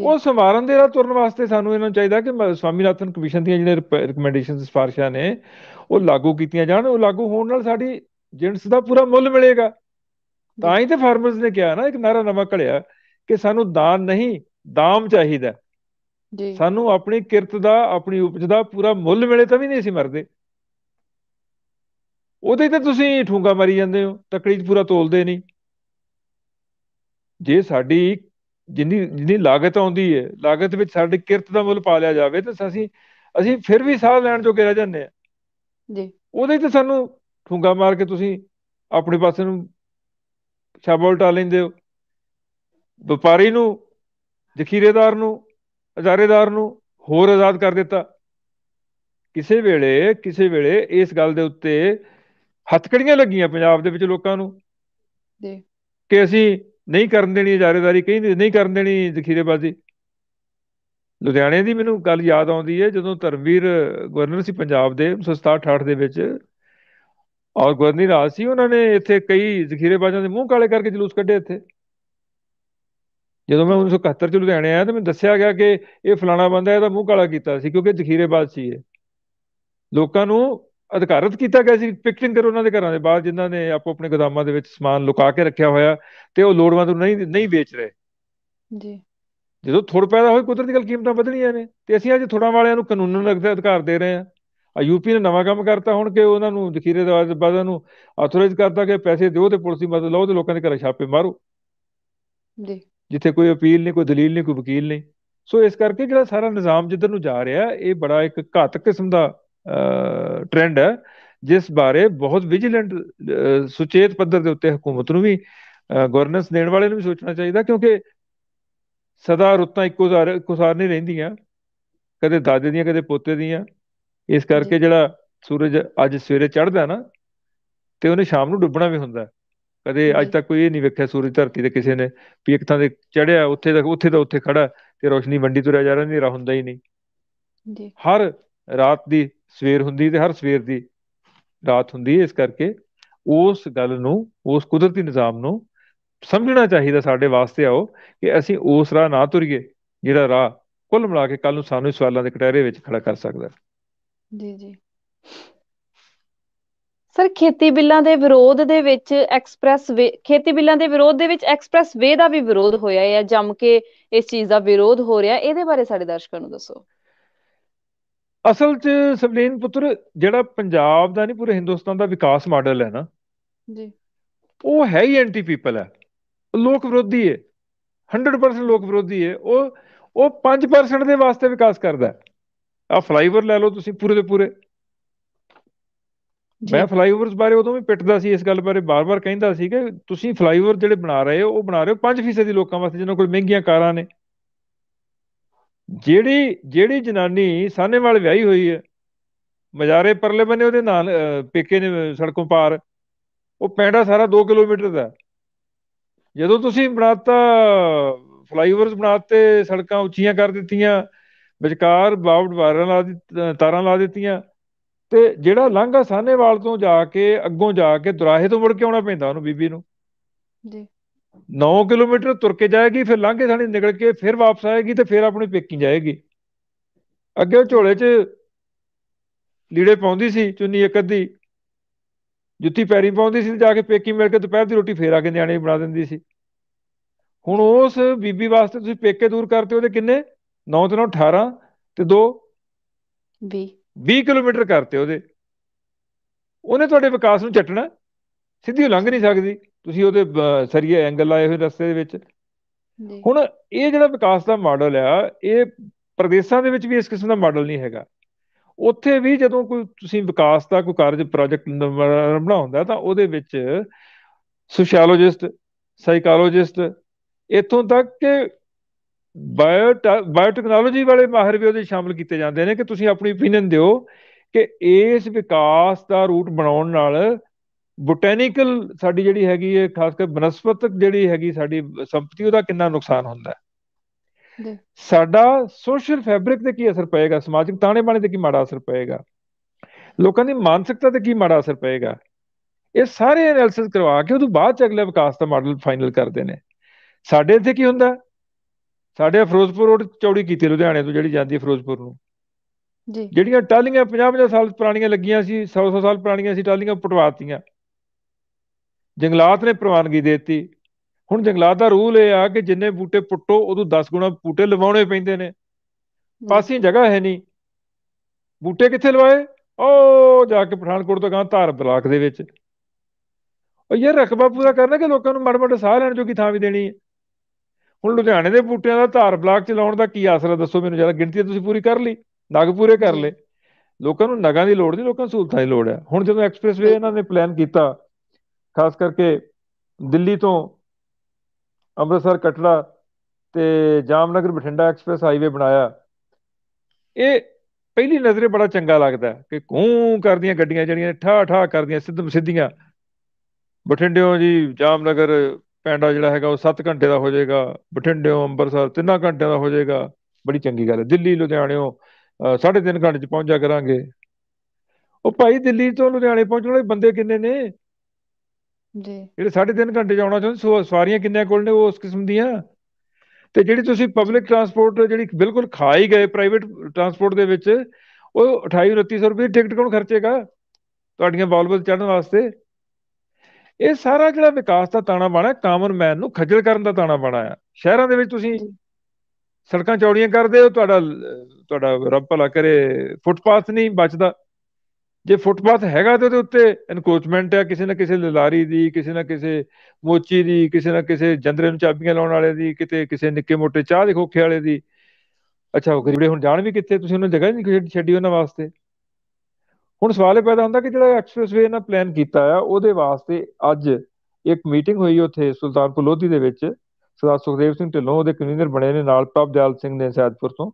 ਉਹ ਸੰਵਾਰਨ ਦੇ ਰਾ ਤੁਰਨ ਵਾਸਤੇ ਸਾਨੂੰ ਇਹਨਾਂ ਨੂੰ ਚਾਹੀਦਾ ਕਿ ਸਵਾਮੀਨਾਥਨ ਕਮਿਸ਼ਨ ਦੀਆਂ ਜਿਹੜੇ ਰეკਮੈਂਡੇਸ਼ਨਸ ਸਿਫਾਰਿਸ਼ਾਂ ਨੇ ਉਹ ਲਾਗੂ ਕੀਤੀਆਂ ਜਾਣ ਉਹ ਲਾਗੂ ਹੋਣ ਨਾਲ ਸਾਡੀ ਜਿੰਸ ਦਾ ਪੂਰਾ ਮੁੱਲ ਮਿਲੇਗਾ ਤਾਂ ਹੀ ਤੇ ਫਾਰਮਰਸ ਨੇ ਕਿਹਾ ਨਾ ਇੱਕ ਨਾਰਾ ਨਵਾਂ ਘੜਿਆ ਕਿ ਸਾਨੂੰ ਦਾਨ ਨਹੀਂ ਦਾਮ ਚਾਹੀਦਾ ਜੀ ਸਾਨੂੰ ਆਪਣੀ ਕਿਰਤ ਦਾ ਆਪਣੀ ਉਪਜ ਦਾ ਪੂਰਾ ਮੁੱਲ ਮਿਲੇ ਤਾਂ ਵੀ ਨਹੀਂ ਅਸੀਂ ਮਰਦੇ ਉਹਦੇ ਤੇ ਤੁਸੀਂ ਠੂੰਗਾ ਮਾਰੀ ਜਾਂਦੇ ਹੋ ਤਕੜੀ ਪੂਰਾ ਤੋਲਦੇ ਨਹੀਂ ਜੇ ਸਾਡੀ ਜਿੰਨੀ ਜਿੰਨੀ ਲਾਗਤ ਆਉਂਦੀ ਹੈ ਲਾਗਤ ਵਿੱਚ ਸਾਡੀ ਕਿਰਤ ਦਾ ਮੁੱਲ ਪਾ ਲਿਆ ਜਾਵੇ ਤਾਂ ਅਸੀਂ ਅਸੀਂ ਫਿਰ ਵੀ ਸਾਹ ਲੈਣ ਜੋਗੇ ਰਹਿ ਜਾਂਦੇ ਆ ਜੀ ਉਹਦੇ ਤੇ ਸਾਨੂੰ ਠੂੰਗਾ ਮਾਰ ਕੇ ਤੁਸੀਂ ਆਪਣੇ ਪਾਸੇ ਨੂੰ ਸ਼ਾਬਾ ਟਾ ਲੈਂਦੇ ਹੋ ਵਪਾਰੀ ਨੂੰ ਜ਼ਖੀਰੇਦਾਰ ਨੂੰ ਅਜ਼ਾਰੇਦਾਰ ਨੂੰ ਹੋਰ ਆਜ਼ਾਦ ਕਰ ਦਿੱਤਾ ਕਿਸੇ ਵੇਲੇ ਕਿਸੇ ਵੇਲੇ ਇਸ ਗੱਲ ਦੇ ਉੱਤੇ ਹੱਥਕੜੀਆਂ ਲੱਗੀਆਂ ਪੰਜਾਬ ਦੇ ਵਿੱਚ ਲੋਕਾਂ ਨੂੰ ਦੇ ਕਿ ਅਸੀਂ ਨਹੀਂ ਕਰਨ ਦੇਣੀ ਜਾਰੇਦਾਰੀ ਕਹਿੰਦੇ ਨਹੀਂ ਕਰਨ ਦੇਣੀ ਜ਼ਖੀਰੇਬਾਜ਼ੀ ਲੁਧਿਆਣੇ ਦੀ ਮੈਨੂੰ ਗੱਲ ਯਾਦ ਆਉਂਦੀ ਹੈ ਜਦੋਂ ਧਰਮਵੀਰ ਗਵਰਨਰ ਸੀ ਪੰਜਾਬ ਦੇ 1968 ਦੇ ਵਿੱਚ ਔਰ ਗਵਰਨਰ ਰਾਜ ਸੀ ਉਹਨਾਂ ਨੇ ਇੱਥੇ ਕਈ ਜ਼ਖੀਰੇਬਾਜ਼ਾਂ ਦੇ ਮੂੰਹ ਕਾਲੇ ਕਰਕੇ ਜਲੂਸ ਕੱਢੇ ਇੱਥੇ ਜਦੋਂ ਮੈਂ 1971 ਚ ਲੁਧਿਆਣੇ ਆਇਆ ਤਾਂ ਮੈਨੂੰ ਦੱਸਿਆ ਗਿਆ ਕਿ ਇਹ ਫਲਾਣਾ ਬੰਦਾ ਇਹਦਾ ਮੂੰਹ ਕਾਲਾ ਕੀਤਾ ਸੀ ਕਿਉਂਕਿ ਜ਼ਖੀਰੇਬਾਜ਼ ਸੀ ਇਹ ਲੋਕਾਂ ਨੂੰ ਅਧਿਕਾਰਤ ਕੀਤਾ ਗਿਆ ਸੀ ਪਿਕਟਿੰਗ ਕਰ ਉਹਨਾਂ ਦੇ ਘਰਾਂ ਦੇ ਬਾਹਰ ਜਿਨ੍ਹਾਂ ਨੇ ਆਪੋ ਆਪਣੇ ਗੋਦਾਮਾਂ ਦੇ ਵਿੱਚ ਸਮਾਨ ਲੁਕਾ ਕੇ ਰੱਖਿਆ ਹੋਇਆ ਤੇ ਉਹ ਲੋੜਵੰਦ ਨੂੰ ਨਹੀਂ ਨਹੀਂ ਵੇਚ ਰਹੇ ਜੀ ਜਦੋਂ ਥੋੜ ਪੈਦਾ ਹੋਈ ਕੁਦਰਤੀ ਗੱਲ ਕੀਮਤਾਂ ਵਧਣੀਆਂ ਨੇ ਤੇ ਅਸੀਂ ਅੱਜ ਥੋੜਾਂ ਵਾਲਿਆਂ ਨੂੰ ਕਾਨੂੰਨ ਲੱਗਦਾ ਅਧਿਕਾਰ ਦੇ ਰਹੇ ਆ ਆ ਯੂਪੀ ਨੇ ਨਵਾਂ ਕੰਮ ਕਰਤਾ ਹੁਣ ਕਿ ਉਹਨਾਂ ਨੂੰ ਜ਼ਖੀਰੇ ਦੇ ਬਾਦਾਂ ਨੂੰ ਆਥੋਰਾਈਜ਼ ਕਰਤਾ ਕਿ ਪੈਸੇ ਦਿਓ ਤੇ ਪੁਲਿਸ ਦੀ ਮਦਦ ਲਓ ਤੇ ਲੋਕਾਂ ਦੇ ਘਰ ਛਾਪੇ ਮਾਰੋ ਜੀ ਜਿੱਥੇ ਕੋਈ ਅਪੀਲ ਨਹੀਂ ਕੋਈ ਦਲੀਲ ਨਹੀਂ ਕੋਈ ਵਕੀਲ ਨਹੀਂ ਸੋ ਇਸ ਕਰਕੇ ਜਿਹੜਾ ਸਾਰਾ ਨਿਜ਼ਾਮ ਜਿੱਧਰ ਨੂੰ ਜਾ ਰਿਹਾ ਇਹ ਬੜਾ ਇੱਕ ਘਾਤਕ ਕਿਸਮ ਦਾ ਟ੍ਰੈਂਡ ਹੈ ਜਿਸ ਬਾਰੇ ਬਹੁਤ ਵਿਜੀਲੈਂਟ ਸੁਚੇਤ ਪੱਧਰ ਦੇ ਉੱਤੇ ਹਕੂਮਤ ਨੂੰ ਵੀ ਗਵਰਨੈਂਸ ਦੇਣ ਵਾਲੇ ਨੂੰ ਵੀ ਸੋਚਣਾ ਚਾਹੀਦਾ ਕਿਉਂਕਿ ਸਦਾ ਰੁੱਤਾਂ ਇੱਕੋ ਸਾਰ ਇੱਕੋ ਸਾਰ ਨਹੀਂ ਰਹਿੰਦੀਆਂ ਕਦੇ ਦਾਦੇ ਦੀਆਂ ਕਦੇ ਪੋਤੇ ਦੀਆਂ ਇਸ ਕਰਕੇ ਜਿਹੜਾ ਸੂਰਜ ਅੱਜ ਸਵੇਰੇ ਚੜ੍ਹਦਾ ਨਾ ਤੇ ਉਹਨੇ ਸ਼ਾਮ ਨੂੰ ਡੁੱਬਣਾ ਵੀ ਹੁੰਦਾ ਕਦੇ ਅੱਜ ਤੱਕ ਕੋਈ ਇਹ ਨਹੀਂ ਵੇਖਿਆ ਸੂਰਜ ਧਰਤੀ ਤੇ ਕਿਸੇ ਨੇ ਵੀ ਇੱਕ ਥਾਂ ਤੇ ਚੜਿਆ ਉੱਥੇ ਤੱਕ ਉੱਥੇ ਤਾਂ ਉੱਥੇ ਖੜਾ ਤੇ ਰੋਸ਼ਨੀ ਵੰਡੀ ਤੁਰਿਆ ਜਾ ਨਹੀਂ ਰਹਾ ਹੁੰਦਾ ਹੀ ਨਹੀਂ ਜੀ ਹਰ ਰਾਤ ਦੀ ਸਵੇਰ ਹੁੰਦੀ ਤੇ ਹਰ ਸਵੇਰ ਦੀ ਰਾਤ ਹੁੰਦੀ ਇਸ ਕਰਕੇ ਉਸ ਗੱਲ ਨੂੰ ਉਸ ਕੁਦਰਤੀ ਨਿਜ਼ਾਮ ਨੂੰ ਸਮਝਣਾ ਚਾਹੀਦਾ ਸਾਡੇ ਵਾਸਤੇ ਆਓ ਕਿ ਅਸੀਂ ਉਸ ਰਾਹ ਨਾ ਤੁਰੀਏ ਜਿਹੜਾ ਰਾਹ ਕੁੱਲ ਮਿਲਾ ਕੇ ਕੱਲ ਨੂੰ ਸਾਨੂੰ ਸਵਾਲਾਂ ਦੇ ਕਟਹਿਰੇ ਵਿੱਚ ਖੜਾ ਕਰ ਸਕਦਾ ਜੀ ਜੀ ਸਰ ਖੇਤੀ ਬਿੱਲਾਂ ਦੇ ਵਿਰੋਧ ਦੇ ਵਿੱਚ ਐਕਸਪ੍ਰੈਸ ਵੇ ਖੇਤੀ ਬਿੱਲਾਂ ਦੇ ਵਿਰੋਧ ਦੇ ਵਿੱਚ ਐਕਸਪ੍ਰੈਸ ਵੇ ਦਾ ਵੀ ਵਿਰੋਧ ਹੋਇਆ ਹੈ ਜੰਮ ਕੇ ਇਸ ਚੀਜ਼ ਦਾ ਵਿਰੋਧ ਹੋ ਰਿਹਾ ਇਹਦੇ ਬਾਰੇ ਸਾਡੇ ਦਰਸ਼ਕਾਂ ਨੂੰ ਦੱਸੋ ਅਸਲ 'ਚ ਸਵਲੀਨ ਪੁੱਤਰ ਜਿਹੜਾ ਪੰਜਾਬ ਦਾ ਨਹੀਂ ਪੂਰੇ ਹਿੰਦੁਸਤਾਨ ਦਾ ਵਿਕਾਸ ਮਾਡਲ ਹੈ ਨਾ ਜੀ ਉਹ ਹੈ ਹੀ ਐਂਟੀ ਪੀਪਲ ਹੈ ਲੋਕ ਵਿਰੋਧੀ ਹੈ 100% ਲੋਕ ਵਿਰੋਧੀ ਹੈ ਉਹ ਉਹ 5% ਦੇ ਵਾਸਤੇ ਵਿਕਾਸ ਕਰਦਾ ਆ ਫਲਾਈਓਵਰ ਲੈ ਲਓ ਤੁਸੀਂ ਪੂਰੇ ਦੇ ਪੂਰੇ ਮੈਂ ਫਲਾਈਓਵਰਸ ਬਾਰੇ ਉਦੋਂ ਵੀ ਪਿੱਟਦਾ ਸੀ ਇਸ ਗੱਲ ਬਾਰੇ ਬਾਰ-ਬਾਰ ਕਹਿੰਦਾ ਸੀ ਕਿ ਤੁਸੀਂ ਫਲਾਈਓਵਰ ਜਿਹੜੇ ਬਣਾ ਰਹੇ ਹੋ ਉਹ ਬਣਾ ਰਹੇ ਹੋ 5% ਲੋਕਾਂ ਵਾਸਤੇ ਜਿਨ੍ਹਾਂ ਕੋਲ ਮਹਿੰਗੀਆਂ ਕਾਰਾਂ ਨੇ ਜਿਹੜੀ ਜਿਹੜੀ ਜਨਾਨੀ ਸਾਹਨੇ ਵਾਲ ਵਿਆਹੀ ਹੋਈ ਹੈ ਮਜਾਰੇ ਪਰਲੇ ਬਨੇ ਉਹਦੇ ਨਾਲ ਪੇਕੇ ਨੇ ਸੜਕੋਂ ਪਾਰ ਉਹ ਪੈਂਡਾ ਸਾਰਾ 2 ਕਿਲੋਮੀਟਰ ਦਾ ਜਦੋਂ ਤੁਸੀਂ ਬਣਾਤਾ ਫਲਾਈਓਵਰਸ ਬਣਾਤੇ ਸੜਕਾਂ ਉੱਚੀਆਂ ਕਰ ਦਿੱਤੀਆਂ ਵਿਚਕਾਰ ਬਾਵਡ ਵਾਰਾਂ ਲਾ ਤਾਰਾਂ ਲਾ ਦਿੱਤੀਆਂ ਤੇ ਜਿਹੜਾ ਲੰਘਾ ਸਾਹਨੇਵਾਲ ਤੋਂ ਜਾ ਕੇ ਅੱਗੋਂ ਜਾ ਕੇ ਦੁਰਾਹੇ ਤੋਂ ਮੁੜ ਕੇ ਆਉਣਾ ਪੈਂਦਾ ਉਹਨੂੰ ਬੀਬੀ ਨੂੰ ਜੀ 9 ਕਿਲੋਮੀਟਰ ਤੁਰ ਕੇ ਜਾਏਗੀ ਫਿਰ ਲੰਘੇ ਥਾਣੀ ਨਿਕਲ ਕੇ ਫਿਰ ਵਾਪਸ ਆਏਗੀ ਤੇ ਫਿਰ ਆਪਣੀ ਪੇਕੀ ਜਾਏਗੀ ਅੱਗੇ ਝੋਲੇ 'ਚ ਲੀੜੇ ਪਾਉਂਦੀ ਸੀ ਚੁੰਨੀ ਇੱਕ ਅੱਧੀ ਜੁੱਤੀ ਪੈਰੀ ਪਾਉਂਦੀ ਸੀ ਤੇ ਜਾ ਕੇ ਪੇਕੀ ਮਿਲ ਕੇ ਦੁਪਹਿਰ ਦੀ ਰੋਟੀ ਫੇਰ ਆ ਕੇ ਨਿਆਣੇ ਬਣਾ ਦਿੰਦੀ ਸੀ ਹੁਣ ਉਸ ਬੀਬੀ ਵਾਸਤੇ ਤੁਸੀਂ ਪੇਕੇ ਦੂਰ ਕਰਤੇ ਉਹਦੇ ਕਿੰਨੇ 9 ਤੇ 9 18 ਤੇ 2 20 20 ਕਿਲੋਮੀਟਰ ਕਰਤੇ ਉਹਦੇ ਉਹਨੇ ਤੁਹਾਡੇ ਵਿਕਾਸ ਨੂੰ ਛੱਟਣਾ ਸਿੱਧੀ ਲੰਘ ਨਹੀਂ ਸਕਦੀ ਤੁਸੀਂ ਉਹਦੇ ਸਰੀਏ ਐਂਗਲ ਲਾਏ ਹੋਏ ਰਸਤੇ ਦੇ ਵਿੱਚ ਹੁਣ ਇਹ ਜਿਹੜਾ ਵਿਕਾਸ ਦਾ ਮਾਡਲ ਆ ਇਹ ਪ੍ਰਦੇਸ਼ਾਂ ਦੇ ਵਿੱਚ ਵੀ ਇਸ ਕਿਸਮ ਦਾ ਮਾਡਲ ਨਹੀਂ ਹੈਗਾ ਉੱਥੇ ਵੀ ਜਦੋਂ ਕੋਈ ਤੁਸੀਂ ਵਿਕਾਸ ਦਾ ਕੋਈ ਕਾਰਜ ਪ੍ਰੋਜੈਕਟ ਬਣਾਉਂਦਾ ਤਾਂ ਉਹਦੇ ਵਿੱਚ ਸੋਸ਼ੀਓਲੋਜਿਸਟ ਸਾਈਕੋਲੋਜਿਸਟ ਇਥੋਂ ਤੱਕ ਕਿ ਬਾਇਓ ਟੈਕਨੋਲੋਜੀ ਵਾਲੇ ਮਾਹਿਰ ਵੀ ਉਹਦੇ ਸ਼ਾਮਲ ਕੀਤੇ ਜਾਂਦੇ ਨੇ ਕਿ ਤੁਸੀਂ ਆਪਣੀ ਓਪੀਨੀਅਨ ਦਿਓ ਕਿ ਇਸ ਵਿਕਾਸ ਦਾ ਰੂਟ ਬਣਾਉਣ ਨਾਲ ਬੋਟੈਨੀਕਲ ਸਾਡੀ ਜਿਹੜੀ ਹੈਗੀ ਹੈ ਖਾਸ ਕਰ ਬਨਸਪਤਕ ਜਿਹੜੀ ਹੈਗੀ ਸਾਡੀ ਸੰਪਤੀ ਉਹਦਾ ਕਿੰਨਾ ਨੁਕਸਾਨ ਹੁੰਦਾ ਹੈ ਸਾਡਾ ਸੋਸ਼ਲ ਫੈਬਰਿਕ ਤੇ ਕੀ ਅਸਰ ਪਏਗਾ ਸਮਾਜਿਕ ਤਾਣੇ ਬਾਣੇ ਤੇ ਕੀ ਮਾੜਾ ਅਸਰ ਪਏਗਾ ਲੋਕਾਂ ਦੀ ਮਾਨਸਿਕਤਾ ਤੇ ਕੀ ਮਾੜਾ ਅਸਰ ਪਏਗਾ ਇਹ ਸਾਰੇ ਐਨਾਲਿਸਿਸ ਕਰਵਾ ਕੇ ਉਹ ਤੋਂ ਬਾਅਦ ਚ ਅਗਲੇ ਵਿਕਾਸ ਦਾ ਮਾਡਲ ਫਾਈਨਲ ਕਰਦੇ ਨੇ ਸਾਡੇ ਇੱਥੇ ਕੀ ਹੁੰਦਾ ਸਾਡੇ ਫਿਰੋਜ਼ਪੁਰ ਰੋਡ ਚੌੜੀ ਕੀਤੀ ਲੁਧਿਆਣੇ ਤੋਂ ਜਿਹੜੀ ਜਾਂਦੀ ਹੈ ਫਿਰੋਜ਼ਪੁਰ ਨੂੰ ਜੀ ਜਿਹੜੀਆਂ ਟਾਲੀਆਂ 50-50 ਸਾਲ ਪੁਰਾਣੀਆਂ ਲੱਗੀਆਂ ਸੀ 100-100 ਸਾਲ ਪੁਰਾਣੀਆਂ ਸੀ ਟਾਲੀਆਂ ਪਟਵਾਤੀਆਂ ਜੰਗਲਾਤ ਨੇ ਪ੍ਰਵਾਨਗੀ ਦਿੱਤੀ ਹੁਣ ਜੰਗਲਾਤ ਦਾ ਰੂਲ ਇਹ ਆ ਕਿ ਜਿੰਨੇ ਬੂਟੇ ਪੁੱਟੋ ਉਦੋਂ 10 ਗੁਣਾ ਬੂਟੇ ਲਵਾਉਣੇ ਪੈਂਦੇ ਨੇ ਪਾਸੇ ਜਗ੍ਹਾ ਹੈ ਨਹੀਂ ਬੂਟੇ ਕਿੱਥੇ ਲਵਾਏ ਉਹ ਜਾ ਕੇ ਪਠਾਨਕੋਟ ਤੋਂ ਗਾਂ ਧਾਰ ਬਲਾਕ ਦੇ ਵਿੱਚ ਉਹ ਯਾਰ ਰਕਬਾ ਪੂਰਾ ਕਰਨਾ ਕਿ ਲੋਕਾਂ ਨੂੰ ਮੜ ਸਾਹ ਲੈਣ ਜੋਗੀ ਥਾਂ ਵੀ ਦੇਣੀ ਹੈ ਹੁਣ ਲੁਧਿਆਣੇ ਦੇ ਬੂਟਿਆਂ ਦਾ ਧਾਰ ਬਲਾਕ ਚ ਲਾਉਣ ਦਾ ਕੀ ਆਸਰਾ ਦੱਸੋ ਮੈਨੂੰ ਜਰਾ ਗਿਣਤੀ ਤੁਸੀਂ ਪੂਰੀ ਕਰ ਲਈ ਨਗ ਪੂਰੇ ਕਰ ਲਏ ਲੋਕਾਂ ਨੂੰ ਨਗਾਂ ਦੀ ਲੋੜ ਨਹੀਂ ਲੋਕਾਂ ਨੂੰ ਸਹੂਲਤਾਂ ਦੀ ਲੋੜ ਹੈ ਹੁਣ ਜਦੋਂ ਐਕਸਪ੍ਰੈਸਵੇ ਇਹਨਾਂ ਨੇ ਪਲਾਨ ਕੀਤਾ ਖਾਸ ਕਰਕੇ ਦਿੱਲੀ ਤੋਂ ਅੰਮ੍ਰਿਤਸਰ ਕਟੜਾ ਤੇ ਜਾਮਨਗਰ ਬਠਿੰਡਾ ਐਕਸਪ੍ਰੈਸ ਹਾਈਵੇ ਬਣਾਇਆ ਇਹ ਪਹਿਲੀ ਨਜ਼ਰੇ ਬੜਾ ਚੰਗਾ ਲੱਗਦਾ ਕਿ ਕੂੰ ਕਰਦੀਆਂ ਗੱਡੀਆਂ ਜਿਹੜੀਆਂ ਠਾ ਠਾ ਕਰਦੀਆਂ ਸਿੱਧਮ ਸਿੱਧੀਆਂ ਬਠਿੰਡਿਓਂ ਜੀ ਜਾਮਨਗਰ ਪੈਂਡਾ ਜਿਹੜਾ ਹੈਗਾ ਉਹ 7 ਘੰਟੇ ਦਾ ਹੋ ਜਾਏਗਾ ਬਠਿੰਡਿਓਂ ਅੰਮ੍ਰਿਤਸਰ 3 ਘੰਟਿਆਂ ਦਾ ਹੋ ਜਾਏਗਾ ਬੜੀ ਚੰਗੀ ਗੱਲ ਹੈ ਦਿੱਲੀ ਲੁਧਿਆਣਿਓਂ 3.5 ਘੰਟੇ ਚ ਪਹੁੰਚਿਆ ਕਰਾਂਗੇ ਉਹ ਭਾਈ ਦਿੱਲੀ ਤੋਂ ਲੁਧਿਆਣੇ ਪਹੁੰਚਣ ਵਾਲੇ ਬੰਦੇ ਕਿੰਨੇ ਨੇ ਜੀ ਜਿਹੜੇ 3.5 ਘੰਟੇ ਚ ਆਉਣਾ ਚਾਹੁੰਦੇ ਸਵਾਰੀਆਂ ਕਿੰਨੇ ਕੋਲ ਨੇ ਉਹ ਉਸ ਕਿਸਮ ਦੀਆਂ ਤੇ ਜਿਹੜੀ ਤੁਸੀਂ ਪਬਲਿਕ ਟਰਾਂਸਪੋਰਟ ਜਿਹੜੀ ਬਿਲਕੁਲ ਖਾ ਹੀ ਗਏ ਪ੍ਰਾਈਵੇਟ ਟਰਾਂਸਪੋਰਟ ਦੇ ਵਿੱਚ ਉਹ 28 2900 ਰੁਪਏ ਟਿਕਟ ਕੌਣ ਖਰਚੇਗਾ ਤੁਹਾਡੀਆਂ ਬਾਲਬਲ ਚੜਨ ਵਾਸਤੇ ਇਹ ਸਾਰਾ ਜਿਹੜਾ ਵਿਕਾਸ ਦਾ ਤਾਣਾ ਬਾਣਾ ਕਾਮਨ ਮੈਨ ਨੂੰ ਖੱਜਲ ਕਰਨ ਦਾ ਤਾਣਾ ਬਾਣਾ ਆ ਸ਼ਹਿਰਾਂ ਦੇ ਵਿੱਚ ਤੁਸੀਂ ਸੜਕਾਂ ਚੌੜੀਆਂ ਕਰਦੇ ਹੋ ਤੁਹਾਡਾ ਤੁਹਾਡਾ ਰੱਬ ਭਲਾ ਕਰੇ ਫੁੱਟਪਾਥ ਨਹੀਂ ਬਚਦਾ ਜੇ ਫੁੱਟਪਾਥ ਹੈਗਾ ਤੇ ਉਹਦੇ ਉੱਤੇ ਇਨਕੋਚਮੈਂਟ ਆ ਕਿਸੇ ਨਾ ਕਿਸੇ ਲਲਾਰੀ ਦੀ ਕਿਸੇ ਨਾ ਕਿਸੇ ਮੋਚੀ ਦੀ ਕਿਸੇ ਨਾ ਕਿਸੇ ਜੰਦਰੇ ਨੂੰ ਚਾਬੀਆਂ ਲਾਉਣ ਵਾਲੇ ਦੀ ਕਿਤੇ ਕਿਸੇ ਨਿੱਕੇ ਮੋਟੇ ਚਾਹ ਦੇ ਖੋਖੇ ਵਾਲੇ ਦੀ ਅੱਛਾ ਉਹ ਗਰੀਬੜੇ ਹੁਣ ਜਾਣ ਵੀ ਕਿੱਥੇ ਤੁਸੀਂ ਉਹਨਾਂ ਜਗ੍ਹਾ ਨਹੀਂ ਛੱਡੀ ਉਹਨਾਂ ਵਾਸਤੇ ਹੁਣ ਸਵਾਲ ਇਹ ਪੈਦਾ ਹੁੰਦਾ ਕਿ ਜਿਹੜਾ ਐਕਸਪ੍ਰੈਸਵੇ ਇਹਨਾਂ ਪਲਾਨ ਕੀਤਾ ਆ ਉਹਦੇ ਵਾਸਤੇ ਅੱਜ ਇੱਕ ਮੀਟਿੰਗ ਹੋਈ ਉੱਥੇ ਸੁਲਤਾਨਪੁਰ ਲੋਧੀ ਦੇ ਵਿੱਚ ਸਰਦਾਰ ਸੁਖਦੇਵ ਸਿੰਘ ਢਿੱਲੋਂ ਉਹਦੇ ਕਨਵੀਨਰ ਬਣੇ ਨੇ ਨਾਲ ਪ੍ਰਭਦਿਆਲ ਸਿੰਘ ਨੇ ਸੈਦਪੁਰ ਤੋਂ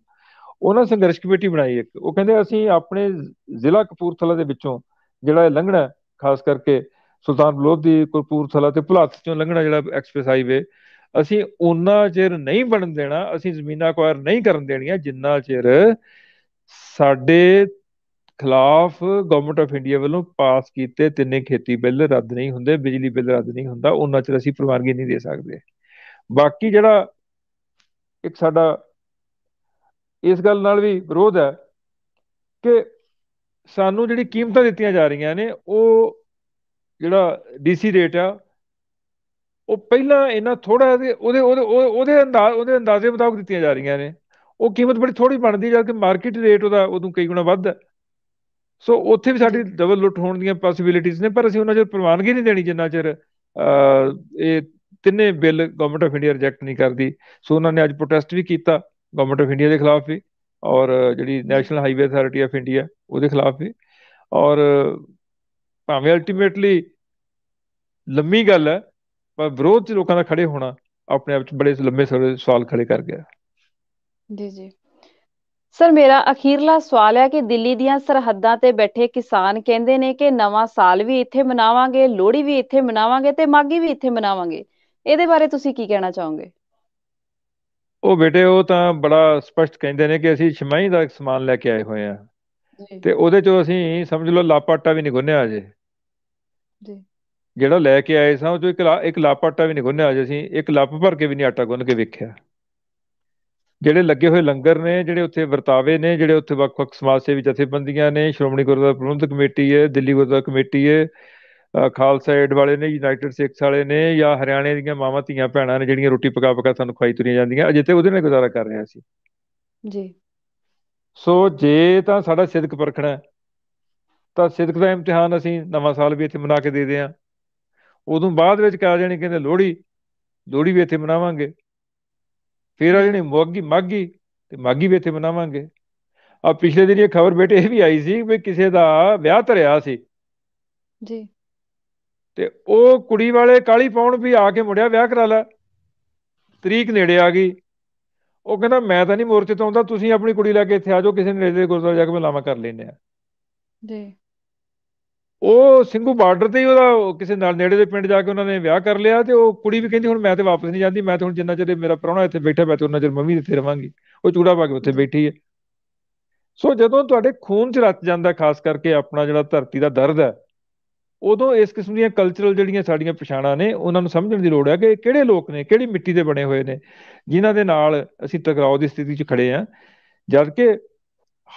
ਉਹਨਾਂ ਸੰਘਰਸ਼ ਕਮੇਟੀ ਬਣਾਈ ਇੱਕ ਉਹ ਕਹਿੰਦੇ ਅਸੀਂ ਆਪਣੇ ਜ਼ਿਲ੍ਹਾ ਕਪੂਰਥਲਾ ਦੇ ਵਿੱਚੋਂ ਜਿਹੜਾ ਇਹ ਲੰਘਣਾ ਖਾਸ ਕਰਕੇ ਸੁਲਤਾਨ ਲੋਧੀ ਕਪੂਰਥਲਾ ਤੇ ਭੁਲਾਤ ਚੋਂ ਲੰਘਣਾ ਜਿਹੜਾ ਐਕਸਪ੍ਰੈਸ ਹਾਈਵੇ ਅਸੀਂ ਉਹਨਾਂ ਚਿਰ ਨਹੀਂ ਬਣਨ ਦੇਣਾ ਅਸੀਂ ਜ਼ਮੀਨਾਂ ਅਕਵਾਇਰ ਨਹੀਂ ਕਰਨ ਦੇਣੀਆਂ ਜਿੰਨਾ ਚਿਰ ਸਾਡੇ ਖਿਲਾਫ ਗਵਰਨਮੈਂਟ ਆਫ ਇੰਡੀਆ ਵੱਲੋਂ ਪਾਸ ਕੀਤੇ ਤਿੰਨੇ ਖੇਤੀ ਬਿੱਲ ਰੱਦ ਨਹੀਂ ਹੁੰਦੇ ਬਿਜਲੀ ਬਿੱਲ ਰੱਦ ਨਹੀਂ ਹੁੰਦਾ ਉਹਨਾਂ ਚਿਰ ਅਸੀਂ ਪ੍ਰਵਾਨਗੀ ਨਹੀਂ ਦੇ ਸਕਦੇ ਬਾਕੀ ਜਿਹੜਾ ਇੱਕ ਸਾਡਾ ਇਸ ਗੱਲ ਨਾਲ ਵੀ ਵਿਰੋਧ ਹੈ ਕਿ ਸਾਨੂੰ ਜਿਹੜੀ ਕੀਮਤਾਂ ਦਿੱਤੀਆਂ ਜਾ ਰਹੀਆਂ ਨੇ ਉਹ ਜਿਹੜਾ ਡੀਸੀ ਰੇਟ ਆ ਉਹ ਪਹਿਲਾਂ ਇਹਨਾਂ ਥੋੜਾ ਉਹਦੇ ਉਹਦੇ ਉਹਦੇ ਅੰਦਾਜ਼ ਉਹਦੇ ਅੰਦਾਜ਼ੇ ਮੁਤਾਬਕ ਦਿੱਤੀਆਂ ਜਾ ਰਹੀਆਂ ਨੇ ਉਹ ਕੀਮਤ ਬੜੀ ਥੋੜੀ ਬਣਦੀ ਜਦ ਕਿ ਮਾਰਕੀਟ ਰੇਟ ਉਹਦਾ ਉਦੋਂ ਕਈ ਗੁਣਾ ਵੱਧ ਹੈ ਸੋ ਉੱਥੇ ਵੀ ਸਾਡੀ ਡਬਲ ਲੁੱਟ ਹੋਣ ਦੀਆਂ ਪੋਸਿਬਿਲਿਟੀਜ਼ ਨੇ ਪਰ ਅਸੀਂ ਉਹਨਾਂ ਚਿਰ ਪ੍ਰਵਾਨਗੀ ਨਹੀਂ ਦੇਣੀ ਜਿੰਨਾ ਚਿਰ ਇਹ ਤਿੰਨੇ bill government of India reject ਨਹੀਂ ਕਰਦੀ ਸੋ ਉਹਨਾਂ ਨੇ ਅੱਜ ਪ੍ਰੋਟੈਸਟ ਵੀ ਕੀਤਾ ਗਵਰਨਮੈਂਟ ਆਫ ਇੰਡੀਆ ਦੇ ਖਿਲਾਫ ਵੀ ਔਰ ਜਿਹੜੀ national highway authority of India ਉਹਦੇ ਖਿਲਾਫ ਵੀ ਔਰ ਭਾਵੇਂ ਅਲਟੀਮੇਟਲੀ ਲੰਮੀ ਗੱਲ ਹੈ ਪਰ ਵਿਰੋਧ ਚ ਲੋਕਾਂ ਦਾ ਖੜੇ ਹੋਣਾ ਆਪਣੇ ਆਪ ਚ ਬੜੇ ਲੰਮੇ ਸਵਾਲ ਖੜੇ ਕਰ ਗਿਆ ਜੀ ਜੀ ਸਰ ਮੇਰਾ ਅਖੀਰਲਾ ਸਵਾਲ ਹੈ ਕਿ ਦਿੱਲੀ ਦੀਆਂ ਸਰਹੱਦਾਂ ਤੇ ਬੈਠੇ ਕਿਸਾਨ ਕਹਿੰਦੇ ਨੇ ਕਿ ਨਵਾਂ ਸਾਲ ਵੀ ਇੱਥੇ ਮਨਾਵਾਂਗੇ ਲੋਹੜੀ ਵੀ ਇੱਥੇ ਮਨਾਵਾਂਗੇ ਤੇ ਮਾਗੀ ਵੀ ਇੱਥੇ ਮਨਾਵਾਂਗੇ ਇਹਦੇ ਬਾਰੇ ਤੁਸੀਂ ਕੀ ਕਹਿਣਾ ਚਾਹੋਗੇ ਉਹ ਬੇਟੇ ਉਹ ਤਾਂ ਬੜਾ ਸਪਸ਼ਟ ਕਹਿੰਦੇ ਨੇ ਕਿ ਅਸੀਂ ਛਮਾਈ ਦਾ ਸਮਾਨ ਲੈ ਕੇ ਆਏ ਹੋਏ ਆ ਤੇ ਉਹਦੇ ਚੋਂ ਅਸੀਂ ਸਮਝ ਲਓ ਲਾਪਾਟਾ ਵੀ ਨਹੀਂ ਗੁੰਨਿਆ ਅਜੇ ਜੀ ਜਿਹੜਾ ਲੈ ਕੇ ਆਏ ਸਾਂ ਉਹ ਚੋਂ ਇੱਕ ਇੱਕ ਲਾਪਾਟਾ ਵੀ ਨਹੀਂ ਗੁੰਨਿਆ ਅਜੇ ਅਸੀਂ ਇੱਕ ਲੱਪ ਭਰ ਕੇ ਵੀ ਨਹੀਂ ਆਟਾ ਗੁੰਨ ਕੇ ਵੇਖਿਆ ਜਿਹੜੇ ਲੱਗੇ ਹੋਏ ਲੰਗਰ ਨੇ ਜਿਹੜੇ ਉੱਥੇ ਵਰਤਾਵੇ ਨੇ ਜਿਹੜੇ ਉੱਥੇ ਵੱਖ-ਵੱਖ ਸਮਾਜ ਸੇਵੀ ਜਥੇਬੰਦੀਆਂ ਨੇ ਸ਼੍ਰੋਮਣੀ ਗੁਰਦੁਆਰਾ ਪ੍ਰਬੰਧਕ ਕਮੇਟੀ ਹੈ ਦਿੱਲੀ ਗੁਰਦੁਆਰਾ ਕਮੇਟੀ ਹੈ ਖਾਲਸਾ ਏਡ ਵਾਲੇ ਨੇ ਯੂਨਾਈਟਿਡ ਸਿੱਖਸ ਵਾਲੇ ਨੇ ਜਾਂ ਹਰਿਆਣੇ ਦੀਆਂ ਮਾਵਾਂ ਧੀਆਂ ਭੈਣਾਂ ਨੇ ਜਿਹੜੀਆਂ ਰੋਟੀ ਪਕਾ ਪਕਾ ਸਾਨੂੰ ਖਾਈ ਤੁਰੀਆਂ ਜਾਂਦੀਆਂ ਅਜੇ ਤੇ ਉਹਦੇ ਨਾਲ ਗੁਜ਼ਾਰਾ ਕਰ ਰਹੇ ਸੀ ਜੀ ਸੋ ਜੇ ਤਾਂ ਸਾਡਾ ਸਿੱਧਕ ਪਰਖਣਾ ਤਾਂ ਸਿੱਧਕ ਦਾ ਇਮਤਿਹਾਨ ਅਸੀਂ ਨਵਾਂ ਸਾਲ ਵੀ ਇੱਥੇ ਮਨਾ ਕੇ ਦੇ ਦੇ ਆ ਉਦੋਂ ਬਾਅਦ ਵਿੱਚ ਕਹਾ ਜਾਣੀ ਕਹਿੰਦੇ ਲੋਹੜੀ ਲੋਹੜੀ ਵੀ ਇੱਥੇ ਮਨਾਵਾਂਗੇ ਫਿਰ ਆ ਜਣੀ ਮੋਗੀ ਮਾਗੀ ਤੇ ਮਾਗੀ ਵੀ ਇੱਥੇ ਮਨਾਵਾਂਗੇ ਆ ਪਿਛਲੇ ਦਿਨ ਇਹ ਖਬਰ ਬੇਟੇ ਇਹ ਵੀ ਆਈ ਸੀ ਕਿ ਕਿਸੇ ਦਾ ਵਿਆਹ ਧਰਿਆ ਸੀ ਜੀ ਤੇ ਉਹ ਕੁੜੀ ਵਾਲੇ ਕਾਲੀ ਪਾਉਣ ਵੀ ਆ ਕੇ ਮੁੜਿਆ ਵਿਆਹ ਕਰਾ ਲੈ ਤਰੀਕ ਨੇੜੇ ਆ ਗਈ ਉਹ ਕਹਿੰਦਾ ਮੈਂ ਤਾਂ ਨਹੀਂ ਮੋਰਚੇ ਤੋਂ ਆਉਂਦਾ ਤੁਸੀਂ ਆਪਣੀ ਕੁੜੀ ਲੈ ਕੇ ਇੱਥੇ ਆ ਜਾਓ ਕਿਸੇ ਨੇੜੇ ਦੇ ਗੁਰਦੁਆਰੇ ਜਾ ਕੇ ਮਲਾਵਾ ਕਰ ਲੈਨੇ ਆ ਜੀ ਉਹ ਸਿੰਘੂ ਬਾਰਡਰ ਤੇ ਹੀ ਉਹਦਾ ਕਿਸੇ ਨਾਲ ਨੇੜੇ ਦੇ ਪਿੰਡ ਜਾ ਕੇ ਉਹਨਾਂ ਨੇ ਵਿਆਹ ਕਰ ਲਿਆ ਤੇ ਉਹ ਕੁੜੀ ਵੀ ਕਹਿੰਦੀ ਹੁਣ ਮੈਂ ਤੇ ਵਾਪਸ ਨਹੀਂ ਜਾਂਦੀ ਮੈਂ ਤੇ ਹੁਣ ਜਿੰਨਾ ਚਿਰ ਮੇਰਾ ਪਰੌਣਾ ਇੱਥੇ ਬੈਠਾ ਮੈਂ ਤੇ ਉਹਨਾਂ ਚਿਰ ਮੰਮੀ ਇੱਥੇ ਰਵਾਂਗੀ ਉਹ ਚੂੜਾ ਪਾ ਕੇ ਉੱਥੇ ਬੈਠੀ ਹੈ ਸੋ ਜਦੋਂ ਤੁਹਾਡੇ ਖੂਨ 'ਚ ਰਚ ਜਾਂਦਾ ਖਾਸ ਕਰਕੇ ਆਪਣਾ ਜਿਹੜਾ ਧਰਤੀ ਦਾ ਦਰਦ ਹੈ ਉਦੋਂ ਇਸ ਕਿਸਮ ਦੀਆਂ ਕਲਚਰਲ ਜਿਹੜੀਆਂ ਸਾਡੀਆਂ ਪਛਾਣਾਂ ਨੇ ਉਹਨਾਂ ਨੂੰ ਸਮਝਣ ਦੀ ਲੋੜ ਹੈ ਕਿ ਕਿਹੜੇ ਲੋਕ ਨੇ ਕਿਹੜੀ ਮਿੱਟੀ ਦੇ ਬਣੇ ਹੋਏ ਨੇ ਜਿਨ੍ਹਾਂ ਦੇ ਨਾਲ ਅਸੀਂ ਟਕਰਾਅ ਦੀ ਸਥਿਤੀ 'ਚ ਖੜੇ ਆ ਜਦ ਕਿ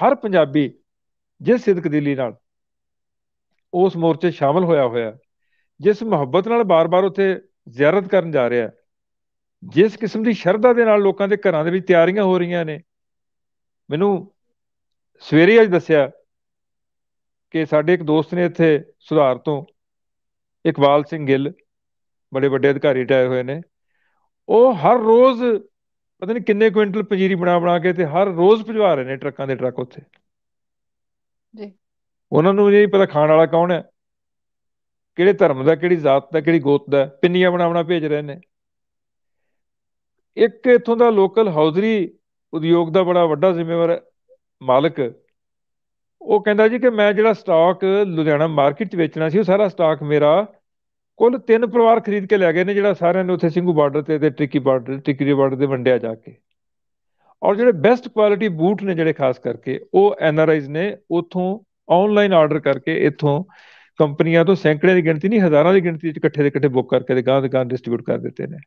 ਹਰ ਪੰਜਾਬੀ ਜਿਸ ਸਿੱਧਕ ਦਿੱਲੀ ਨਾਲ ਉਸ ਮੋਰਚੇ ਸ਼ਾਮਲ ਹੋਇਆ ਹੋਇਆ ਜਿਸ ਮੁਹੱਬਤ ਨਾਲ ਬਾਰ-ਬਾਰ ਉੱਥੇ ਜ਼ਿਆਰਤ ਕਰਨ ਜਾ ਰਿਹਾ ਜਿਸ ਕਿਸਮ ਦੀ ਸ਼ਰਧਾ ਦੇ ਨਾਲ ਲੋਕਾਂ ਦੇ ਘਰਾਂ ਦੇ ਵਿੱਚ ਤਿਆਰੀਆਂ ਹੋ ਰਹੀਆਂ ਨੇ ਮੈਨੂੰ ਸਵੇਰੇ ਅੱਜ ਦੱਸਿਆ ਕਿ ਸਾਡੇ ਇੱਕ ਦੋਸਤ ਨੇ ਇੱਥੇ ਸੁਧਾਰ ਤੋਂ ਇਕਬਾਲ ਸਿੰਘ ਗਿੱਲ ਬੜੇ ਵੱਡੇ ਅਧਿਕਾਰੀ ਟਾਏ ਹੋਏ ਨੇ ਉਹ ਹਰ ਰੋਜ਼ ਪਤਾ ਨਹੀਂ ਕਿੰਨੇ ਕੁਇੰਟਲ ਪੰਜੀਰੀ ਬਣਾ ਬਣਾ ਕੇ ਤੇ ਹਰ ਰੋਜ਼ ਭਜਵਾ ਰਹੇ ਨੇ ਟਰੱਕਾਂ ਦੇ ਟਰੱਕ ਉੱਥੇ ਜੀ ਉਹਨਾਂ ਨੂੰ ਇਹ ਪਤਾ ਖਾਣ ਵਾਲਾ ਕੌਣ ਹੈ ਕਿਹੜੇ ਧਰਮ ਦਾ ਕਿਹੜੀ ਜ਼ਾਤ ਦਾ ਕਿਹੜੀ ਗੋਤ ਦਾ ਪਿੰਨੀਆਂ ਬਣਾਉਣਾ ਭੇਜ ਰਹੇ ਨੇ ਇੱਕ ਇਥੋਂ ਦਾ ਲੋਕਲ ਹੌਜ਼ਰੀ ਉਦਯੋਗ ਦਾ ਬੜਾ ਵੱਡਾ ਜ਼ਿੰਮੇਵਾਰ ਮਾਲਕ ਉਹ ਕਹਿੰਦਾ ਜੀ ਕਿ ਮੈਂ ਜਿਹੜਾ ਸਟਾਕ ਲੁਧਿਆਣਾ ਮਾਰਕੀਟ 'ਚ ਵੇਚਣਾ ਸੀ ਉਹ ਸਾਰਾ ਸਟਾਕ ਮੇਰਾ ਕੁੱਲ ਤਿੰਨ ਪਰਿਵਾਰ ਖਰੀਦ ਕੇ ਲੈ ਗਏ ਨੇ ਜਿਹੜਾ ਸਾਰਿਆਂ ਨੇ ਉੱਥੇ ਸਿੰਘੂ ਬਾਰਡਰ ਤੇ ਤੇ ਟ੍ਰਿਕੀ ਬਾਰਡਰ ਟ੍ਰਿਕੀ ਬਾਰਡਰ ਦੇ ਵੰਡਿਆ ਜਾ ਕੇ ਔਰ ਜਿਹੜੇ ਬੈਸਟ ਕੁਆਲਿਟੀ ਬੂਟ ਨੇ ਜਿਹੜੇ ਖਾਸ ਕਰਕੇ ਉਹ ਐਨਆਰਆਈਜ਼ ਨੇ ਉਥੋਂ ਆਨਲਾਈਨ ਆਰਡਰ ਕਰਕੇ ਇੱਥੋਂ ਕੰਪਨੀਆਂ ਤੋਂ ਸੈਂਕੜੇ ਦੀ ਗਿਣਤੀ ਨਹੀਂ ਹਜ਼ਾਰਾਂ ਦੀ ਗਿਣਤੀ ਵਿੱਚ ਇਕੱਠੇ ਦੇ ਇਕੱਠੇ ਬੁੱਕ ਕਰਕੇ ਦੇ ਗਾਂ ਦੇ ਗਾਂ ਡਿਸਟ੍ਰੀਬਿਊਟ ਕਰ ਦਿੱਤੇ ਨੇ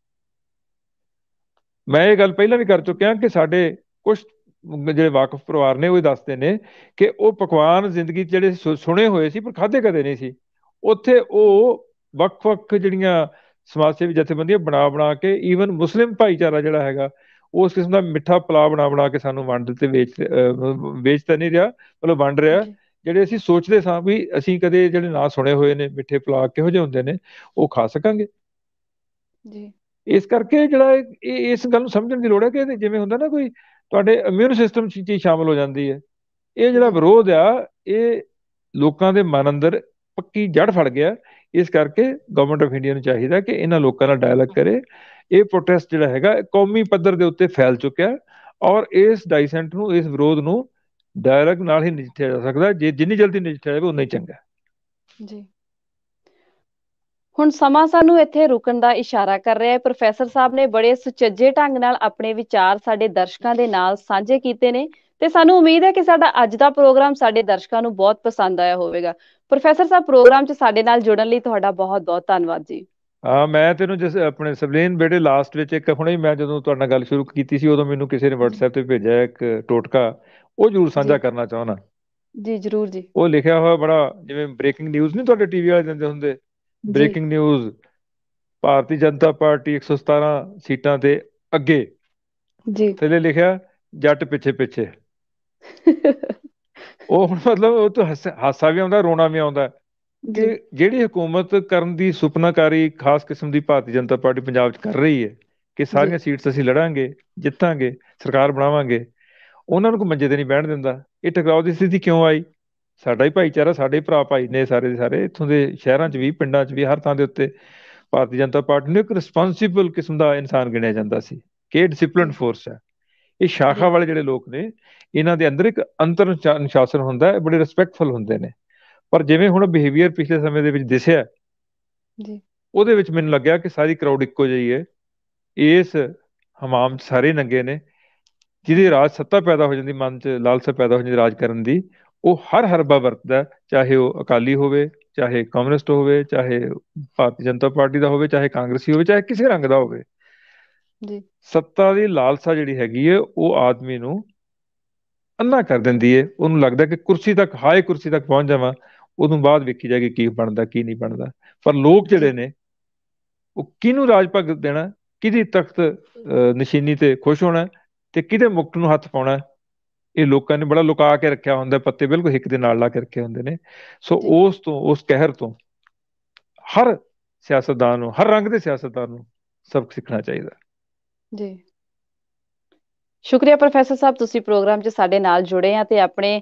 ਮੈਂ ਇਹ ਗੱਲ ਪਹਿਲਾਂ ਵੀ ਕਰ ਚੁੱਕਿਆ ਕਿ ਸਾਡੇ ਕੁਝ ਜਿਹੜੇ ਵਾਕਫ ਪਰਿਵਾਰ ਨੇ ਉਹ ਦੱਸਦੇ ਨੇ ਕਿ ਉਹ ਪਕਵਾਨ ਜ਼ਿੰਦਗੀ ਜਿਹੜੇ ਸੁਣੇ ਹੋਏ ਸੀ ਪਰ ਖਾਦੇ ਕਦੇ ਨਹੀਂ ਸੀ ਉੱਥੇ ਉਹ ਵੱਖ-ਵੱਖ ਜਿਹੜੀਆਂ ਸਮਾਜ ਸੇਵੀ ਜਥੇਬੰਦੀਆਂ ਬਣਾ ਬਣਾ ਕੇ ਈਵਨ ਮੁਸਲਿਮ ਭਾਈਚਾਰਾ ਜਿਹੜਾ ਹੈਗਾ ਉਸ ਕਿਸਮ ਦਾ ਮਿੱਠਾ ਪਲਾ ਬਣਾ ਬਣਾ ਕੇ ਸਾਨੂੰ ਵੰਡ ਦਿੱਤੇ ਵੇਚ ਵੇਚ ਤਾਂ ਨਹੀਂ ਰਿਹਾ ਮਤਲਬ ਵੰਡ ਰਿਹਾ ਜਿਹੜੇ ਅਸੀਂ ਸੋਚਦੇ ਸਾਂ ਵੀ ਅਸੀਂ ਕਦੇ ਜਿਹੜੇ ਨਾਂ ਸੁਣੇ ਹੋਏ ਨੇ ਮਿੱਠੇ ਪਲਾਕ ਕਿਹੋ ਜਿਹੇ ਹੁੰਦੇ ਨੇ ਉਹ ਖਾ ਸਕਾਂਗੇ ਜੀ ਇਸ ਕਰਕੇ ਜਿਹੜਾ ਇਹ ਇਸ ਗੱਲ ਨੂੰ ਸਮਝਣ ਦੀ ਲੋੜ ਹੈ ਕਿ ਜਿਵੇਂ ਹੁੰਦਾ ਨਾ ਕੋਈ ਤੁਹਾਡੇ ਇਮਿਊਨ ਸਿਸਟਮ ਚ ਚੀਜ਼ ਸ਼ਾਮਲ ਹੋ ਜਾਂਦੀ ਹੈ ਇਹ ਜਿਹੜਾ ਵਿਰੋਧ ਆ ਇਹ ਲੋਕਾਂ ਦੇ ਮਨ ਅੰਦਰ ਪੱਕੀ ਜੜ ਫੜ ਗਿਆ ਇਸ ਕਰਕੇ ਗਵਰਨਮੈਂਟ ਆਫ ਇੰਡੀਆ ਨੂੰ ਚਾਹੀਦਾ ਕਿ ਇਹਨਾਂ ਲੋਕਾਂ ਨਾਲ ਡਾਇਲੌਗ ਕਰੇ ਇਹ ਪ੍ਰੋਟੈਸਟ ਜਿਹੜਾ ਹੈਗਾ ਕੌਮੀ ਪੱਧਰ ਦੇ ਉੱਤੇ ਫੈਲ ਚੁੱਕਿਆ ਔਰ ਇਸ ਡਾਈਸੈਂਟ ਨੂੰ ਇਸ ਵਿਰੋਧ ਨੂੰ ਡਾਇਲੌਗ ਨਾਲ ਹੀ ਨਿਜਠਿਆ ਜਾ ਸਕਦਾ ਜੇ ਜਿੰਨੀ ਜਲਦੀ ਨਿਜਠਿਆ ਜਾਵੇ ਉਨਾ ਹੀ ਚੰਗਾ ਜੀ ਹੁਣ ਸਮਾਂ ਸਾਨੂੰ ਇੱਥੇ ਰੁਕਣ ਦਾ ਇਸ਼ਾਰਾ ਕਰ ਰਿਹਾ ਹੈ ਪ੍ਰੋਫੈਸਰ ਸਾਹਿਬ ਨੇ ਬੜੇ ਸੁਚੱਜੇ ਢੰਗ ਨਾਲ ਆਪਣੇ ਵਿਚਾਰ ਸਾਡੇ ਦਰਸ਼ਕਾਂ ਦੇ ਨਾਲ ਸਾਂਝੇ ਕੀਤੇ ਨੇ ਤੇ ਸਾਨੂੰ ਉਮੀਦ ਹੈ ਕਿ ਸਾਡਾ ਅੱਜ ਦਾ ਪ੍ਰੋਗਰਾਮ ਸਾਡੇ ਦਰਸ਼ਕਾਂ ਨੂੰ ਬਹੁਤ ਪਸੰਦ ਆਇਆ ਹੋਵੇਗਾ ਪ੍ਰੋਫੈਸਰ ਸਾਹਿਬ ਪ੍ਰੋਗਰਾਮ 'ਚ ਸਾਡੇ ਨਾਲ ਜੁੜਨ ਲਈ ਤੁਹਾਡਾ ਬਹੁਤ-ਬਹੁਤ ਧੰਨਵਾਦ ਜੀ ਹਾਂ ਮੈਂ ਤੈਨੂੰ ਜਿਸ ਆਪਣੇ ਸਬਲੀਨ ਬੇਟੇ ਲਾਸਟ ਵਿੱਚ ਇੱਕ ਹੁਣੇ ਮੈਂ ਜਦੋਂ ਤੁਹਾਡੇ ਨਾਲ ਗੱਲ ਸ਼ੁਰੂ ਕੀਤੀ ਸੀ ਉਦੋਂ ਮੈਨੂੰ ਕਿਸੇ ਨੇ WhatsApp ਤੇ ਭੇਜਿਆ ਇੱਕ ਟੋਟਕਾ ਉਹ ਜਰੂਰ ਸਾਂਝਾ ਕਰਨਾ ਚਾਹਣਾ ਜੀ ਜਰੂਰ ਜੀ ਉਹ ਲਿਖਿਆ ਹੋਇਆ ਬੜਾ ਜਿਵੇਂ ਬ੍ਰੇਕਿੰਗ ਨਿਊਜ਼ ਨਹੀਂ ਤੁਹਾਡੇ ਟੀਵੀ ਵਾਲੇ ਦਿੰਦੇ ਹੁੰਦੇ breaking news Bharatiya Janata Party 117 ਸੀਟਾਂ ਤੇ ਅੱਗੇ ਜੀ ਥੱਲੇ ਲਿਖਿਆ ਜੱਟ ਪਿੱਛੇ ਪਿੱਛੇ ਉਹ ਹੁਣ ਮਤਲਬ ਉਹ ਤਾਂ ਹਾਸਾ ਵੀ ਆਉਂਦਾ ਰੋਣਾ ਵੀ ਆਉਂਦਾ ਕਿ ਜਿਹੜੀ ਹਕੂਮਤ ਕਰਨ ਦੀ ਸੁਪਨਾਕਾਰੀ ਖਾਸ ਕਿਸਮ ਦੀ ਭਾਰਤੀ ਜਨਤਾ ਪਾਰਟੀ ਪੰਜਾਬ 'ਚ ਕਰ ਰਹੀ ਹੈ ਕਿ ਸਾਰੀਆਂ ਸੀਟਸ ਅਸੀਂ ਲੜਾਂਗੇ ਜਿੱਤਾਂਗੇ ਸਰਕਾਰ ਬਣਾਵਾਂਗੇ ਉਹਨਾਂ ਨੂੰ ਕੋ ਮੰਜੇ ਤੇ ਨਹੀਂ ਬਹਿਣ ਦਿੰਦਾ ਇਹ ਟਕਰਾਅ ਦੀ ਸਥਿਤੀ ਕਿਉਂ ਆਈ ਸਾਡਾ ਹੀ ਭਾਈਚਾਰਾ ਸਾਡੇ ਭਰਾ ਭਾਈ ਨੇ ਸਾਰੇ ਦੇ ਸਾਰੇ ਇੱਥੋਂ ਦੇ ਸ਼ਹਿਰਾਂ 'ਚ ਵੀ ਪਿੰਡਾਂ 'ਚ ਵੀ ਹਰ ਥਾਂ ਦੇ ਉੱਤੇ ਭਾਰਤੀ ਜਨਤਾ ਪਾਰਟੀ ਨੂੰ ਇੱਕ ਰਿਸਪੌਂਸਿਬਲ ਕਿਸਮ ਦਾ ਇਨਸਾਨ ਗਿਣਿਆ ਜਾਂਦਾ ਸੀ ਕਿ ਡਿਸਪਲਿਨ ਫੋਰਸ ਹੈ ਇਹ ਸ਼ਾਖਾ ਵਾਲੇ ਜਿਹੜੇ ਲੋਕ ਨੇ ਇਹਨਾਂ ਦੇ ਅੰਦਰ ਇੱਕ ਅੰਤਰ ਅਨੁਸ਼ਾਸਨ ਹੁੰਦਾ ਹੈ ਬੜੇ ਰਿਸਪੈਕਟਫੁਲ ਹੁੰਦੇ ਨੇ ਪਰ ਜਿਵੇਂ ਹੁਣ ਬਿਹੇਵੀਅਰ ਪਿਛਲੇ ਸਮੇਂ ਦੇ ਵਿੱਚ ਦਿਸਿਆ ਜੀ ਉਹਦੇ ਵਿੱਚ ਮੈਨੂੰ ਲੱਗਿਆ ਕਿ ਸਾਰੀ ਕਰਾਊਡ ਇੱਕੋ ਜਿਹੀ ਹੈ ਇਸ ਹਮਾਮ ਸਾਰੇ ਨੰਗੇ ਨੇ ਜਿਹਦੀ ਰਾਜ ਸੱਤਾ ਪੈਦਾ ਹੋ ਜਾਂਦੀ ਮਨ 'ਚ ਲਾਲਸਾ ਪੈਦਾ ਹੋ ਜਾਂਦੀ ਰਾਜ ਕਰਨ ਦੀ ਉਹ ਹਰ ਹਰਬਾ ਵਰਤਦਾ ਚਾਹੇ ਉਹ ਅਕਾਲੀ ਹੋਵੇ ਚਾਹੇ ਕਮਿਊਨਿਸਟ ਹੋਵੇ ਚਾਹੇ ਭਾਰਤੀ ਜਨਤਾ ਪਾਰਟੀ ਦਾ ਹੋਵੇ ਚਾਹੇ ਕਾਂਗਰਸੀ ਹੋਵੇ ਚਾਹੇ ਕਿਸੇ ਰੰਗ ਦਾ ਹੋਵੇ ਜੀ ਸੱਤਾ ਦੀ ਲਾਲਸਾ ਜਿਹੜੀ ਹੈਗੀ ਹੈ ਉਹ ਆਦਮੀ ਨੂੰ ਅੰਨਾ ਕਰ ਦਿੰਦੀ ਹੈ ਉਹਨੂੰ ਲੱਗਦਾ ਕਿ ਕੁਰਸੀ ਤੱਕ ਹਾਏ ਕੁਰਸੀ ਤੱਕ ਪਹੁੰਚ ਜਾਵਾਂ ਉਦੋਂ ਬਾਅਦ ਵੇਖੀ ਜਾਏਗੀ ਕੀ ਬਣਦਾ ਕੀ ਨਹੀਂ ਬਣਦਾ ਪਰ ਲੋਕ ਜਿਹੜੇ ਨੇ ਉਹ ਕਿਹਨੂੰ ਰਾਜ ਭਗਤ ਦੇਣਾ ਕਿਹਦੀ ਤਖਤ ਨਿਸ਼ਾਨੀ ਤੇ ਖੁਸ਼ ਹੋਣਾ ਤੇ ਕਿਹਦੇ ਮੁਕਤ ਨੂੰ ਹੱਥ ਪਾਉਣਾ ਇਹ ਲੋਕਾਂ ਨੇ ਬੜਾ ਲੁਕਾ ਕੇ ਰੱਖਿਆ ਹੁੰਦਾ ਪੱਤੇ ਬਿਲਕੁਲ ਇੱਕ ਦੇ ਨਾਲ ਲਾ ਕੇ ਰੱਖੇ ਹੁੰਦੇ ਨੇ ਸੋ ਉਸ ਤੋਂ ਉਸ ਕਹਿਰ ਤੋਂ ਹਰ ਸਿਆਸਤਦਾਨ ਨੂੰ ਹਰ ਰੰਗ ਦੇ ਸਿਆਸਤਦਾਨ ਨੂੰ ਸਬਕ ਸਿੱਖਣਾ ਚਾਹੀਦਾ ਜੀ ਸ਼ੁਕਰੀਆ ਪ੍ਰੋਫੈਸਰ ਸਾਹਿਬ ਤੁਸੀਂ ਪ੍ਰੋਗਰਾਮ 'ਚ ਸਾਡੇ ਨਾਲ ਜੁੜੇ ਆ ਤੇ ਆਪਣੇ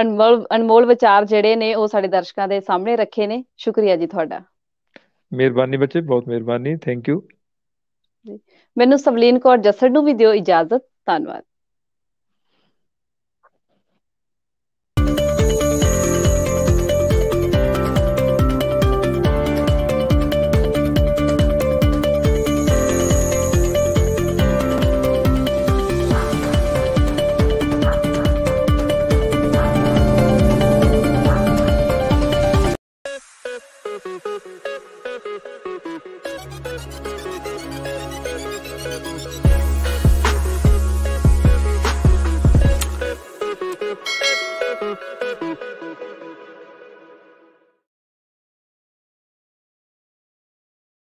ਅਨਮੋਲ ਅਨਮੋਲ ਵਿਚਾਰ ਜਿਹੜੇ ਨੇ ਉਹ ਸਾਡੇ ਦਰਸ਼ਕਾਂ ਦੇ ਸਾਹਮਣੇ ਰੱਖੇ ਨੇ ਸ਼ੁਕਰੀਆ ਜੀ ਤੁਹਾਡਾ ਮਿਹਰਬਾਨੀ ਬੱਚੇ ਬਹੁਤ ਮਿਹਰਬਾਨੀ ਥੈਂਕ ਯੂ ਮੈਨੂੰ ਸਵਲੀਨ ਕੌਰ ਜਸੜ ਨੂੰ ਵੀ ਦਿਓ ਇਜਾਜ਼ਤ ਧੰਨਵਾਦ